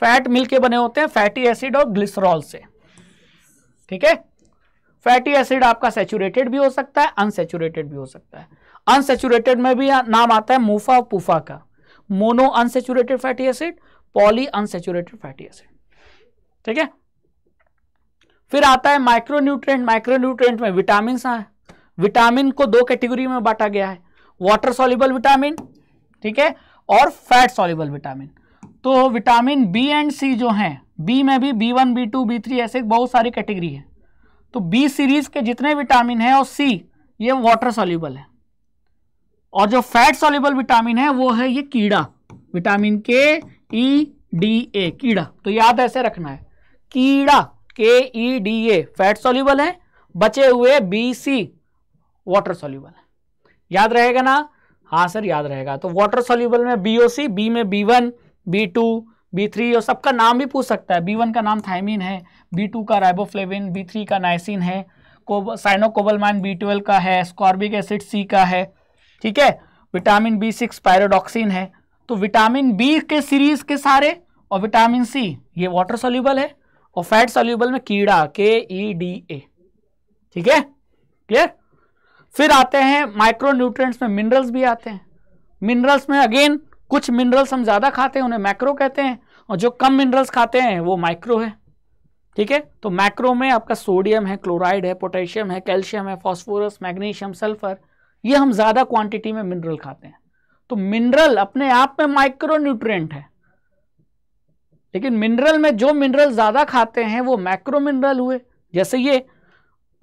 फैट मिलके बने होते हैं फैटी एसिड और ग्लिसरॉल से ठीक है फैटी एसिड आपका सेचुरेटेड भी हो सकता है अनसेचुरेटेड भी हो सकता है अनसेचुरेटेड में भी नाम आता है मूफा और पुफा का mono unsaturated fatty acid poly unsaturated fatty acid ठीक है फिर आता है माइक्रोन्यूट्रेंट माइक्रोन्यूट्रेंट में विटामिन विटामिन को दो कैटेगरी में बांटा गया है वाटर सॉल्युबल विटामिन ठीक है और फैट सॉल्युबल विटामिन तो विटामिन बी एंड सी जो हैं बी में भी B one B two B three ऐसे बहुत सारी कैटेगरी है तो बी सीरीज के जितने विटामिन हैं और सी ये वाटर सॉल्यूबल है और जो फैट सॉल्युबल विटामिन है वो है ये कीड़ा विटामिन के ई डी ए कीड़ा तो याद ऐसे रखना है कीड़ा के E D A fat soluble है बचे हुए बी सी वाटर सॉल्युबल है याद रहेगा ना हाँ सर याद रहेगा तो वाटर सॉल्युबल में बी ओ सी बी में B one B two B three और सबका नाम भी पूछ सकता है बी वन का नाम थायमिन है बी टू का राइबोफ्लेविन बी थ्री का नाइसिन है साइनोकोबलमाइन बी ट्वेल्व का है स्कॉर्बिक एसिड सी का है ठीक है विटामिन बी सिक्स पायरोडॉक्सिन है तो विटामिन बी के सीरीज के सारे और विटामिन सी ये वाटर सोल्यूबल है और फैट सोल्यूबल में कीड़ा के ई डी ए ठीक है क्लियर फिर आते हैं माइक्रो न्यूट्रिएंट्स में मिनरल्स भी आते हैं मिनरल्स में अगेन कुछ मिनरल्स हम ज़्यादा खाते हैं उन्हें मैक्रो कहते हैं और जो कम मिनरल्स खाते हैं वो माइक्रो है ठीक है तो मैक्रो में आपका सोडियम है क्लोराइड है पोटेशियम है कैल्शियम है फॉस्फोरस मैग्नीशियम सल्फर ये हम ज़्यादा क्वांटिटी में मिनरल खाते हैं तो मिनरल अपने आप में माइक्रो है लेकिन मिनरल में जो मिनरल ज़्यादा खाते हैं वो माइक्रो मिनरल हुए जैसे ये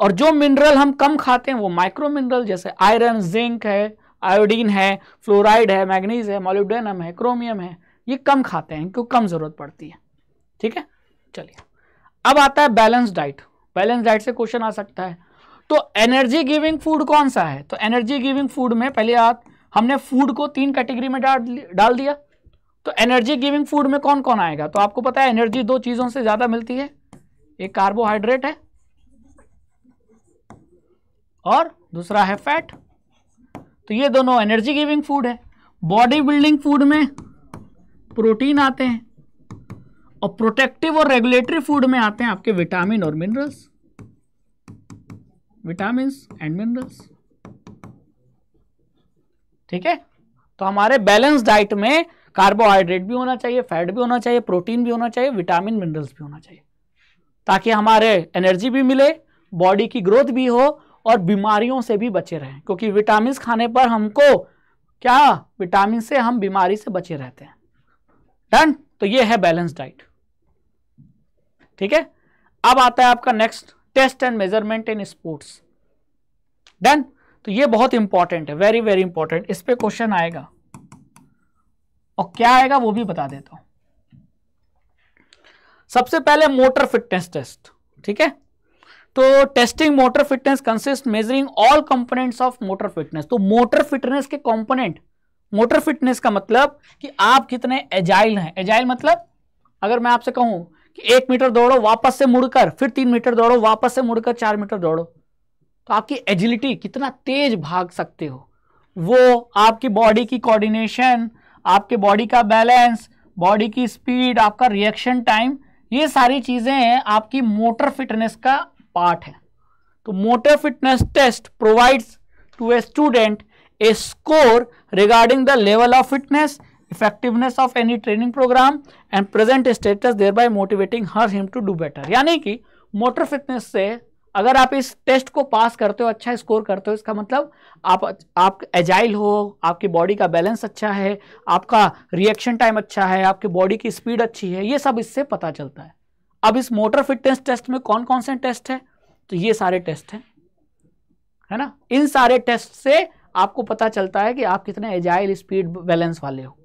और जो मिनरल हम कम खाते हैं वो माइक्रो मिनरल जैसे आयरन जिंक है आयोडीन है फ्लोराइड है मैग्नीज है मोलिब्डेनम है क्रोमियम है ये कम खाते हैं क्योंकि कम ज़रूरत पड़ती है ठीक है चलिए अब आता है बैलेंस डाइट बैलेंस डाइट से क्वेश्चन आ सकता है तो एनर्जी गिविंग फूड कौन सा है तो एनर्जी गिविंग फूड में पहले आप हमने फूड को तीन कैटेगरी में डाल डाल दिया तो एनर्जी गिविंग फूड में कौन कौन आएगा तो आपको पता है एनर्जी दो चीज़ों से ज़्यादा मिलती है एक कार्बोहाइड्रेट है और दूसरा है फैट तो ये दोनों एनर्जी गिविंग फूड है बॉडी बिल्डिंग फूड में प्रोटीन आते हैं और प्रोटेक्टिव और रेगुलेटरी फूड में आते हैं आपके विटामिन और मिनरल्स विटामिन्स एंड मिनरल्स ठीक है तो हमारे बैलेंस डाइट में कार्बोहाइड्रेट भी होना चाहिए फैट भी होना चाहिए प्रोटीन भी होना चाहिए विटामिन मिनरल्स भी होना चाहिए ताकि हमारे एनर्जी भी मिले बॉडी की ग्रोथ भी हो और बीमारियों से भी बचे रहें क्योंकि विटामिन खाने पर हमको क्या विटामिन से हम बीमारी से बचे रहते हैं डन तो ये है बैलेंस डाइट ठीक है अब आता है आपका next test and measurement in sports done तो ये बहुत इंपॉर्टेंट है वेरी वेरी इंपॉर्टेंट इस पर क्वेश्चन आएगा और क्या आएगा वो भी बता देता हूं सबसे पहले मोटर फिटनेस टेस्ट ठीक है तो testing motor fitness consist measuring all components of motor fitness तो मोटर फिटनेस के कंपोनेंट मोटर फिटनेस का मतलब कि आप कितने एजाइल हैं एजाइल मतलब अगर मैं आपसे कहूं कि एक मीटर दौड़ो वापस से मुड़कर फिर तीन मीटर दौड़ो वापस से मुड़कर चार मीटर दौड़ो तो आपकी एजिलिटी कितना तेज भाग सकते हो वो आपकी बॉडी की कोऑर्डिनेशन आपके बॉडी का बैलेंस बॉडी की स्पीड आपका रिएक्शन टाइम ये सारी चीज़ें आपकी मोटर फिटनेस का पार्ट है तो motor fitness test provides to a student a score regarding the level of fitness effectiveness of any training program and present status thereby motivating her him to do better यानी कि motor fitness से अगर आप इस test को पास करते हो अच्छा स्कोर करते हो इसका मतलब आप आप एजाइल हो आपकी बॉडी का बैलेंस अच्छा है आपका रिएक्शन टाइम अच्छा है आपकी बॉडी की स्पीड अच्छी है ये सब इससे पता चलता है अब इस मोटर फिटनेस टेस्ट में कौन कौन से टेस्ट है तो ये सारे टेस्ट हैं है ना इन सारे टेस्ट से आपको पता चलता है कि आप कितने एजाइल स्पीड बैलेंस वाले हो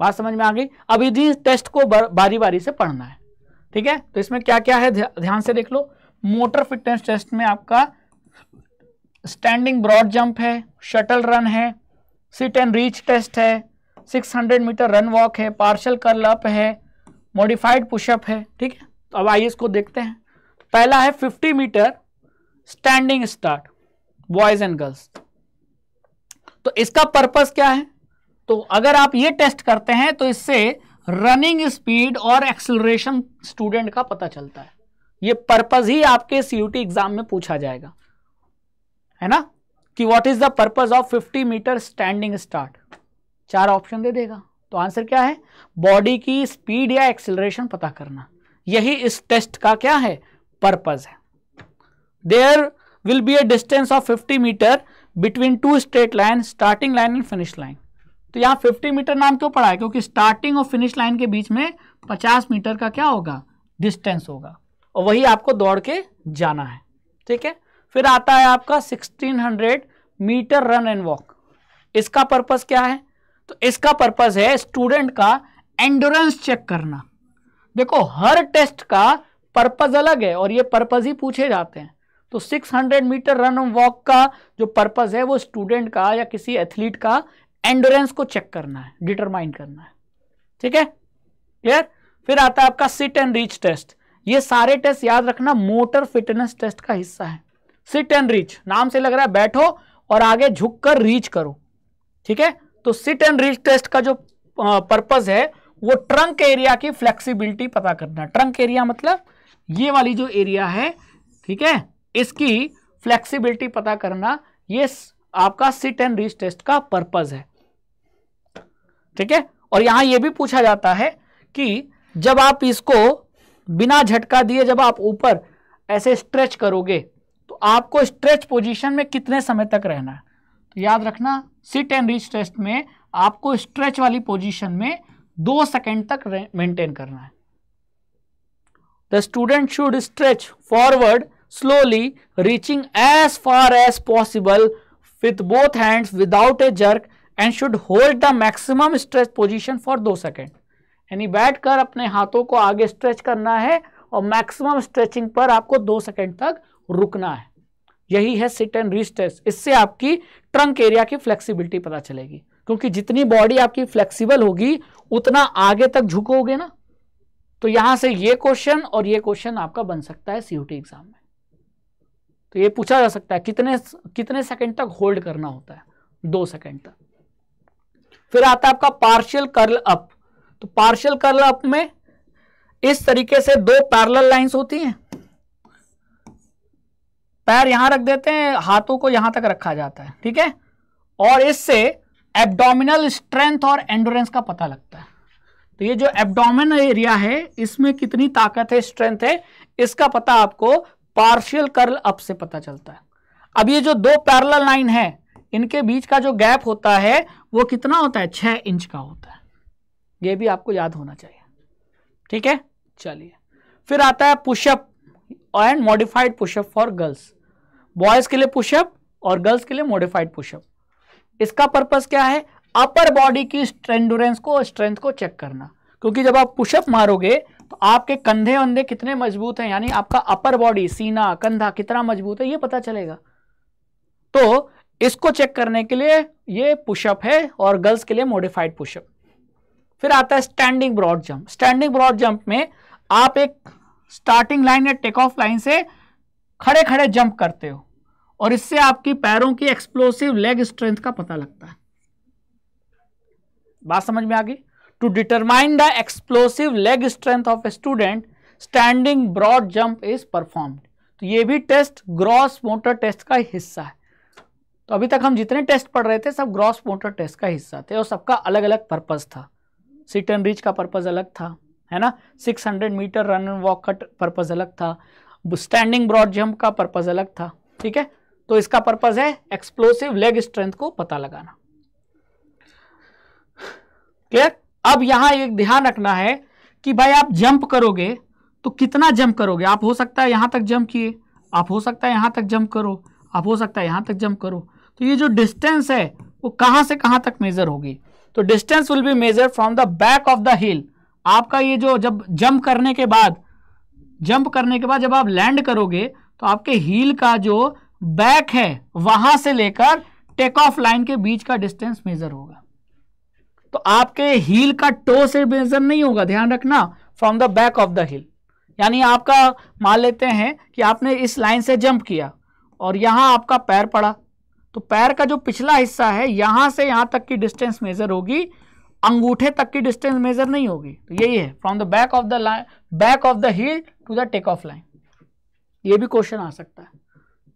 बात समझ में आ गई अब इसी टेस्ट को बारी बारी से पढ़ना है ठीक है तो इसमें क्या क्या है ध्यान से देख लो मोटर फिटनेस टेस्ट में आपका स्टैंडिंग ब्रॉड जंप है शटल रन है सिट एंड रीच टेस्ट है 600 मीटर रन वॉक है पार्शल कर्ल अप है मॉडिफाइड पुशअप है ठीक है तो अब आइए इसको देखते हैं पहला है 50 metre standing start boys and girls तो इसका पर्पस क्या है तो अगर आप ये टेस्ट करते हैं तो इससे रनिंग स्पीड और एक्सलरेशन स्टूडेंट का पता चलता है ये पर्पज ही आपके सीयूटी एग्जाम में पूछा जाएगा है ना कि what is the purpose of 50 metre standing start चार ऑप्शन दे देगा तो आंसर क्या है बॉडी की स्पीड या एक्सिलेशन पता करना यही इस टेस्ट का क्या है पर्पज है there will be a distance of 50 metre between two straight line starting line and finish line तो यहाँ 50 मीटर नाम क्यों पड़ा है क्योंकि स्टार्टिंग और फिनिश लाइन के बीच में 50 मीटर का क्या होगा डिस्टेंस होगा और वही आपको दौड़ के जाना है ठीक है फिर आता है आपका 1600 मीटर रन एंड वॉक इसका पर्पस क्या है तो इसका पर्पस है स्टूडेंट का एंडोरेंस चेक करना देखो हर टेस्ट का पर्पज अलग है और ये पर्पज ही पूछे जाते हैं तो 600 मीटर रन वॉक का जो पर्पज है वो स्टूडेंट का या किसी एथलीट का एंडोरेंस को चेक करना है डिटरमाइन करना है ठीक है क्लियर फिर आता है आपका सिट एंड रीच टेस्ट ये सारे टेस्ट याद रखना मोटर फिटनेस टेस्ट का हिस्सा है सिट एंड रीच नाम से लग रहा है बैठो और आगे झुक कर रीच करो ठीक है तो सिट एंड रीच टेस्ट का जो पर्पज है वो ट्रंक एरिया की फ्लेक्सिबिलिटी पता करना ट्रंक एरिया मतलब ये वाली जो एरिया है ठीक है इसकी फ्लेक्सिबिलिटी पता करना ये आपका सिट एंड रीच टेस्ट का पर्पज है ठीक है और यहां यह भी पूछा जाता है कि जब आप इसको बिना झटका दिए जब आप ऊपर ऐसे स्ट्रेच करोगे तो आपको स्ट्रेच पोजीशन में कितने समय तक रहना है तो याद रखना सिट एंड रीच टेस्ट में आपको स्ट्रेच वाली पोजीशन में दो सेकेंड तक मेंटेन करना है the student should stretch forward slowly reaching as far as possible with both hands without a jerk and should hold the maximum stretch position for दो second यानी बैठ कर अपने हाथों को आगे स्ट्रेच करना है और मैक्सिमम स्ट्रेचिंग पर आपको दो सेकेंड तक रुकना है यही है सिट एंड रिस्ट्रेस इससे आपकी ट्रंक एरिया की फ्लेक्सिबिलिटी पता चलेगी क्योंकि जितनी बॉडी आपकी फ्लेक्सिबल होगी उतना आगे तक झुकोगे ना तो यहां से ये क्वेश्चन और ये क्वेश्चन आपका बन सकता है सीयूटी एग्जाम में तो ये पूछा जा सकता है कितने कितने सेकंड तक होल्ड करना होता है दो सेकंड तक फिर आता है आपका पार्शियल कर्ल अप तो पार्शियल कर्ल अप में इस तरीके से दो पैरल लाइंस होती हैं पैर यहां रख देते हैं हाथों को यहां तक रखा जाता है ठीक है और इससे एब्डोमिनल स्ट्रेंथ और एंडोरेंस का पता लगता है तो ये जो एब्डोमिन एरिया है इसमें कितनी ताकत है स्ट्रेंथ है इसका पता आपको पार्शियल कर्ल अप से पता चलता है अब ये जो दो पैरल लाइन है इनके बीच का जो गैप होता है वो कितना होता है छः इंच का होता है ये भी आपको याद होना चाहिए ठीक है चलिए फिर आता है pushup and modified pushup for girls boys के लिए पुशअप और गर्ल्स के लिए मॉडिफाइड पुशअप इसका पर्पज़ क्या है अपर बॉडी की स्ट्रेंडोरेंस को स्ट्रेंथ को चेक करना क्योंकि जब आप पुशअप मारोगे तो आपके कंधे वंधे कितने मजबूत हैं यानी आपका अपर बॉडी सीना कंधा कितना मजबूत है ये पता चलेगा तो इसको चेक करने के लिए ये पुशअप है और गर्ल्स के लिए मॉडिफाइड पुशअप फिर आता है standing broad jump standing broad jump में आप एक स्टार्टिंग लाइन या टेक ऑफ लाइन से खड़े खड़े जंप करते हो और इससे आपकी पैरों की एक्सप्लोसिव लेग स्ट्रेंथ का पता लगता है बात समझ में आ गई to determine the explosive leg strength of a student standing broad jump is performed तो ये भी टेस्ट ग्रॉस मोटर टेस्ट का हिस्सा है तो अभी तक हम जितने टेस्ट पढ़ रहे थे सब ग्रॉस मोटर टेस्ट का हिस्सा थे और सबका अलग अलग पर्पज़ था सीट एंड रीच का पर्पज़ अलग था है ना 600 मीटर रन एंड वॉक का पर्पज़ अलग था स्टैंडिंग ब्रॉड जंप का पर्पज़ अलग था ठीक है तो इसका पर्पज़ है एक्सप्लोसिव लेग स्ट्रेंथ को पता लगाना क्लियर अब यहाँ एक ध्यान रखना है कि भाई आप जंप करोगे तो कितना जंप करोगे आप हो सकता है यहाँ तक जंप किए आप हो सकता है यहाँ तक जंप करो आप हो सकता है यहाँ तक जंप करो तो ये जो डिस्टेंस है वो कहाँ से कहाँ तक मेजर होगी तो distance will be measure from the back of the heel आपका ये जो जब जंप करने के बाद जंप करने के बाद जब आप लैंड करोगे तो आपके हील का जो बैक है वहां से लेकर टेक ऑफ लाइन के बीच का डिस्टेंस मेजर होगा तो आपके हील का टो से मेजर नहीं होगा ध्यान रखना from the back of the heel यानी आपका मान लेते हैं कि आपने इस लाइन से जंप किया और यहां आपका पैर पड़ा तो पैर का जो पिछला हिस्सा है यहां से यहां तक की डिस्टेंस मेजर होगी अंगूठे तक की डिस्टेंस मेजर नहीं होगी तो यही है from the back of the line back of the heel to the take off line ये भी क्वेश्चन आ सकता है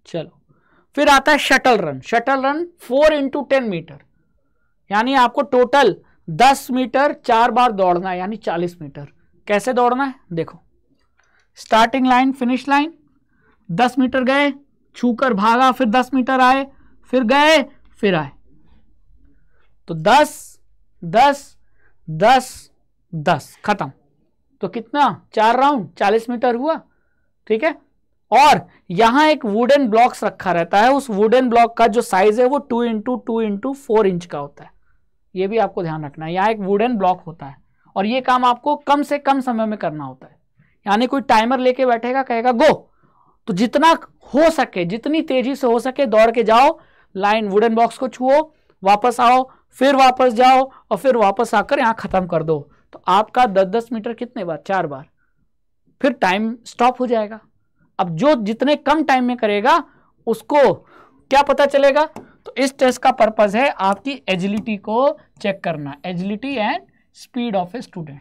चलो फिर आता है shuttle run shuttle run four into ten metre यानी आपको टोटल दस मीटर चार बार दौड़ना है यानी चालीस मीटर कैसे दौड़ना है देखो स्टार्टिंग लाइन फिनिश लाइन दस मीटर गए छूकर भागा फिर दस मीटर आए फिर गए फिर आए तो दस दस दस दस खत्म तो कितना चार राउंड चालीस मीटर हुआ ठीक है और यहां एक वुडन ब्लॉक्स रखा रहता है उस वुडन ब्लॉक का जो साइज है वो two into two into four inch का होता है ये भी आपको ध्यान रखना है यहां एक वुडन ब्लॉक होता है और ये काम आपको कम से कम समय में करना होता है यानी कोई टाइमर लेके बैठेगा कहेगा गो तो जितना हो सके जितनी तेजी से हो सके दौड़ के जाओ लाइन वुडन बॉक्स को छुओ वापस आओ फिर वापस जाओ और फिर वापस आकर यहां ख़त्म कर दो तो आपका दस दस मीटर कितने बार चार बार फिर टाइम स्टॉप हो जाएगा अब जो जितने कम टाइम में करेगा उसको क्या पता चलेगा तो इस टेस्ट का पर्पज है आपकी एजिलिटी को चेक करना agility and speed of a student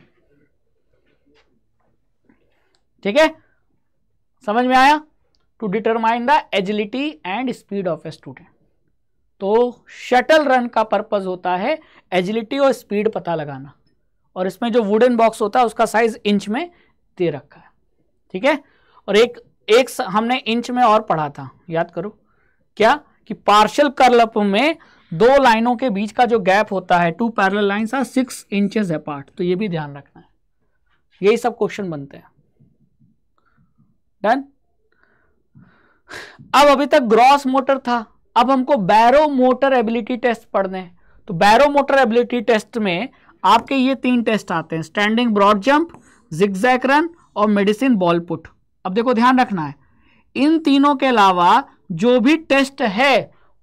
ठीक है समझ में आया to determine the agility and speed of a student तो शटल रन का पर्पज होता है एजिलिटी और स्पीड पता लगाना और इसमें जो वुडन बॉक्स होता है उसका साइज इंच में दे रखा है ठीक है और एक एक हमने इंच में और पढ़ा था याद करो क्या कि पार्शल कर्लप में दो लाइनों के बीच का जो गैप होता है two parallel line are six inches apart तो ये भी ध्यान रखना है यही सब क्वेश्चन बनते हैं डन अब अभी तक ग्रॉस मोटर था अब हमको मोटर एबिलिटी टेस्ट पढ़ने हैं तो मोटर एबिलिटी टेस्ट में आपके ये तीन टेस्ट आते हैं standing broad jump zigzag run और मेडिसिन बॉल पुट अब देखो ध्यान रखना है इन तीनों के अलावा जो भी टेस्ट है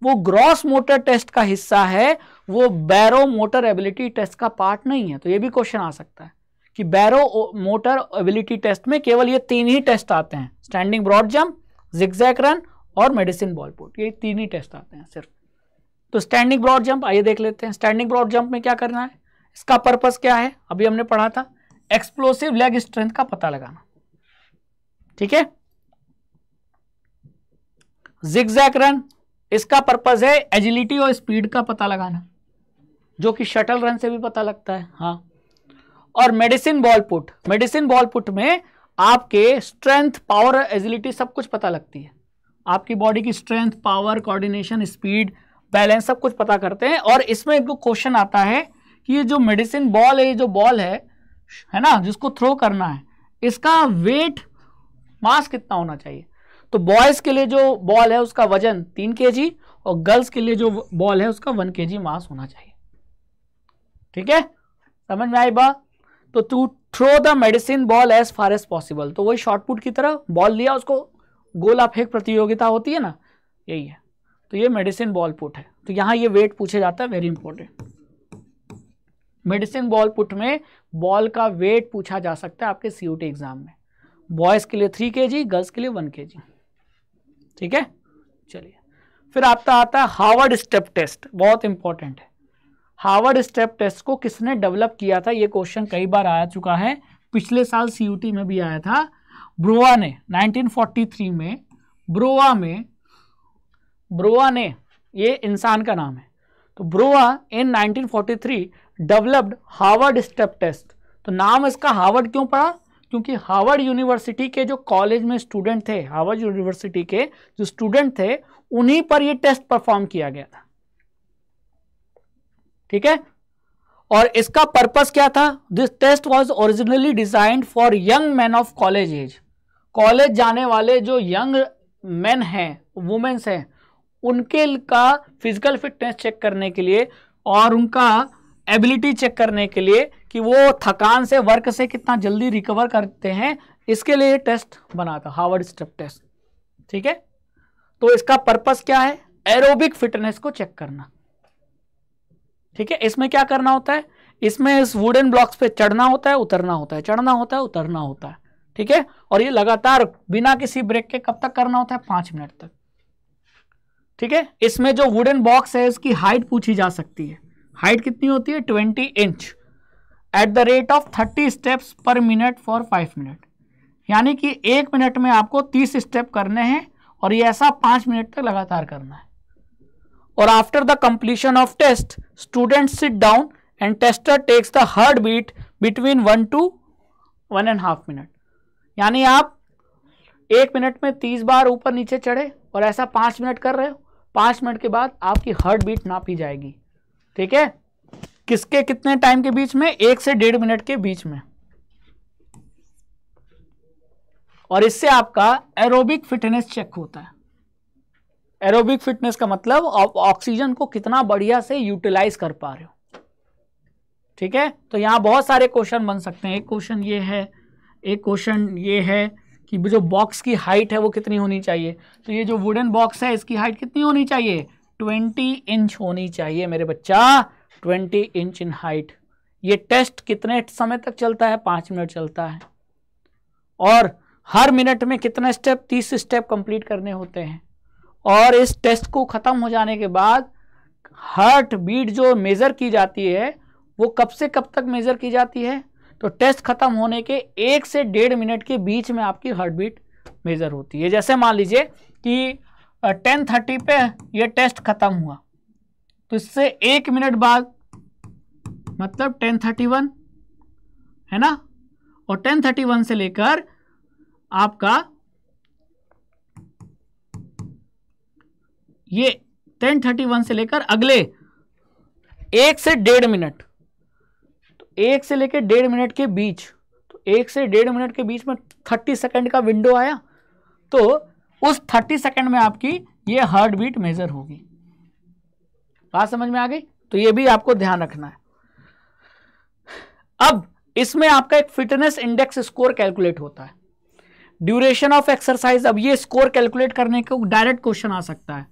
वो ग्रॉस मोटर टेस्ट का हिस्सा है वो बैरो मोटर एबिलिटी टेस्ट का पार्ट नहीं है तो ये भी क्वेश्चन आ सकता है कि बैरो मोटर एबिलिटी टेस्ट में केवल ये तीन ही टेस्ट आते हैं standing broad jump zigzag run और मेडिसिन बॉल पुट ये तीन ही टेस्ट आते हैं सिर्फ तो स्टैंडिंग ब्रॉड जंप आइए देख लेते हैं स्टैंडिंग ब्रॉड जंप में क्या करना है इसका पर्पज क्या है अभी हमने पढ़ा था एक्सप्लोसिव लेग स्ट्रेंथ का पता लगाना ठीक है जिग्जैक रन इसका पर्पज है एजिलिटी और स्पीड का पता लगाना जो कि शटल रन से भी पता लगता है हाँ और medicine ball put medicine ball put में आपके स्ट्रेंथ पावर एजिलिटी सब कुछ पता लगती है आपकी बॉडी की strength power coordination speed balance सब कुछ पता करते हैं और इसमें एक क्वेश्चन आता है कि ये जो मेडिसिन बॉल है ये जो बॉल है है ना जिसको थ्रो करना है इसका वेट मास कितना होना चाहिए तो बॉयज़ के लिए जो बॉल है उसका वजन तीन के और गर्ल्स के लिए जो बॉल है उसका वन के मास होना चाहिए ठीक है समझ में आई बात तो to throw the medicine ball as far as possible तो वही शॉर्टपुट की तरह बॉल लिया उसको गोला फेंक प्रतियोगिता होती है ना यही है तो ये मेडिसिन बॉल पुट है तो यहाँ ये वेट पूछे जाता है very important medicine ball put में बॉल का वेट पूछा जा सकता है आपके सीयूटी एग्जाम में बॉयज़ के लिए थ्री के जी गर्ल्स के लिए वन के जी ठीक है चलिए फिर आपका आता है हार्वर्ड स्टेप टेस्ट बहुत इंपॉर्टेंट है हार्वर्ड स्टेप टेस्ट को किसने डेवलप किया था ये क्वेश्चन कई बार आ चुका है पिछले साल सीयूटी में भी आया था ब्रोआ ने 1943 में ब्रोआ में ब्रोआ ने ये इंसान का नाम है तो Brouha in 1943 developed Harvard step test तो नाम इसका हार्वर्ड क्यों पड़ा क्योंकि हार्वर्ड यूनिवर्सिटी के जो कॉलेज में स्टूडेंट थे हार्वर्ड यूनिवर्सिटी के जो स्टूडेंट थे उन्हीं पर यह टेस्ट परफॉर्म किया गया था ठीक है और इसका पर्पस क्या था this test was originally designed for young man of college age college जाने वाले जो यंग मैन हैं वुमेन्स हैं उनके का फिजिकल फिटनेस चेक करने के लिए और उनका एबिलिटी चेक करने के लिए कि वो थकान से वर्क से कितना जल्दी रिकवर करते हैं इसके लिए टेस्ट बना था हार्वर्ड स्टेप टेस्ट ठीक है तो इसका पर्पस क्या है एरोबिक फिटनेस को चेक करना ठीक है इसमें क्या करना होता है इसमें इस वुडन ब्लॉक्स पे चढ़ना होता है उतरना होता है चढ़ना होता है उतरना होता है ठीक है और ये लगातार बिना किसी ब्रेक के कब तक करना होता है पांच मिनट तक ठीक है इसमें जो वुडन बॉक्स है उसकी हाइट पूछी जा सकती है हाइट कितनी होती है twenty inch at the rate of thirty steps per minute for five minute यानी कि एक मिनट में आपको तीस स्टेप करने हैं और ये ऐसा पाँच मिनट तक लगातार करना है और after the completion of test student sit down and tester takes the heart beat between one to one and half minute यानी आप एक मिनट में तीस बार ऊपर नीचे चढ़े और ऐसा पाँच मिनट कर रहे हो पाँच मिनट के बाद आपकी हार्ट बीट नापी जाएगी ठीक है किसके कितने टाइम के बीच में एक से डेढ़ मिनट के बीच में और इससे आपका एरोबिक फिटनेस चेक होता है एरोबिक फिटनेस का मतलब आप ऑक्सीजन को कितना बढ़िया से यूटिलाइज कर पा रहे हो ठीक है तो यहां बहुत सारे क्वेश्चन बन सकते हैं एक क्वेश्चन ये है एक क्वेश्चन ये है कि जो बॉक्स की हाइट है वो कितनी होनी चाहिए तो ये जो वुडन बॉक्स है इसकी हाइट कितनी होनी चाहिए ट्वेंटी इंच होनी चाहिए मेरे बच्चा ट्वेंटी इंच इन हाइट ये टेस्ट कितने समय तक चलता है पाँच मिनट चलता है और हर मिनट में कितने स्टेप तीस स्टेप कंप्लीट करने होते हैं और इस टेस्ट को ख़त्म हो जाने के बाद हार्ट बीट जो मेज़र की जाती है वो कब से कब तक मेज़र की जाती है तो टेस्ट खत्म होने के एक से डेढ़ मिनट के बीच में आपकी हार्ट बीट मेजर होती है जैसे मान लीजिए कि टेन थर्टी पे यह टेस्ट खत्म हुआ तो इससे एक मिनट बाद मतलब टेन थर्टी वन है ना और टेन थर्टी वन से लेकर आपका ये टेन थर्टी वन से लेकर अगले एक से डेढ़ मिनट एक से लेकर डेढ़ मिनट के बीच तो एक से डेढ़ मिनट के बीच में थर्टी सेकेंड का विंडो आया तो उस थर्टी सेकेंड में आपकी ये हार्ट बीट मेजर होगी बात समझ में आ गई तो ये भी आपको ध्यान रखना है अब इसमें आपका एक फिटनेस इंडेक्स स्कोर कैलकुलेट होता है ड्यूरेशन ऑफ एक्सरसाइज अब ये स्कोर कैलकुलेट करने के डायरेक्ट क्वेश्चन आ सकता है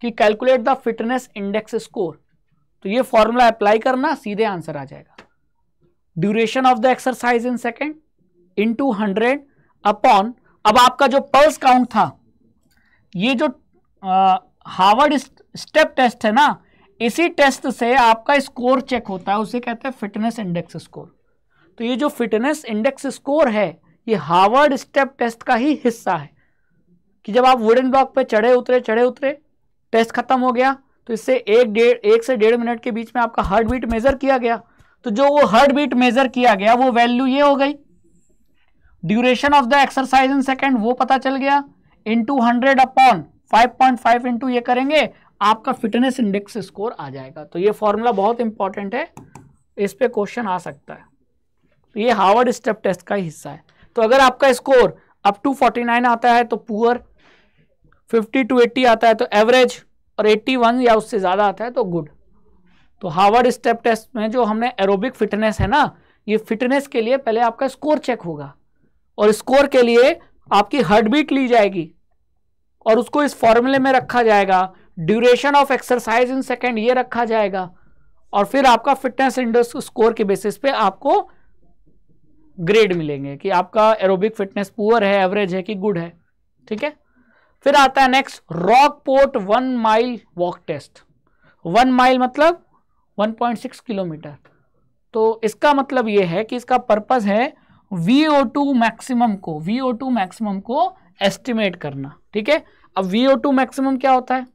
कि calculate the fitness index score तो ये फॉर्मूला अप्लाई करना सीधे आंसर आ जाएगा duration of the exercise in second into hundred upon अब आपका जो पल्स काउंट था ये जो हार्वर्ड स्टेप टेस्ट है ना इसी टेस्ट से आपका स्कोर चेक होता है उसे कहते हैं फिटनेस इंडेक्स स्कोर तो ये जो फिटनेस इंडेक्स स्कोर है ये हार्वर्ड स्टेप टेस्ट का ही हिस्सा है कि जब आप वुडन ब्लॉक पे चढ़े उतरे चढ़े उतरे टेस्ट खत्म हो गया तो इससे एक डेढ़ एक से डेढ़ मिनट के बीच में आपका हार्ट बीट मेजर किया गया तो जो वो हर्ट बीट मेजर किया गया वो वैल्यू ये हो गई duration of the exercise in second वो पता चल गया into hundred upon five point five into ये करेंगे आपका फिटनेस इंडेक्स स्कोर आ जाएगा तो ये फॉर्मूला बहुत इंपॉर्टेंट है इस पे क्वेश्चन आ सकता है तो ये हार्वर्ड स्टेप टेस्ट का हिस्सा है तो अगर आपका score up to forty nine आता है तो पुअर फिफ्टी टू एट्टी आता है तो एवरेज और एट्टी वन या उससे ज़्यादा आता है तो गुड तो हार्वर्ड स्टेप टेस्ट में जो हमने एरोबिक फिटनेस है ना ये फिटनेस के लिए पहले आपका स्कोर चेक होगा और स्कोर के लिए आपकी हार्ट बीट ली जाएगी और उसको इस फॉर्मूले में रखा जाएगा duration of exercise in second ये रखा जाएगा और फिर आपका फिटनेस इंडेक्स स्कोर के बेसिस पे आपको ग्रेड मिलेंगे कि आपका एरोबिक फिटनेस पुअर है एवरेज है कि गुड है ठीक है फिर आता है next Rockport one mile walk test one mile मतलब 1.6 किलोमीटर तो इसका मतलब ये है कि इसका पर्पज है वी ओ टू मैक्सिमम को वी ओ टू मैक्सिमम को एस्टिमेट करना ठीक है अब वी ओ टू मैक्सिमम क्या होता है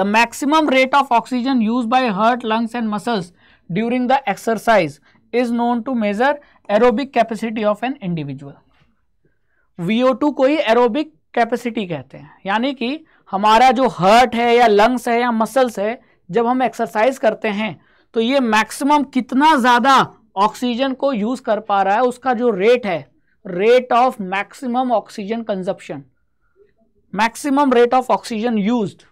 the maximum rate of oxygen use by heart lungs and muscles during the exercise is known to measure aerobic capacity of an individual V O two को ही aerobic capacity कहते हैं यानी कि हमारा जो हर्ट है या लंग्स है या मसल्स है जब हम एक्सरसाइज करते हैं तो ये मैक्सिमम कितना ज़्यादा ऑक्सीजन को यूज़ कर पा रहा है उसका जो रेट है rate of maximum oxygen consumption maximum rate of oxygen used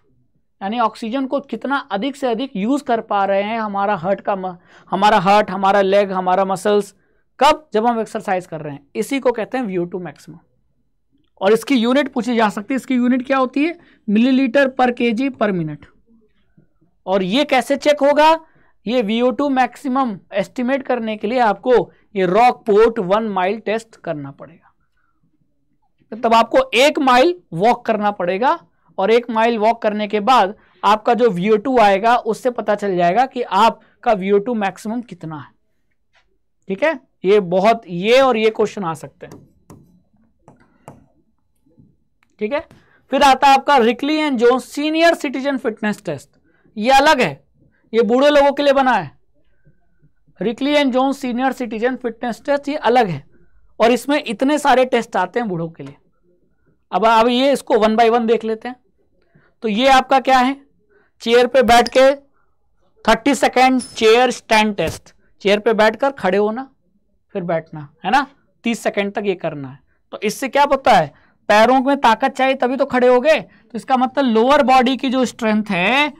यानी ऑक्सीजन को कितना अधिक से अधिक यूज़ कर पा रहे हैं हमारा हर्ट का हमारा हर्ट हमारा लेग हमारा मसल्स कब जब हम एक्सरसाइज कर रहे हैं इसी को कहते हैं व्यू टू मैक्सिमम और इसकी यूनिट पूछी जा सकती है इसकी यूनिट क्या होती है मिलीलीटर पर केजी पर मिनट और ये कैसे चेक होगा ये VO2 मैक्सिमम एस्टिमेट करने के लिए आपको ये Rockport one mile test करना पड़ेगा तब आपको एक माइल वॉक करना पड़ेगा और एक माइल वॉक करने के बाद आपका जो VO2 आएगा उससे पता चल जाएगा कि आपका VO2 मैक्सिमम कितना है ठीक है ये बहुत ये और ये क्वेश्चन आ सकते हैं ठीक है फिर आता है आपका Rikli and Jones senior citizen fitness test ये अलग है ये बूढ़े लोगों के लिए बना है Rikli and Jones senior citizen fitness test ये अलग है और इसमें इतने सारे टेस्ट आते हैं बूढ़ों के लिए अब अब ये इसको वन बाय वन देख लेते हैं तो ये आपका क्या है चेयर पे बैठ के thirty second chair stand test chair पे बैठकर खड़े होना फिर बैठना है ना तीस सेकेंड तक ये करना है तो इससे क्या पता है पैरों में ताकत चाहिए तभी तो खड़े हो गए तो इसका मतलब लोअर बॉडी की जो स्ट्रेंथ है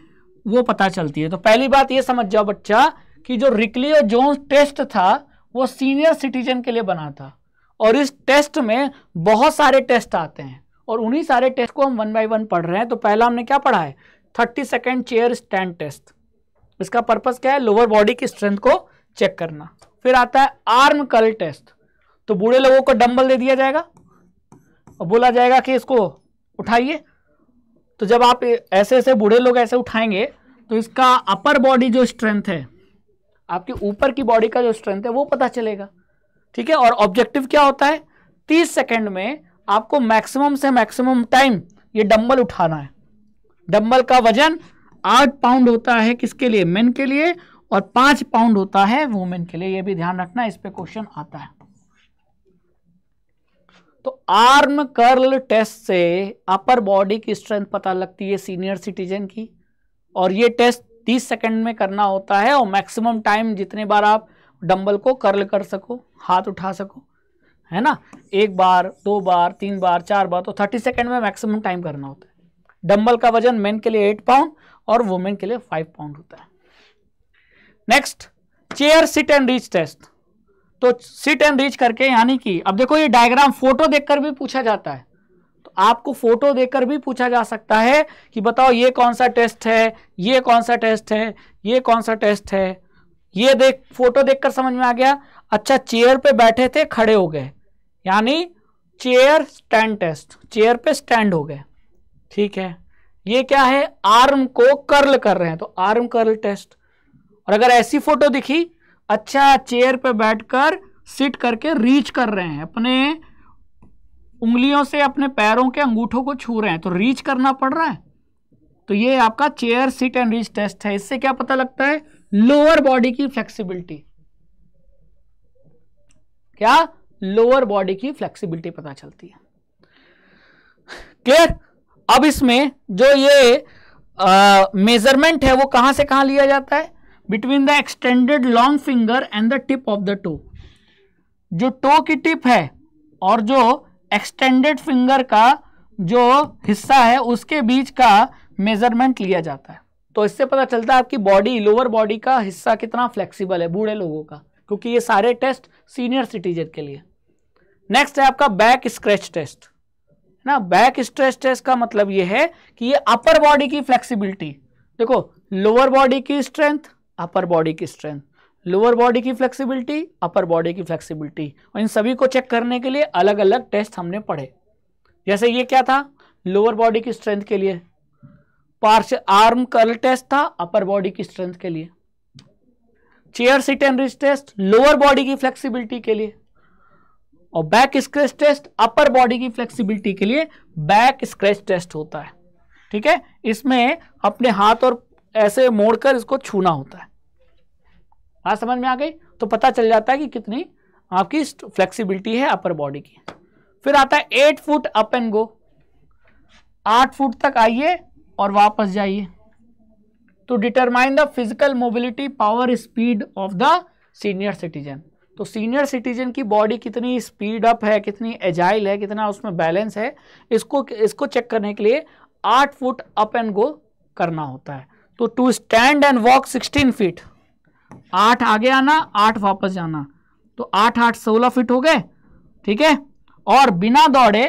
वो पता चलती है तो पहली बात ये समझ जाओ बच्चा कि जो और जो टेस्ट था वो सीनियर सिटीजन के लिए बना था और इस टेस्ट में बहुत सारे टेस्ट आते हैं और उन्हीं सारे टेस्ट को हम वन बाई वन पढ़ रहे हैं तो पहला हमने क्या पढ़ा है thirty second chair stand test इसका पर्पज़ क्या है लोअर बॉडी की स्ट्रेंथ को चेक करना फिर आता है आर्म कल टेस्ट तो बूढ़े लोगों को डम्बल दे दिया जाएगा और बोला जाएगा कि इसको उठाइए तो जब आप ऐसे ऐसे बूढ़े लोग ऐसे उठाएंगे तो इसका अपर बॉडी जो स्ट्रेंथ है आपके ऊपर की बॉडी का जो स्ट्रेंथ है वो पता चलेगा ठीक है और ऑब्जेक्टिव क्या होता है तीस सेकेंड में आपको मैक्सिमम से मैक्सिमम टाइम ये डम्बल उठाना है डम्बल का वजन आठ पाउंड होता है किसके लिए मेन के लिए और पाँच पाउंड होता है वुमेन के लिए ये भी ध्यान रखना इस पर क्वेश्चन आता है तो आर्म कर्ल टेस्ट से अपर बॉडी की स्ट्रेंथ पता लगती है सीनियर सिटीजन की और ये टेस्ट 30 सेकंड में करना होता है और मैक्सिमम टाइम जितने बार आप डंबल को कर्ल कर सको हाथ उठा सको है ना एक बार दो बार तीन बार चार बार तो थर्टी सेकेंड में मैक्सिमम टाइम करना होता है डंबल का वजन मेन के लिए एट पाउंड और वुमेन के लिए फाइव पाउंड होता है next chair sit and reach test तो सिट एंड रीच करके यानी कि अब देखो ये डायग्राम फोटो देखकर भी पूछा जाता है तो आपको फोटो देखकर भी पूछा जा सकता है कि बताओ ये कौन सा टेस्ट है ये कौन सा टेस्ट है ये कौन सा टेस्ट है ये देख फोटो देखकर समझ में आ गया अच्छा चेयर पे बैठे थे खड़े हो गए यानी चेयर स्टैंड टेस्ट चेयर पे स्टैंड हो गए ठीक है ये क्या है आर्म को कर्ल कर रहे हैं तो आर्म कर्ल टेस्ट और अगर ऐसी फोटो दिखी अच्छा चेयर पे बैठकर सिट करके रीच कर रहे हैं अपने उंगलियों से अपने पैरों के अंगूठों को छू रहे हैं तो रीच करना पड़ रहा है तो ये आपका chair sit and reach test है इससे क्या पता लगता है लोअर बॉडी की फ्लेक्सिबिलिटी क्या लोअर बॉडी की फ्लेक्सिबिलिटी पता चलती है क्लियर अब इसमें जो ये मेजरमेंट है वो कहां से कहां लिया जाता है between the extended long finger and the tip of the toe जो टो की टिप है और जो एक्सटेंडेड फिंगर का जो हिस्सा है उसके बीच का मेजरमेंट लिया जाता है तो इससे पता चलता है आपकी बॉडी लोअर बॉडी का हिस्सा कितना फ्लेक्सिबल है बूढ़े लोगों का क्योंकि ये सारे टेस्ट सीनियर सिटीजन के लिए नेक्स्ट है आपका बैक स्क्रेच टेस्ट ना बैक स्ट्रेच टेस्ट का मतलब ये है कि ये अपर बॉडी की फ्लेक्सिबिलिटी देखो लोअर बॉडी की स्ट्रेंथ अपर बॉडी की स्ट्रेंथ लोअर बॉडी की फ्लेक्सिबिलिटी अपर बॉडी की फ्लेक्सिबिलिटी और इन सभी को चेक करने के लिए अलग अलग टेस्ट हमने पढ़े जैसे ये क्या था लोअर बॉडी की स्ट्रेंथ के लिए पार्श आर्म कर्ल टेस्ट था अपर बॉडी की स्ट्रेंथ के लिए chair seat and wrist test lower body की फ्लेक्सिबिलिटी के लिए और back scratch test upper body की फ्लेक्सिबिलिटी के लिए बैक स्क्रेच टेस्ट होता है ठीक है इसमें अपने हाथ और ऐसे मोड़कर इसको छूना होता है बात समझ में आ गई तो पता चल जाता है कि कितनी आपकी फ्लेक्सिबिलिटी है अपर बॉडी की फिर आता है eight foot up and go आठ फुट तक आइए और वापस जाइए तो determine the physical mobility power speed of the senior citizen तो सीनियर सिटीजन की बॉडी कितनी स्पीड अप है कितनी एजाइल है कितना उसमें बैलेंस है इसको इसको चेक करने के लिए आठ फुट अप एंड गो करना होता है तो to stand and walk sixteen feet आठ आगे आना आठ वापस जाना तो आठ आठ सोलह फीट हो गए ठीक है और बिना दौड़े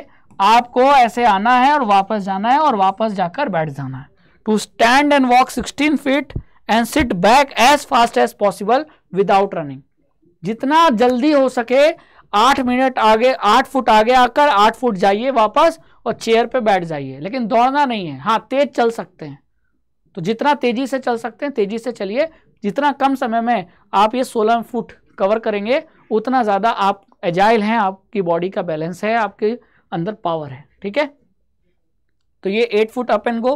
आपको ऐसे आना है और वापस जाना है और वापस जाकर बैठ जाना है to stand and walk sixteen feet and sit back as fast as possible without running जितना जल्दी हो सके आठ मिनट आगे आठ फुट आगे आकर आठ फुट जाइए वापस और चेयर पे बैठ जाइए लेकिन दौड़ना नहीं है हाँ तेज चल सकते हैं तो जितना तेज़ी से चल सकते हैं तेज़ी से चलिए जितना कम समय में आप ये सोलह फुट कवर करेंगे उतना ज़्यादा आप एजाइल हैं आपकी बॉडी का बैलेंस है आपके अंदर पावर है ठीक है तो ये eight foot up and go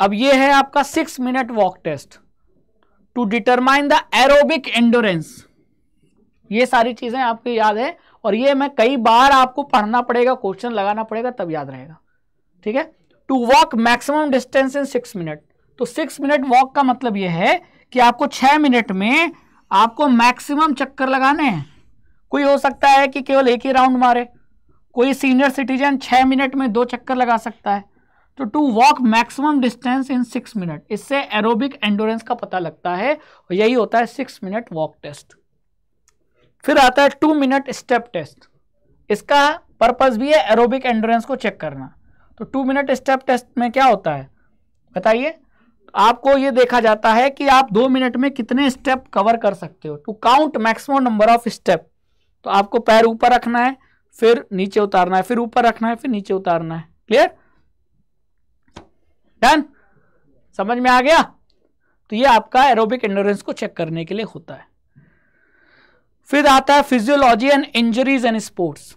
अब ये है आपका six minute walk test to determine the aerobic endurance ये सारी चीज़ें आपको याद है और ये मैं कई बार आपको पढ़ना पड़ेगा क्वेश्चन लगाना पड़ेगा तब याद रहेगा ठीक है to walk maximum distance in six minute तो सिक्स मिनट वॉक का मतलब यह है कि आपको छह मिनट में आपको मैक्सिमम चक्कर लगाने हैं कोई हो सकता है कि केवल एक ही राउंड मारे कोई सीनियर सिटीजन छह मिनट में दो चक्कर लगा सकता है तो to walk maximum distance in six minute इससे एरोबिक एंडोरेंस का पता लगता है और यही होता है सिक्स मिनट वॉक टेस्ट फिर आता है टू मिनट स्टेप टेस्ट इसका पर्पज़ भी है एरोबिक एंडोरेंस को चेक करना तो टू मिनट स्टेप टेस्ट में क्या होता है बताइए आपको ये देखा जाता है कि आप दो मिनट में कितने स्टेप कवर कर सकते हो to count maximum number of step तो आपको पैर ऊपर रखना है फिर नीचे उतारना है फिर ऊपर रखना है फिर नीचे उतारना है क्लियर डन समझ में आ गया तो ये आपका एरोबिक एंडोरेंस को चेक करने के लिए होता है फिर आता है physiology and injuries and sports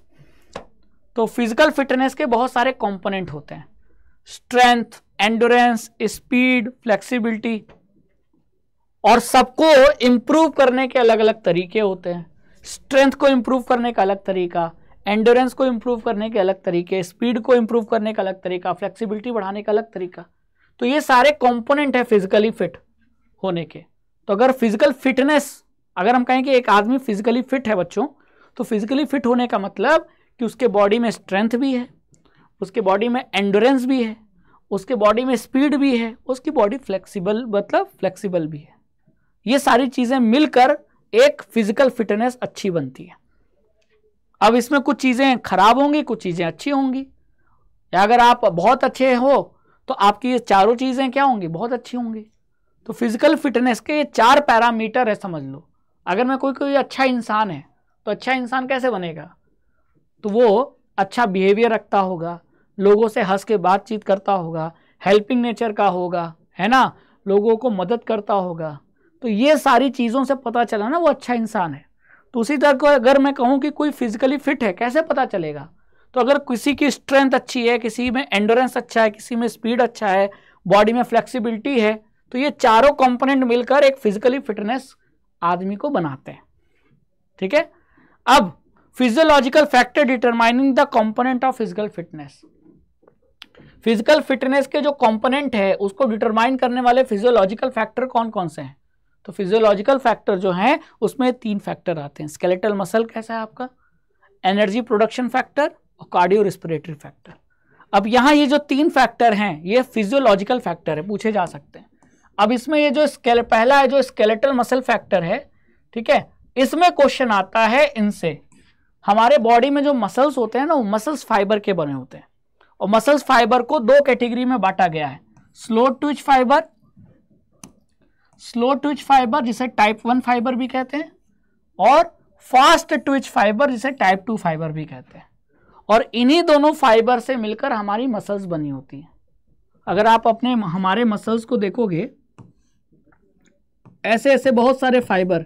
तो फिजिकल फिटनेस के बहुत सारे कंपोनेंट होते हैं स्ट्रेंथ एंडोरेंस स्पीड फ्लेक्सिबिलिटी और सबको इम्प्रूव करने के अलग अलग तरीके होते हैं स्ट्रेंथ को इम्प्रूव करने का अलग तरीका एंडोरेंस को इम्प्रूव करने के अलग तरीके स्पीड को इम्प्रूव करने का अलग तरीका फ्लेक्सिबिलिटी बढ़ाने का अलग तरीका तो ये सारे कंपोनेंट है फिजिकली फिट होने के तो अगर फिजिकल फिटनेस अगर हम कहें कि एक आदमी फिजिकली फिट है बच्चों तो फिजिकली फिट होने का मतलब कि उसके बॉडी में स्ट्रेंथ भी है उसके बॉडी में एंडोरेंस भी है उसके बॉडी में स्पीड भी है उसकी बॉडी फ्लेक्सिबल मतलब फ्लेक्सिबल भी है ये सारी चीज़ें मिलकर एक फिजिकल फिटनेस अच्छी बनती है अब इसमें कुछ चीज़ें खराब होंगी कुछ चीज़ें अच्छी होंगी या अगर आप बहुत अच्छे हो तो आपकी ये चारों चीज़ें क्या होंगी बहुत अच्छी होंगी तो फिजिकल फिटनेस के ये चार पैरामीटर है समझ लो अगर मैं कोई कोई अच्छा इंसान है तो अच्छा इंसान कैसे बनेगा तो वो अच्छा बिहेवियर रखता होगा लोगों से हंस के बातचीत करता होगा हेल्पिंग नेचर का होगा है ना लोगों को मदद करता होगा तो ये सारी चीज़ों से पता चला ना वो अच्छा इंसान है तो उसी तरह को अगर मैं कहूँ कि कोई फिजिकली फिट है कैसे पता चलेगा तो अगर किसी की स्ट्रेंथ अच्छी है किसी में एंडोरेंस अच्छा है किसी में स्पीड अच्छा है बॉडी में फ्लेक्सिबिलिटी है तो ये चारों कंपोनेंट मिलकर एक फिजिकली फिटनेस आदमी को बनाते हैं ठीक है अब physiological factor determining the component of physical fitness physical fitness के जो कंपोनेंट है उसको डिटरमाइन करने वाले फिजियोलॉजिकल फैक्टर कौन कौन से हैं तो फिजियोलॉजिकल फैक्टर जो हैं उसमें तीन फैक्टर आते हैं स्केलेटल मसल कैसा है आपका एनर्जी प्रोडक्शन फैक्टर और कार्डियो रेस्पिरेटरी फैक्टर अब यहाँ ये जो तीन फैक्टर हैं ये फिजियोलॉजिकल फैक्टर है पूछे जा सकते हैं अब इसमें ये जो स्केले पहला है जो स्केलेटल मसल फैक्टर है ठीक है इसमें क्वेश्चन आता है इनसे हमारे बॉडी में जो मसल्स होते हैं ना वो मसल्स फाइबर के बने होते हैं और मसल्स फाइबर को दो कैटेगरी में बांटा गया है slow twitch fibre slow twitch fibre जिसे टाइप वन फाइबर भी कहते हैं और फास्ट ट्विच फाइबर जिसे टाइप टू फाइबर भी कहते हैं और इन्हीं दोनों फाइबर से मिलकर हमारी मसल्स बनी होती हैं अगर आप अपने हमारे मसल्स को देखोगे ऐसे ऐसे बहुत सारे फाइबर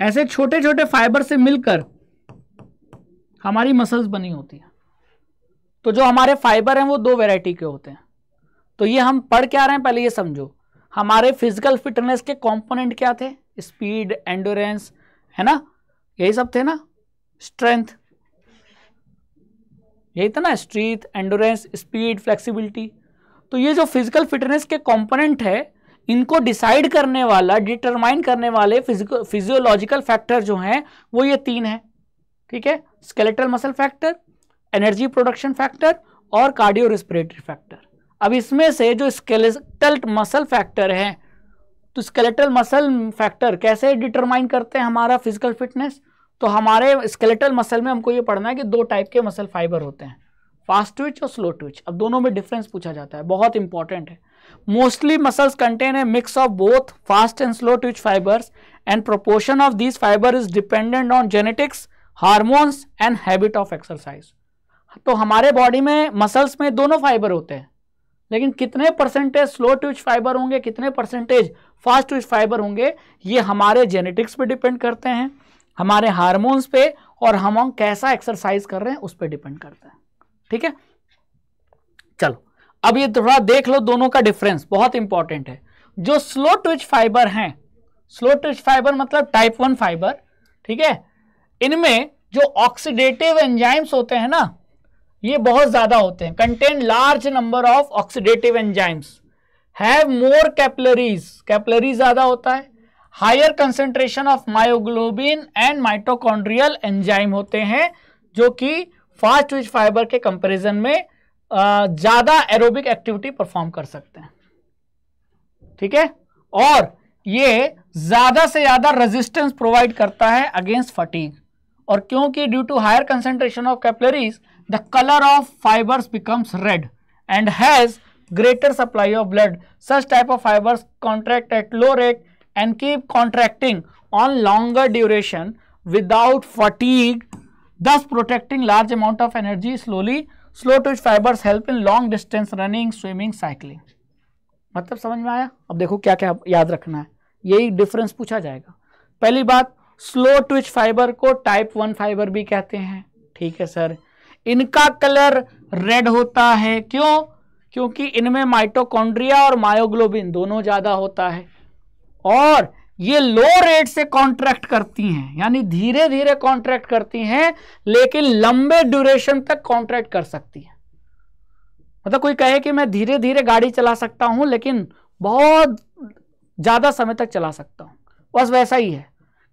ऐसे छोटे छोटे फाइबर से मिलकर हमारी मसल्स बनी होती है तो जो हमारे फाइबर हैं वो दो वैरायटी के होते हैं तो ये हम पढ़ क्या रहे हैं पहले ये समझो हमारे फिजिकल फिटनेस के कंपोनेंट क्या थे स्पीड एंडोरेंस है ना यही सब थे ना स्ट्रेंथ यही था ना स्ट्रीथ एंडोरेंस स्पीड फ्लेक्सिबिलिटी तो ये जो फिजिकल फिटनेस के कंपोनेंट है इनको डिसाइड करने वाला डिटरमाइन करने वाले फिजियोलॉजिकल फैक्टर जो हैं वो ये तीन हैं ठीक है skeletal muscle factor energy production factor और कार्डियो रेस्पिरेटरी फैक्टर अब इसमें से जो स्केलेटल मसल फैक्टर हैं तो स्केलेटल मसल फैक्टर कैसे डिटरमाइन करते हैं हमारा फिजिकल फिटनेस तो हमारे स्केलेटल मसल में हमको ये पढ़ना है कि दो टाइप के मसल फाइबर होते हैं फास्ट ट्विच और स्लो ट्विच अब दोनों में डिफरेंस पूछा जाता है बहुत इंपॉर्टेंट है mostly muscles contain a mix of both fast and slow twitch fibres and proportion of this fibre is dependent on genetics hormones and habit of exercise तो हमारे बॉडी में मसल्स में दोनों फाइबर होते हैं लेकिन कितने परसेंटेज स्लो ट्विच फाइबर होंगे कितने परसेंटेज फास्ट ट्विच फाइबर होंगे ये हमारे जेनेटिक्स पे डिपेंड करते हैं हमारे हारमोन्स पे और हम कैसा एक्सरसाइज कर रहे हैं उस पर डिपेंड करते हैं ठीक है चलो अब ये थोड़ा देख लो दोनों का डिफरेंस बहुत इंपॉर्टेंट है जो स्लो ट्विच फाइबर हैं स्लो ट्विच फाइबर मतलब टाइप वन फाइबर ठीक है इनमें जो ऑक्सीडेटिव एंजाइम्स होते हैं ना ये बहुत ज़्यादा होते हैं contain large number of oxidative enzymes have more capillaries capillary ज़्यादा होता है higher concentration of myoglobin and mitochondrial enzyme होते हैं जो कि फास्ट ट्विच फाइबर के कंपेरिजन में ज्यादा एरोबिक एक्टिविटी परफॉर्म कर सकते हैं ठीक है और ये ज्यादा से ज्यादा रेजिस्टेंस प्रोवाइड करता है अगेंस्ट फटीग और क्योंकि due to higher concentration of capillaries the colour of fibres becomes red and has greater supply of blood such type of fibres contract at low rate and keep contracting on longer duration without fatigue thus protecting large amount of energy slowly slow twitch fibres help in long distance running swimming cycling मतलब समझ में आया अब देखो क्या क्या याद रखना है यही डिफरेंस पूछा जाएगा पहली बात स्लो ट्विच फाइबर को टाइप वन फाइबर भी कहते हैं ठीक है सर इनका कलर रेड होता है क्यों क्योंकि इनमें माइटोकॉन्ड्रिया और मायोग्लोबिन दोनों ज़्यादा होता है और ये लो रेट से कॉन्ट्रैक्ट करती हैं यानी धीरे धीरे कॉन्ट्रैक्ट करती हैं लेकिन लंबे ड्यूरेशन तक कॉन्ट्रैक्ट कर सकती हैं मतलब कोई कहे कि मैं धीरे धीरे गाड़ी चला सकता हूं लेकिन बहुत ज़्यादा समय तक चला सकता हूं बस वैसा ही है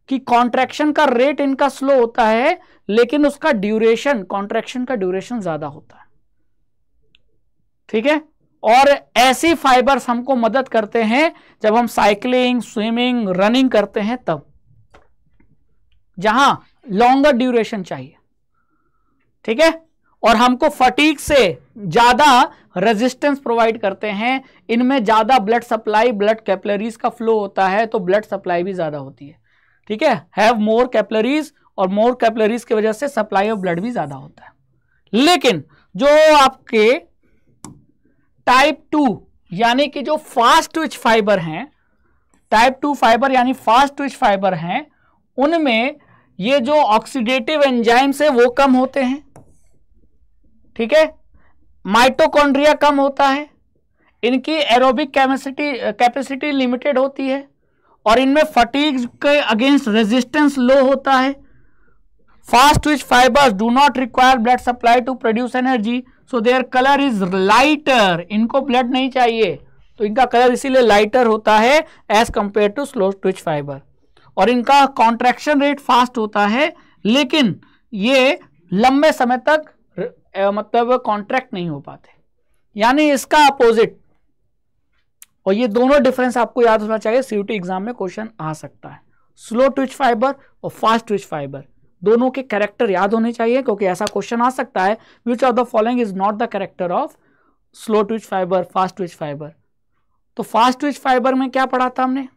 कि कॉन्ट्रैक्शन का रेट इनका स्लो होता है लेकिन उसका ड्यूरेशन कॉन्ट्रैक्शन का ड्यूरेशन ज़्यादा होता है ठीक है और ऐसी फाइबर्स हमको मदद करते हैं जब हम साइकिलिंग स्विमिंग रनिंग करते हैं तब जहां लॉन्गर ड्यूरेशन चाहिए ठीक है और हमको फटीक से ज्यादा रेजिस्टेंस प्रोवाइड करते हैं इनमें ज्यादा ब्लड सप्लाई ब्लड कैपलरीज का फ्लो होता है तो ब्लड सप्लाई भी ज्यादा होती है ठीक है हैव मोर कैपलरीज और मोर कैपलरीज की वजह से सप्लाई ऑफ ब्लड भी ज्यादा होता है लेकिन जो आपके टाइप टू यानी कि जो फास्ट ट्विच फाइबर हैं टाइप टू फाइबर यानी फास्ट ट्विच फाइबर हैं उनमें ये जो ऑक्सीडेटिव एंजाइम्स है वो कम होते हैं ठीक है माइटोकॉन्ड्रिया कम होता है इनकी एरोबिक कैपेसिटी कैपेसिटी लिमिटेड होती है और इनमें फटीग के अगेंस्ट रेजिस्टेंस लो होता है fast twitch fibres do not require blood supply to produce energy so their colour is lighter इनको ब्लड नहीं चाहिए तो इनका कलर इसीलिए लाइटर होता है as compare to slow twitch fibre और इनका कॉन्ट्रैक्शन रेट फास्ट होता है लेकिन ये लंबे समय तक मतलब कॉन्ट्रैक्ट नहीं हो पाते यानी इसका अपोजिट और ये दोनों डिफरेंस आपको याद होना चाहिए सीयूटी एग्जाम में क्वेश्चन आ सकता है स्लो ट्विच फाइबर और फास्ट ट्विच फाइबर दोनों के कैरेक्टर याद होने चाहिए क्योंकि ऐसा क्वेश्चन आ सकता है which of the following is not the character of slow twitch fibre fast twitch fibre तो फास्ट ट्विच फाइबर में क्या पढ़ा था हमने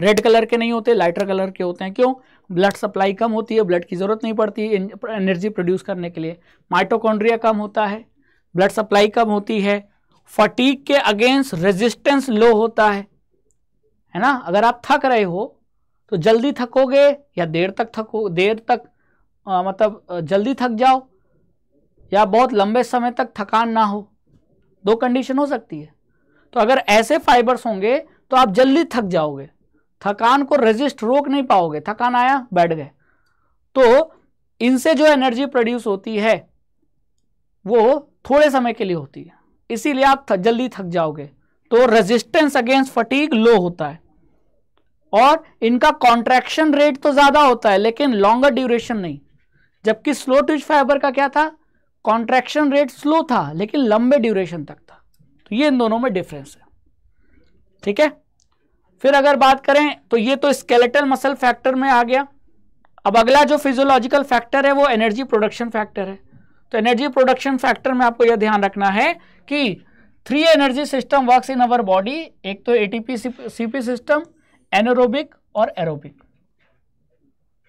रेड कलर के नहीं होते लाइटर कलर के होते हैं क्यों ब्लड सप्लाई कम होती है ब्लड की ज़रूरत नहीं पड़ती एनर्जी प्रोड्यूस करने के लिए माइटोकॉन्ड्रिया कम होता है ब्लड सप्लाई कम होती है फटीक के अगेंस्ट रेजिस्टेंस लो होता है है ना अगर आप थक रहे हो तो जल्दी थकोगे या देर तक थको देर तक आ, मतलब जल्दी थक जाओ या बहुत लंबे समय तक थकान ना हो दो कंडीशन हो सकती है तो अगर ऐसे फाइबर्स होंगे तो आप जल्दी थक जाओगे थकान को रेजिस्ट रोक नहीं पाओगे थकान आया बैठ गए तो इनसे जो एनर्जी प्रोड्यूस होती है वो थोड़े समय के लिए होती है इसीलिए आप थक, जल्दी थक जाओगे तो रेजिस्टेंस अगेंस्ट फटीक लो होता है और इनका कॉन्ट्रैक्शन रेट तो ज्यादा होता है लेकिन लॉन्गर ड्यूरेशन नहीं जबकि स्लो ट्विच फाइबर का क्या था कॉन्ट्रैक्शन रेट स्लो था लेकिन लंबे ड्यूरेशन तक था तो ये इन दोनों में डिफरेंस है ठीक है फिर अगर बात करें तो ये तो स्केलेटल मसल फैक्टर में आ गया अब अगला जो फिजियोलॉजिकल फैक्टर है वो एनर्जी प्रोडक्शन फैक्टर है तो एनर्जी प्रोडक्शन फैक्टर में आपको यह ध्यान रखना है कि three energy system works in our body एक तो एटीपी सीपी सिस्टम एनोरोबिक और एरोबिक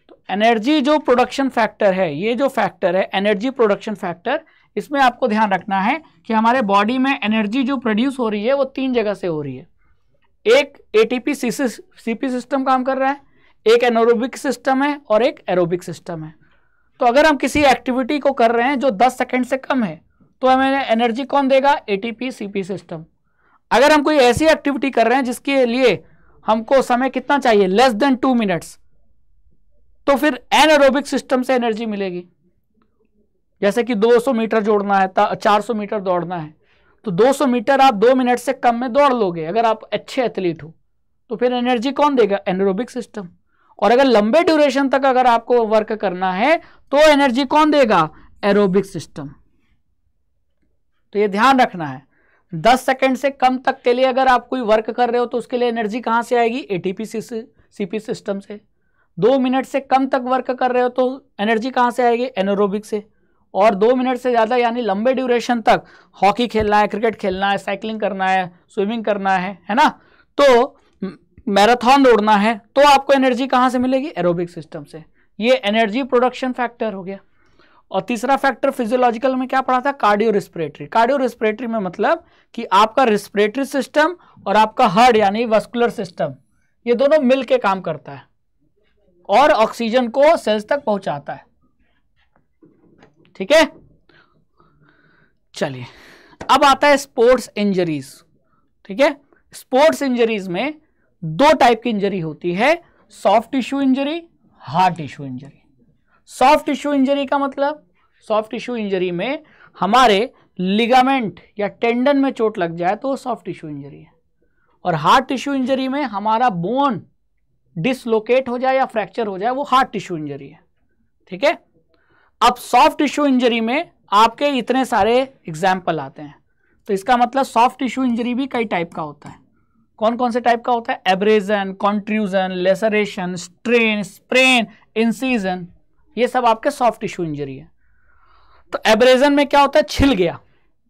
तो एनर्जी जो प्रोडक्शन फैक्टर है ये जो फैक्टर है एनर्जी प्रोडक्शन फैक्टर इसमें आपको ध्यान रखना है कि हमारे बॉडी में एनर्जी जो प्रोड्यूस हो रही है वो तीन जगह से हो रही है एक एटीपी सीपी सिस्टम काम कर रहा है एक एनोरोबिक सिस्टम है और एक एरोबिक सिस्टम है तो अगर हम किसी एक्टिविटी को कर रहे हैं जो 10 सेकंड से कम है तो हमें एनर्जी कौन देगा एटीपी सीपी सिस्टम अगर हम कोई ऐसी एक्टिविटी कर रहे हैं जिसके लिए हमको समय कितना चाहिए लेस देन टू मिनट्स तो फिर एनरोबिक सिस्टम से एनर्जी मिलेगी जैसे कि 200 मीटर जोड़ना है चार सौ मीटर दौड़ना है तो 200 मीटर आप दो मिनट से कम में दौड़ लोगे अगर आप अच्छे एथलीट हो तो फिर एनर्जी कौन देगा एनरोबिक सिस्टम और अगर लंबे ड्यूरेशन तक अगर आपको वर्क करना है तो एनर्जी कौन देगा एरोबिक सिस्टम तो ये ध्यान रखना है दस सेकेंड से कम तक के लिए अगर आप कोई वर्क कर रहे हो तो उसके लिए एनर्जी कहाँ से आएगी एटीपी सी सीपी सिस्टम से दो मिनट से कम तक वर्क कर रहे हो तो एनर्जी कहाँ से आएगी एनोरोबिक से और दो मिनट से ज़्यादा यानी लंबे ड्यूरेशन तक हॉकी खेलना है क्रिकेट खेलना है साइकिलिंग करना है स्विमिंग करना है है ना तो मैराथन दौड़ना है तो आपको एनर्जी कहाँ से मिलेगी एरोबिक सिस्टम से ये एनर्जी प्रोडक्शन फैक्टर हो गया और तीसरा फैक्टर फिजियोलॉजिकल में क्या पढ़ा था कार्डियो रेस्पिरेटरी कार्डियो रेस्पिरेटरी में मतलब कि आपका रेस्पिरेटरी सिस्टम और आपका हर्ड यानी वस्कुलर सिस्टम ये दोनों मिल के काम करता है और ऑक्सीजन को सेल्स तक पहुंचाता है ठीक है चलिए अब आता है स्पोर्ट्स इंजरीज ठीक है स्पोर्ट्स इंजरीज में दो टाइप की इंजरी होती है soft tissue injury hard tissue injury soft tissue injury का मतलब सॉफ्ट टिश्यू इंजरी में हमारे लिगामेंट या टेंडन में चोट लग जाए तो सॉफ्ट टिश्यू इंजरी है और हार्ट टिश्यू इंजरी में हमारा बोन डिसलोकेट हो जाए या फ्रैक्चर हो जाए वो हार्ट टिश्यू इंजरी है ठीक है अब सॉफ्ट टिश्यू इंजरी में आपके इतने सारे एग्जाम्पल आते हैं तो इसका मतलब सॉफ्ट टिश्यू इंजरी भी कई टाइप का होता है कौन कौन से टाइप का होता है abrasion contusion laceration strain sprain incision ये सब आपके सॉफ्ट टिश्यू इंजरी है तो एब्रेजन में क्या होता है छिल गया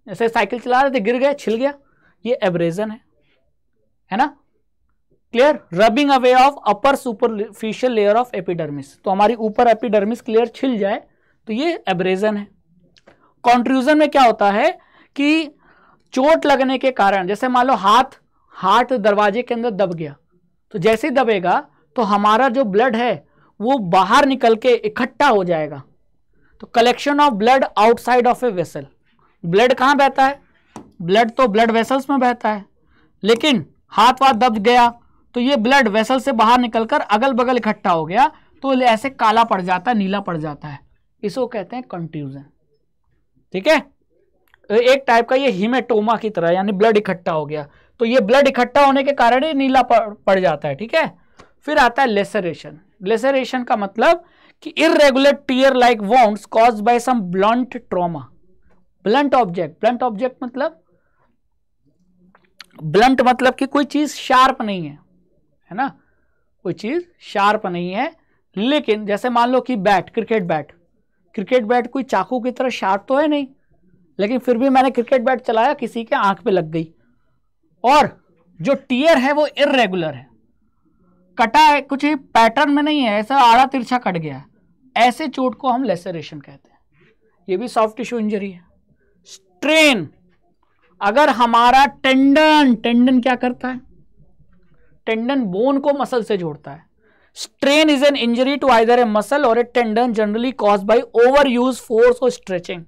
जैसे साइकिल चला रहे थे गिर गए छिल गया ये एब्रेजन है है ना clear rubbing away of upper superficial layer of epidermis तो हमारी ऊपर एपिडर्मिस क्लियर छिल जाए तो ये एब्रेजन है कॉन्ट्रूजन में क्या होता है कि चोट लगने के कारण जैसे मान लो हाथ हार्ट दरवाजे के अंदर दब गया तो जैसे ही दबेगा तो हमारा जो ब्लड है वो बाहर निकल के इकट्ठा हो जाएगा तो collection of blood outside of a vessel ब्लड कहाँ बहता है ब्लड तो ब्लड वेसल्स में बहता है लेकिन हाथ वाथ दब गया तो ये ब्लड वेसल से बाहर निकलकर अगल बगल इकट्ठा हो गया तो ऐसे काला पड़ जाता है नीला पड़ जाता है इसको कहते हैं कंट्यूजन ठीक है एक टाइप का ये हिमेटोमा की तरह यानी ब्लड इकट्ठा हो गया तो ये ब्लड इकट्ठा होने के कारण ही नीला पड़ जाता है ठीक है फिर आता है लेसरेशन ग्लेसरेशन का मतलब कि irregular tear like wounds cause by some blunt trauma blunt object blunt object मतलब ब्लंट मतलब कि कोई चीज शार्प नहीं है है ना कोई चीज शार्प नहीं है लेकिन जैसे मान लो कि bat cricket bat cricket bat कोई चाकू की तरह शार्प तो है नहीं लेकिन फिर भी मैंने क्रिकेट बैट चलाया किसी के आंख पे लग गई और जो टीयर है वो इरेगुलर है कटा है कुछ पैटर्न में नहीं है ऐसा आड़ा तिरछा कट गया ऐसे चोट को हम लेसरेशन कहते हैं ये भी सॉफ्ट टिश्यू इंजरी है स्ट्रेन अगर हमारा टेंडन टेंडन क्या करता है टेंडन बोन को मसल से जोड़ता है strain is an injury to either a muscle और a tendon generally cause by over use force और स्ट्रेचिंग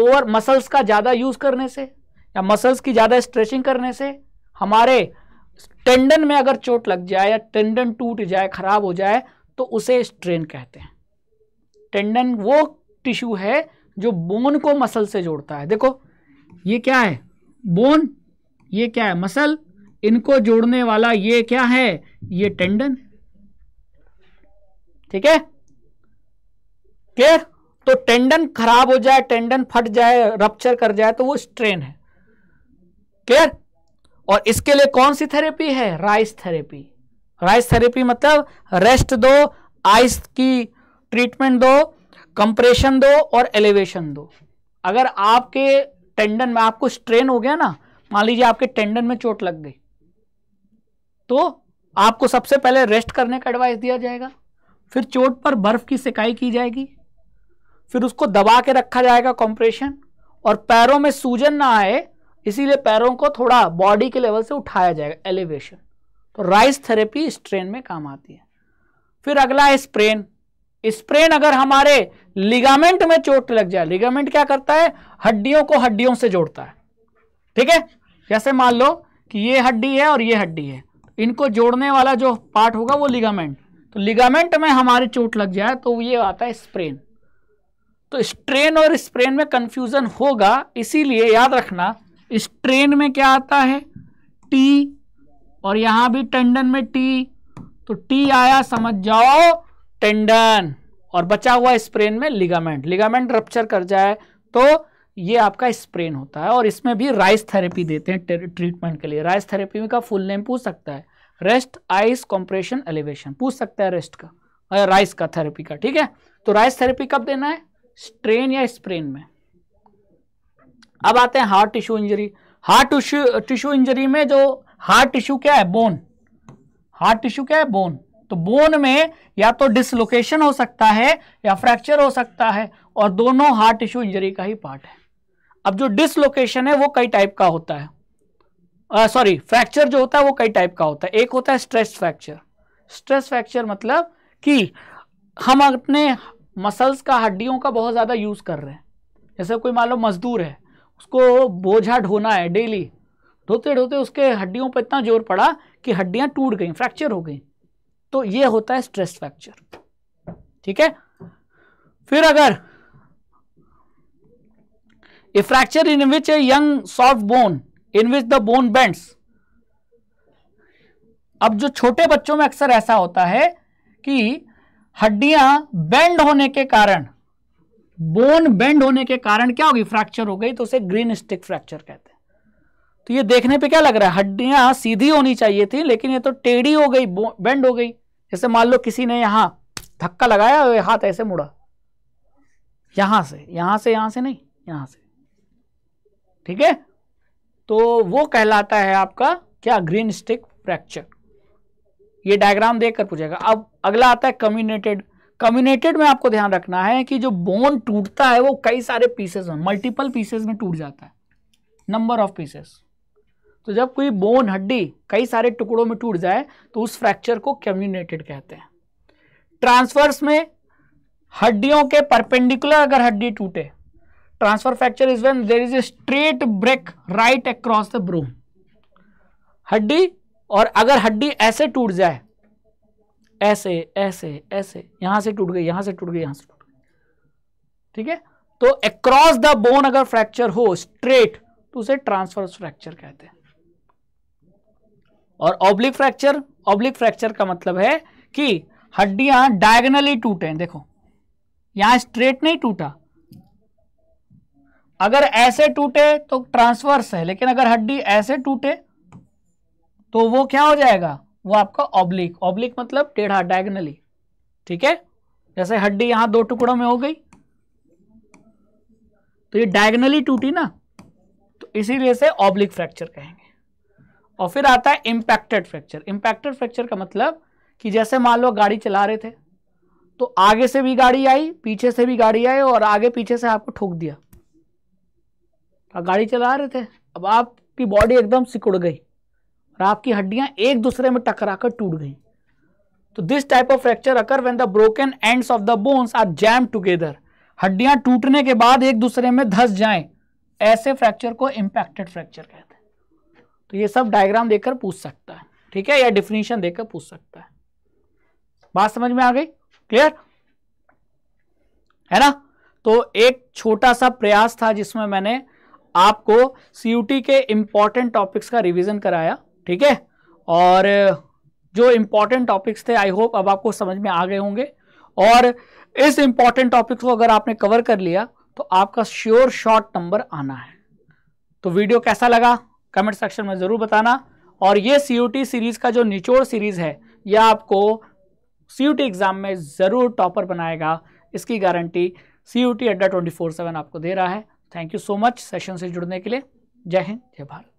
ओवर मसल्स का ज़्यादा यूज करने से या मसल्स की ज़्यादा स्ट्रेचिंग करने से हमारे टेंडन में अगर चोट लग जाए या टेंडन टूट जाए खराब हो जाए तो उसे स्ट्रेन कहते हैं टेंडन वो टिश्यू है जो बोन को मसल से जोड़ता है देखो ये क्या है बोन ये क्या है मसल इनको जोड़ने वाला ये क्या है ये टेंडन ठीक है क्लियर तो टेंडन खराब हो जाए टेंडन फट जाए रप्चर कर जाए तो वो स्ट्रेन है क्लियर और इसके लिए कौन सी थेरेपी है राइस थेरेपी राइस थेरेपी मतलब रेस्ट दो आइस की ट्रीटमेंट दो कंप्रेशन दो और एलिवेशन दो अगर आपके टेंडन में आपको स्ट्रेन हो गया ना मान लीजिए आपके टेंडन में चोट लग गई तो आपको सबसे पहले रेस्ट करने का एडवाइस दिया जाएगा फिर चोट पर बर्फ की सिकाई की जाएगी फिर उसको दबा के रखा जाएगा कॉम्प्रेशन और पैरों में सूजन ना आए इसीलिए पैरों को थोड़ा बॉडी के लेवल से उठाया जाएगा एलिवेशन तो राइस थेरेपी स्ट्रेन में काम आती है फिर अगला है स्प्रेन स्प्रेन अगर हमारे लिगामेंट में चोट लग जाए लिगामेंट क्या करता है हड्डियों को हड्डियों से जोड़ता है ठीक है जैसे मान लो कि ये हड्डी है और ये हड्डी है इनको जोड़ने वाला जो पार्ट होगा वो लिगामेंट तो लिगामेंट में हमारी चोट लग जाए तो ये आता है स्प्रेन तो स्ट्रेन और स्प्रेन में कंफ्यूजन होगा इसीलिए याद रखना इस ट्रेन में क्या आता है टी और यहां भी टेंडन में टी तो टी आया समझ जाओ टेंडन और बचा हुआ स्प्रेन में लिगामेंट लिगामेंट रप्चर कर जाए तो ये आपका स्प्रेन होता है और इसमें भी राइस थेरेपी देते हैं ट्रीटमेंट के लिए राइस थेरेपी का फुल नेम पूछ सकता है रेस्ट आइस कॉम्प्रेशन एलिवेशन पूछ सकता है रेस्ट का राइस का थेरेपी का ठीक है तो राइस थेरेपी कब देना है स्ट्रेन या स्प्रेन में अब आते हैं hard tissue injury hard tissue tissue injury में जो हार्ट टिश्यू क्या है बोन हार्ट टिश्यू क्या है बोन तो बोन में या तो डिसलोकेशन हो सकता है या फ्रैक्चर हो सकता है और दोनों हार्ट टिश्यू इंजरी का ही पार्ट है अब जो डिसलोकेशन है वो कई टाइप का होता है सॉरी फ्रैक्चर जो होता है वो कई टाइप का होता है एक होता है स्ट्रेस फ्रैक्चर स्ट्रेस फ्रैक्चर मतलब कि हम अपने मसल्स का हड्डियों का बहुत ज़्यादा यूज़ कर रहे हैं जैसे कोई मान लो मजदूर है उसको बोझा ढोना है डेली ढोते ढोते उसके हड्डियों पर इतना जोर पड़ा कि हड्डियां टूट गई फ्रैक्चर हो गई तो ये होता है स्ट्रेस फ्रैक्चर ठीक है फिर अगर a fracture in which a young soft bone in which the bone bends अब जो छोटे बच्चों में अक्सर ऐसा होता है कि हड्डियां बेंड होने के कारण बोन बेंड होने के कारण क्या होगी फ्रैक्चर हो गई तो उसे ग्रीन स्टिक फ्रैक्चर कहते हैं तो ये देखने पे क्या लग रहा है हड्डियां सीधी होनी चाहिए थी लेकिन ये तो टेढ़ी हो गई बेंड हो गई जैसे मान लो किसी ने यहां धक्का लगाया और हाथ ऐसे मुड़ा यहां से यहां से यहां से नहीं यहां से ठीक है तो वो कहलाता है आपका क्या ग्रीन स्टिक फ्रैक्चर ये डायग्राम देखकर पूछेगा अब अगला आता है कम्युनेटेड कम्युनेटेड में आपको ध्यान रखना है कि जो बोन टूटता है वो कई सारे पीसेस में मल्टीपल पीसेस में टूट जाता है नंबर ऑफ पीसेस तो जब कोई बोन हड्डी कई सारे टुकड़ों में टूट जाए तो उस फ्रैक्चर को कम्युनेटेड कहते हैं ट्रांसफर्स में हड्डियों के परपेंडिकुलर अगर हड्डी टूटे transverse fracture is when there is a straight break right across the broom हड्डी और अगर हड्डी ऐसे टूट जाए ऐसे ऐसे ऐसे यहां से टूट गई यहां से टूट गई यहां से टूट गई ठीक है तो अक्रॉस द बोन अगर फ्रैक्चर हो स्ट्रेट तो उसे ट्रांसफर फ्रैक्चर कहते हैं और ऑब्लिक फ्रैक्चर ऑब्लिक फ्रैक्चर का मतलब है कि हड्डियां डायगनली टूटे देखो यहां स्ट्रेट नहीं टूटा अगर ऐसे टूटे तो ट्रांसवर्स है लेकिन अगर हड्डी ऐसे टूटे तो वो क्या हो जाएगा वो आपका ऑब्लिक ऑब्लिक मतलब टेढ़ा डायगनली ठीक है जैसे हड्डी यहां दो टुकड़ों में हो गई तो ये डायगनली टूटी ना तो इसीलिए से ऑब्लिक फ्रैक्चर कहेंगे और फिर आता है इंपैक्टेड फ्रैक्चर इंपैक्टेड फ्रैक्चर का मतलब कि जैसे मान लो गाड़ी चला रहे थे तो आगे से भी गाड़ी आई पीछे से भी गाड़ी आई और आगे पीछे से आपको ठोक दिया गाड़ी चला रहे थे अब आपकी बॉडी एकदम सिकुड़ गई और आपकी हड्डियां एक दूसरे में टकरा कर टूट गई तो this type of fracture occur when the broken end of the bones are jam together हड्डियां टूटने के बाद एक दूसरे में धस जाए ऐसे फ्रैक्चर को इम्पैक्टेड फ्रैक्चर कहते हैं तो ये सब डायग्राम देखकर पूछ सकता है ठीक है या डिफिनीशन देखकर पूछ सकता है बात समझ में आ गई क्लियर है ना तो एक छोटा सा प्रयास था जिसमें मैंने आपको सीयूटी के इंपॉर्टेंट टॉपिक्स का रिवीजन कराया ठीक है और जो इम्पोर्टेंट टॉपिक्स थे आई होप अब आपको समझ में आ गए होंगे और इस इम्पॉर्टेंट टॉपिक्स को अगर आपने कवर कर लिया तो आपका श्योर शॉर्ट नंबर आना है तो वीडियो कैसा लगा कमेंट सेक्शन में ज़रूर बताना और ये सी सीरीज़ का जो निचोड़ सीरीज़ है यह आपको सी एग्ज़ाम में ज़रूर टॉपर बनाएगा इसकी guarantee CUET Adda twenty four seven आपको दे रहा है thank you so much session से जुड़ने के लिए जय हिंद जय भारत